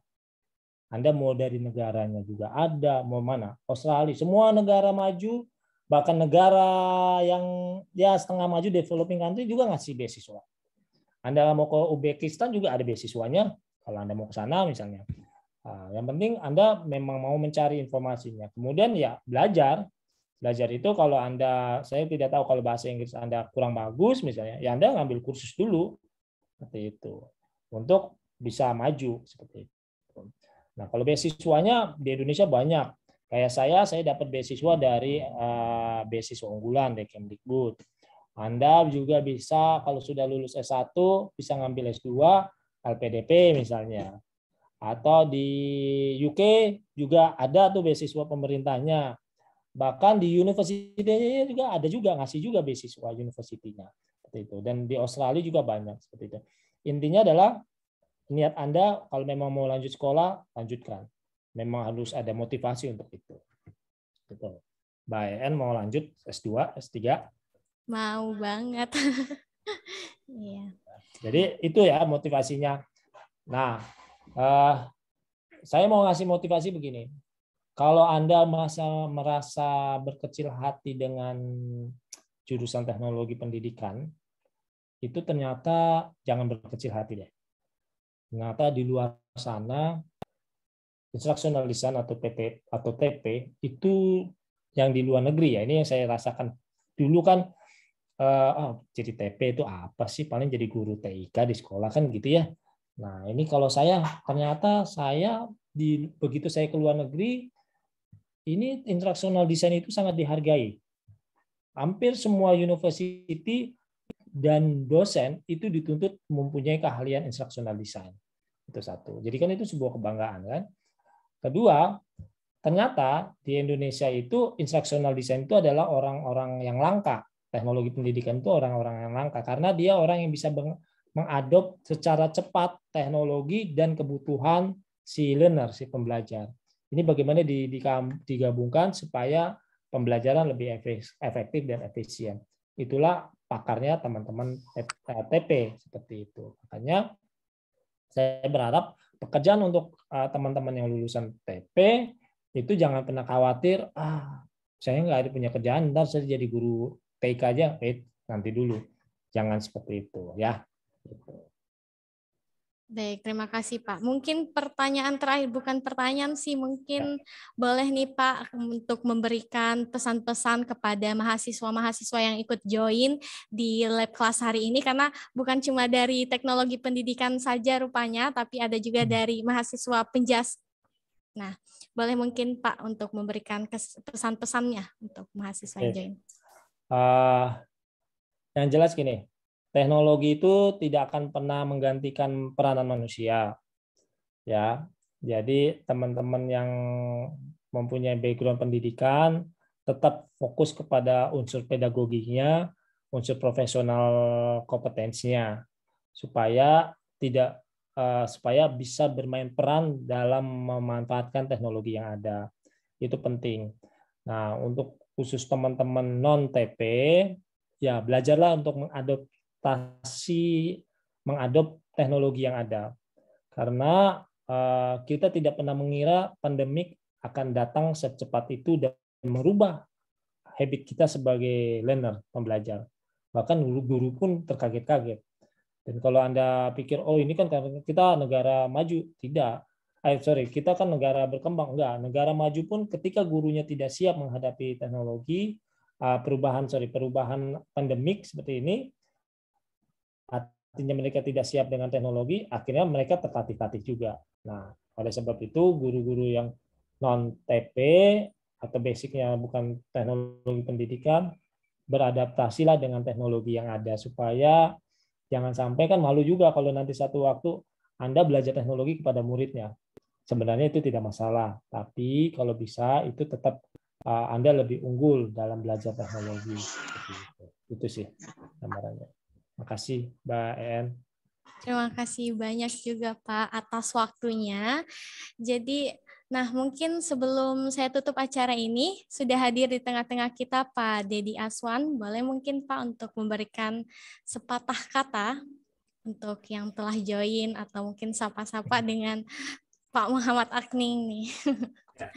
Anda mau dari negaranya juga ada, mau mana? Australia, semua negara maju, bahkan negara yang ya setengah maju developing country juga ngasih beasiswa. Anda mau ke Uzbekistan juga ada beasiswanya kalau Anda mau ke sana misalnya. Ah, yang penting Anda memang mau mencari informasinya. Kemudian ya belajar. Belajar itu kalau Anda, saya tidak tahu kalau bahasa Inggris Anda kurang bagus misalnya, ya Anda ngambil kursus dulu. Seperti itu. Untuk bisa maju seperti itu. Nah, kalau beasiswanya di Indonesia banyak. Kayak saya, saya dapat beasiswa dari uh, beasiswa unggulan dari Kemdikbud. Anda juga bisa kalau sudah lulus S1 bisa ngambil S2 LPDP misalnya. Atau di UK juga ada tuh beasiswa pemerintahnya. Bahkan di universitinya juga ada juga ngasih juga beasiswa universitinya seperti itu. Dan di Australia juga banyak seperti itu. Intinya adalah niat Anda kalau memang mau lanjut sekolah, lanjutkan. Memang harus ada motivasi untuk itu. Gitu. Mbak En mau lanjut S2, S3? Mau banget. Iya. Jadi itu ya motivasinya. Nah, eh, saya mau ngasih motivasi begini. Kalau Anda merasa, merasa berkecil hati dengan jurusan teknologi pendidikan, itu ternyata jangan berkecil hati deh. Ternyata di luar sana instruksional design atau PT atau TP itu yang di luar negeri ya. Ini yang saya rasakan dulu kan uh, oh, jadi TP itu apa sih? Paling jadi guru TIK di sekolah kan gitu ya. Nah, ini kalau saya ternyata saya di begitu saya ke luar negeri ini instruksional design itu sangat dihargai. Hampir semua university dan dosen itu dituntut mempunyai keahlian instructional design. Itu satu. Jadi kan itu sebuah kebanggaan kan. Kedua, ternyata di Indonesia itu instructional design itu adalah orang-orang yang langka. Teknologi pendidikan itu orang-orang yang langka karena dia orang yang bisa mengadop secara cepat teknologi dan kebutuhan si learner, si pembelajar. Ini bagaimana digabungkan supaya pembelajaran lebih efektif dan efisien. Itulah pakarnya teman-teman TP eh, seperti itu. Makanya saya berharap pekerjaan untuk eh, teman-teman yang lulusan TP itu jangan pernah khawatir, ah saya nggak ada punya kerjaan, ntar saya jadi guru TK aja, eh nanti dulu. Jangan seperti itu ya. Gitu. Baik, terima kasih Pak. Mungkin pertanyaan terakhir, bukan pertanyaan sih, mungkin ya. boleh nih Pak untuk memberikan pesan-pesan kepada mahasiswa-mahasiswa yang ikut join di lab kelas hari ini, karena bukan cuma dari teknologi pendidikan saja rupanya, tapi ada juga hmm. dari mahasiswa penjas. Nah, boleh mungkin Pak untuk memberikan pesan-pesannya untuk mahasiswa yang join. Uh, yang jelas gini, teknologi itu tidak akan pernah menggantikan peranan manusia. Ya. Jadi teman-teman yang mempunyai background pendidikan tetap fokus kepada unsur pedagoginya, unsur profesional kompetensinya supaya tidak eh, supaya bisa bermain peran dalam memanfaatkan teknologi yang ada. Itu penting. Nah, untuk khusus teman-teman non TP ya belajarlah untuk mengadopsi mengadaptasi, mengadop teknologi yang ada. Karena eh, kita tidak pernah mengira pandemik akan datang secepat itu dan merubah habit kita sebagai learner, pembelajar. Bahkan guru-guru pun terkaget-kaget. Dan kalau Anda pikir, oh ini kan karena kita negara maju, tidak. Eh, sorry, kita kan negara berkembang. Enggak, negara maju pun ketika gurunya tidak siap menghadapi teknologi, eh, perubahan sorry perubahan pandemik seperti ini artinya mereka tidak siap dengan teknologi, akhirnya mereka tertatih-tatih juga. Nah, oleh sebab itu guru-guru yang non TP atau basicnya bukan teknologi pendidikan beradaptasilah dengan teknologi yang ada supaya jangan sampai kan malu juga kalau nanti satu waktu Anda belajar teknologi kepada muridnya. Sebenarnya itu tidak masalah, tapi kalau bisa itu tetap uh, Anda lebih unggul dalam belajar teknologi. Itu sih gambarannya. Terima kasih, Mbak En. Terima kasih banyak juga Pak atas waktunya. Jadi Nah, mungkin sebelum saya tutup acara ini, sudah hadir di tengah-tengah kita Pak Dedi Aswan. Boleh mungkin Pak untuk memberikan sepatah kata untuk yang telah join atau mungkin sapa-sapa dengan Pak Muhammad Akning nih. Ya,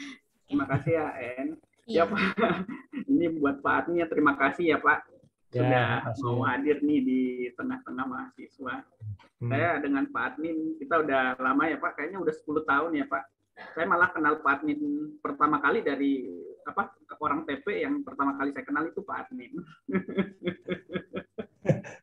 terima kasih ya, En. Ya, ya Pak. Ini buat Pak ya terima kasih ya, Pak ya, sudah kasih. mau hadir nih di tengah-tengah mahasiswa. Hmm. Saya dengan Pak Admin, kita udah lama ya Pak, kayaknya udah 10 tahun ya Pak. Saya malah kenal Pak Admin pertama kali dari apa orang TP yang pertama kali saya kenal itu Pak Admin.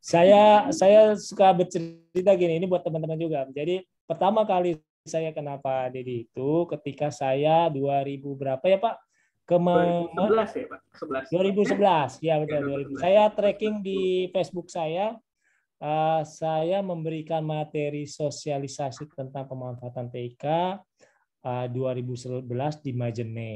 saya saya suka bercerita gini, ini buat teman-teman juga. Jadi pertama kali saya kenal Pak Deddy itu ketika saya 2000 berapa ya Pak? Kema ya Pak? 2011, ya betul. 2011. Saya tracking di Facebook saya, uh, saya memberikan materi sosialisasi tentang pemanfaatan TIK uh, 2011 di Majene.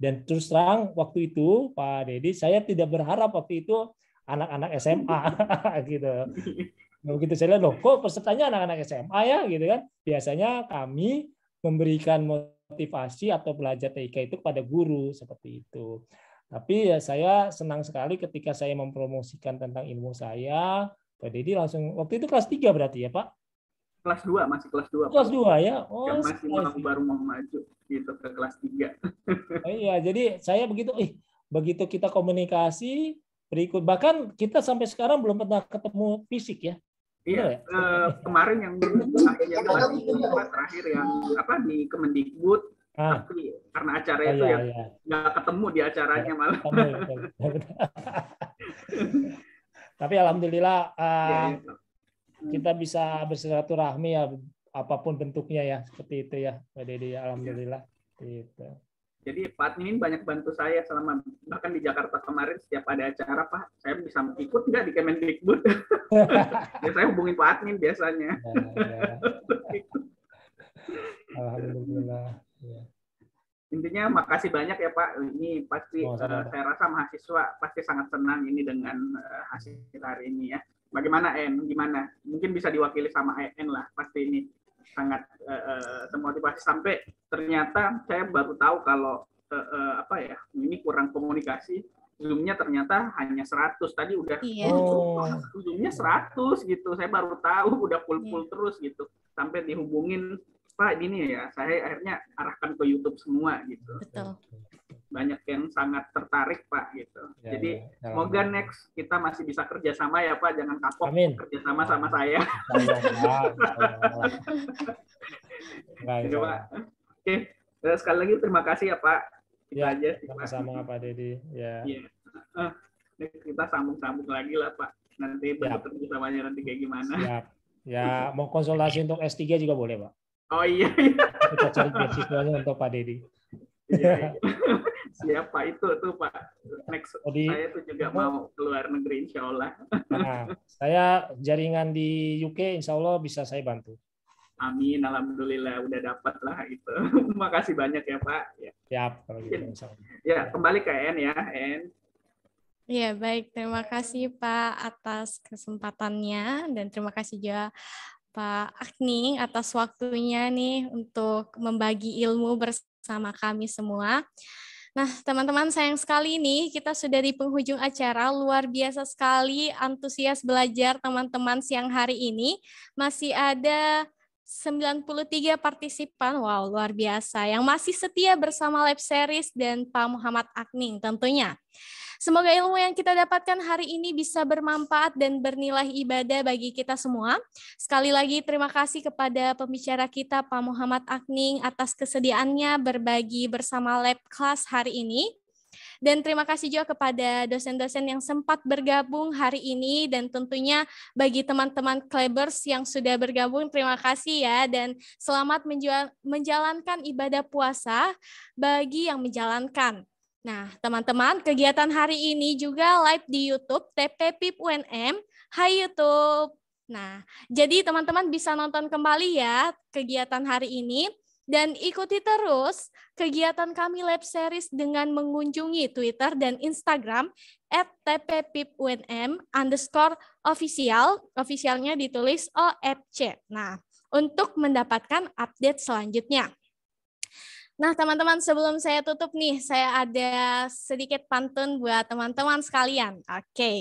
Dan terus terang waktu itu Pak Deddy, saya tidak berharap waktu itu anak-anak SMA gitu. Nah, begitu saya lihat, loh kok pesertanya anak-anak SMA ya gitu kan. Biasanya kami memberikan motivasi atau belajar TIK itu kepada guru seperti itu. Tapi ya saya senang sekali ketika saya mempromosikan tentang ilmu saya, Pak Deddy langsung waktu itu kelas 3 berarti ya, Pak? Kelas 2, masih kelas 2. Kelas 2 ya. Oh, Yang masih mau baru mau maju gitu ke kelas 3. oh, iya, jadi saya begitu eh begitu kita komunikasi berikut bahkan kita sampai sekarang belum pernah ketemu fisik ya. Iya. Uh, kemarin yang akhirnya terakhir yang apa di Kemendikbud ah. tapi karena acara oh, itu iya, yang iya. nggak ketemu di acaranya ya, malah. Iya, iya. tapi alhamdulillah uh, ya, ya. kita bisa bersilaturahmi ya apapun bentuknya ya seperti itu ya Pak Dede ya, alhamdulillah. Ya. Gitu. Jadi Pak Admin banyak bantu saya selama bahkan di Jakarta kemarin setiap ada acara Pak, saya bisa ikut nggak di Kemendikbud? ya saya hubungi Pak Admin biasanya. Ya, ya, ya. Alhamdulillah. Ya. Intinya makasih banyak ya Pak. Ini pasti oh, uh, saya rasa mahasiswa pasti sangat senang ini dengan uh, hasil hari ini ya. Bagaimana En? Gimana? Mungkin bisa diwakili sama En lah pasti ini sangat uh, termotivasi sampai ternyata saya baru tahu kalau uh, uh, apa ya ini kurang komunikasi zoomnya ternyata hanya 100 tadi udah iya. oh. zoomnya 100 gitu saya baru tahu udah full full iya. terus gitu sampai dihubungin pak ini ya saya akhirnya arahkan ke YouTube semua gitu betul banyak yang sangat tertarik Pak gitu. Ya, ya Jadi ya, ya. semoga ya. next kita masih bisa kerjasama ya Pak, jangan kapok Amin. kerjasama sama saya. Coba. Gitu, Oke, eh, sekali lagi terima kasih ya Pak. Kita ya, aja sama-sama Pak Dedi. Ya. ya. Uh, kita sambung-sambung lagi lah Pak. Nanti ya. kerjasamanya nanti kayak gimana. Siap. Ya, mau konsultasi untuk S3 juga boleh Pak. Oh iya. iya. Kita cari beasiswanya untuk Pak Dedi. Iya. iya siapa itu tuh Pak. Next Jadi, saya tuh juga mau keluar negeri insya Allah. Nah, saya jaringan di UK insya Allah bisa saya bantu. Amin, alhamdulillah udah dapat lah itu. Makasih banyak ya Pak. Ya, Siap, kalau gitu, ya kembali ke En ya, En. Ya baik. Terima kasih Pak atas kesempatannya dan terima kasih juga Pak Agni atas waktunya nih untuk membagi ilmu bersama kami semua. Nah, teman-teman sayang sekali nih kita sudah di penghujung acara. Luar biasa sekali antusias belajar teman-teman siang hari ini. Masih ada 93 partisipan, wow luar biasa, yang masih setia bersama Lab Series dan Pak Muhammad Akning tentunya. Semoga ilmu yang kita dapatkan hari ini bisa bermanfaat dan bernilai ibadah bagi kita semua. Sekali lagi terima kasih kepada pembicara kita Pak Muhammad Akning atas kesediaannya berbagi bersama lab class hari ini. Dan terima kasih juga kepada dosen-dosen yang sempat bergabung hari ini dan tentunya bagi teman-teman Klebers yang sudah bergabung terima kasih ya dan selamat menjual, menjalankan ibadah puasa bagi yang menjalankan. Nah, teman-teman, kegiatan hari ini juga live di YouTube TP PIP UNM. Hai YouTube. Nah, jadi teman-teman bisa nonton kembali ya kegiatan hari ini dan ikuti terus kegiatan kami live series dengan mengunjungi Twitter dan Instagram at tppipunm underscore official, officialnya ditulis OFC. Nah, untuk mendapatkan update selanjutnya. Nah, teman-teman, sebelum saya tutup nih, saya ada sedikit pantun buat teman-teman sekalian. Oke. Okay.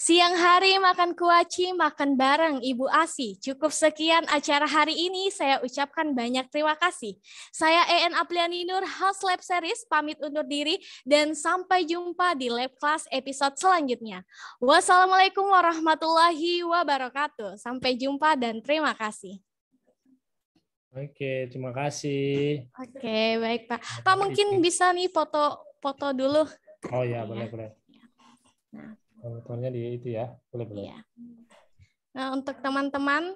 Siang hari makan kuaci, makan bareng Ibu Asi. Cukup sekian acara hari ini. Saya ucapkan banyak terima kasih. Saya EN Apliani Nur, House Lab Series, pamit undur diri, dan sampai jumpa di Lab Class episode selanjutnya. Wassalamualaikum warahmatullahi wabarakatuh. Sampai jumpa dan terima kasih. Oke, terima kasih. Oke, baik Pak. Pak mungkin bisa nih foto-foto dulu. Oh ya, boleh iya. boleh. Iya. Nah, fotonya di itu ya, boleh boleh. Ya. Nah, untuk teman-teman,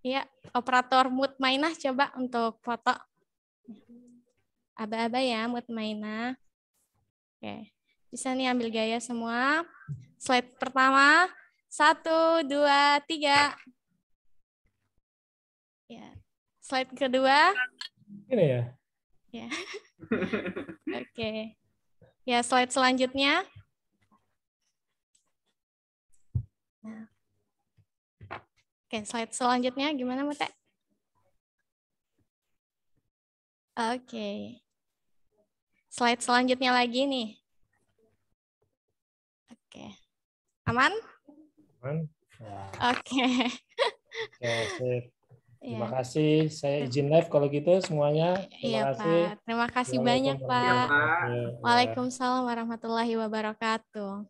ya operator mood mainah coba untuk foto. Aba-aba ya mood mainah. Oke, bisa nih ambil gaya semua. Slide pertama, satu, dua, tiga slide kedua. Ini ya. Ya. Oke. okay. Ya, slide selanjutnya. Oke, okay, slide selanjutnya gimana, Mute? Oke. Okay. Slide selanjutnya lagi nih. Oke. Okay. Aman? Aman. Ya. Oke. Oke, Iya. Terima ya. kasih. Saya izin live kalau gitu semuanya. Terima ya, kasih. Pak. Terima kasih banyak, Pak. Iya. Waalaikumsalam warahmatullahi wabarakatuh.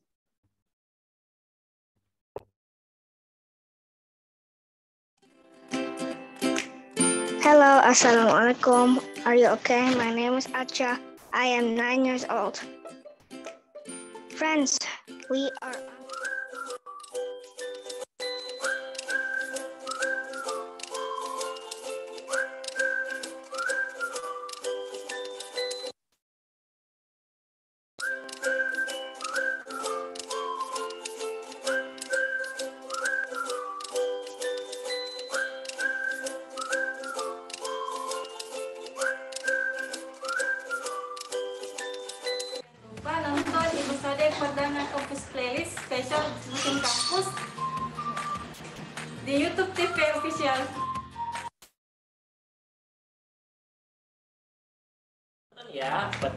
Hello, Assalamualaikum. Are you okay? My name is Acha. I am nine years old. Friends, we are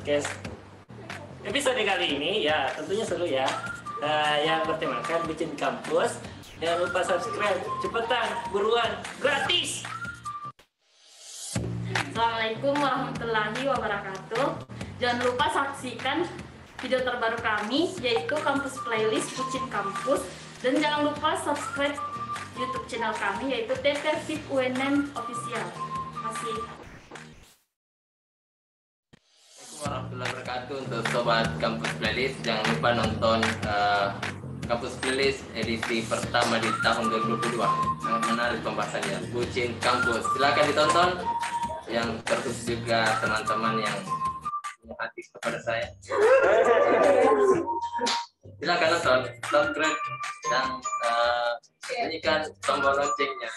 podcast episode kali ini ya tentunya seru ya uh, yang bertemakan bikin kampus jangan lupa subscribe cepetan buruan gratis Assalamualaikum warahmatullahi wabarakatuh jangan lupa saksikan video terbaru kami yaitu kampus playlist Bucin Kampus dan jangan lupa subscribe YouTube channel kami yaitu TTV UNM Official. Terima kasih. sobat kampus playlist jangan lupa nonton uh, kampus playlist edisi pertama di tahun 2022 sangat menarik pembahasannya bucin kampus silahkan ditonton yang terus juga teman-teman yang mengantis hati kepada saya silahkan nonton subscribe dan uh, bunyikan tombol loncengnya.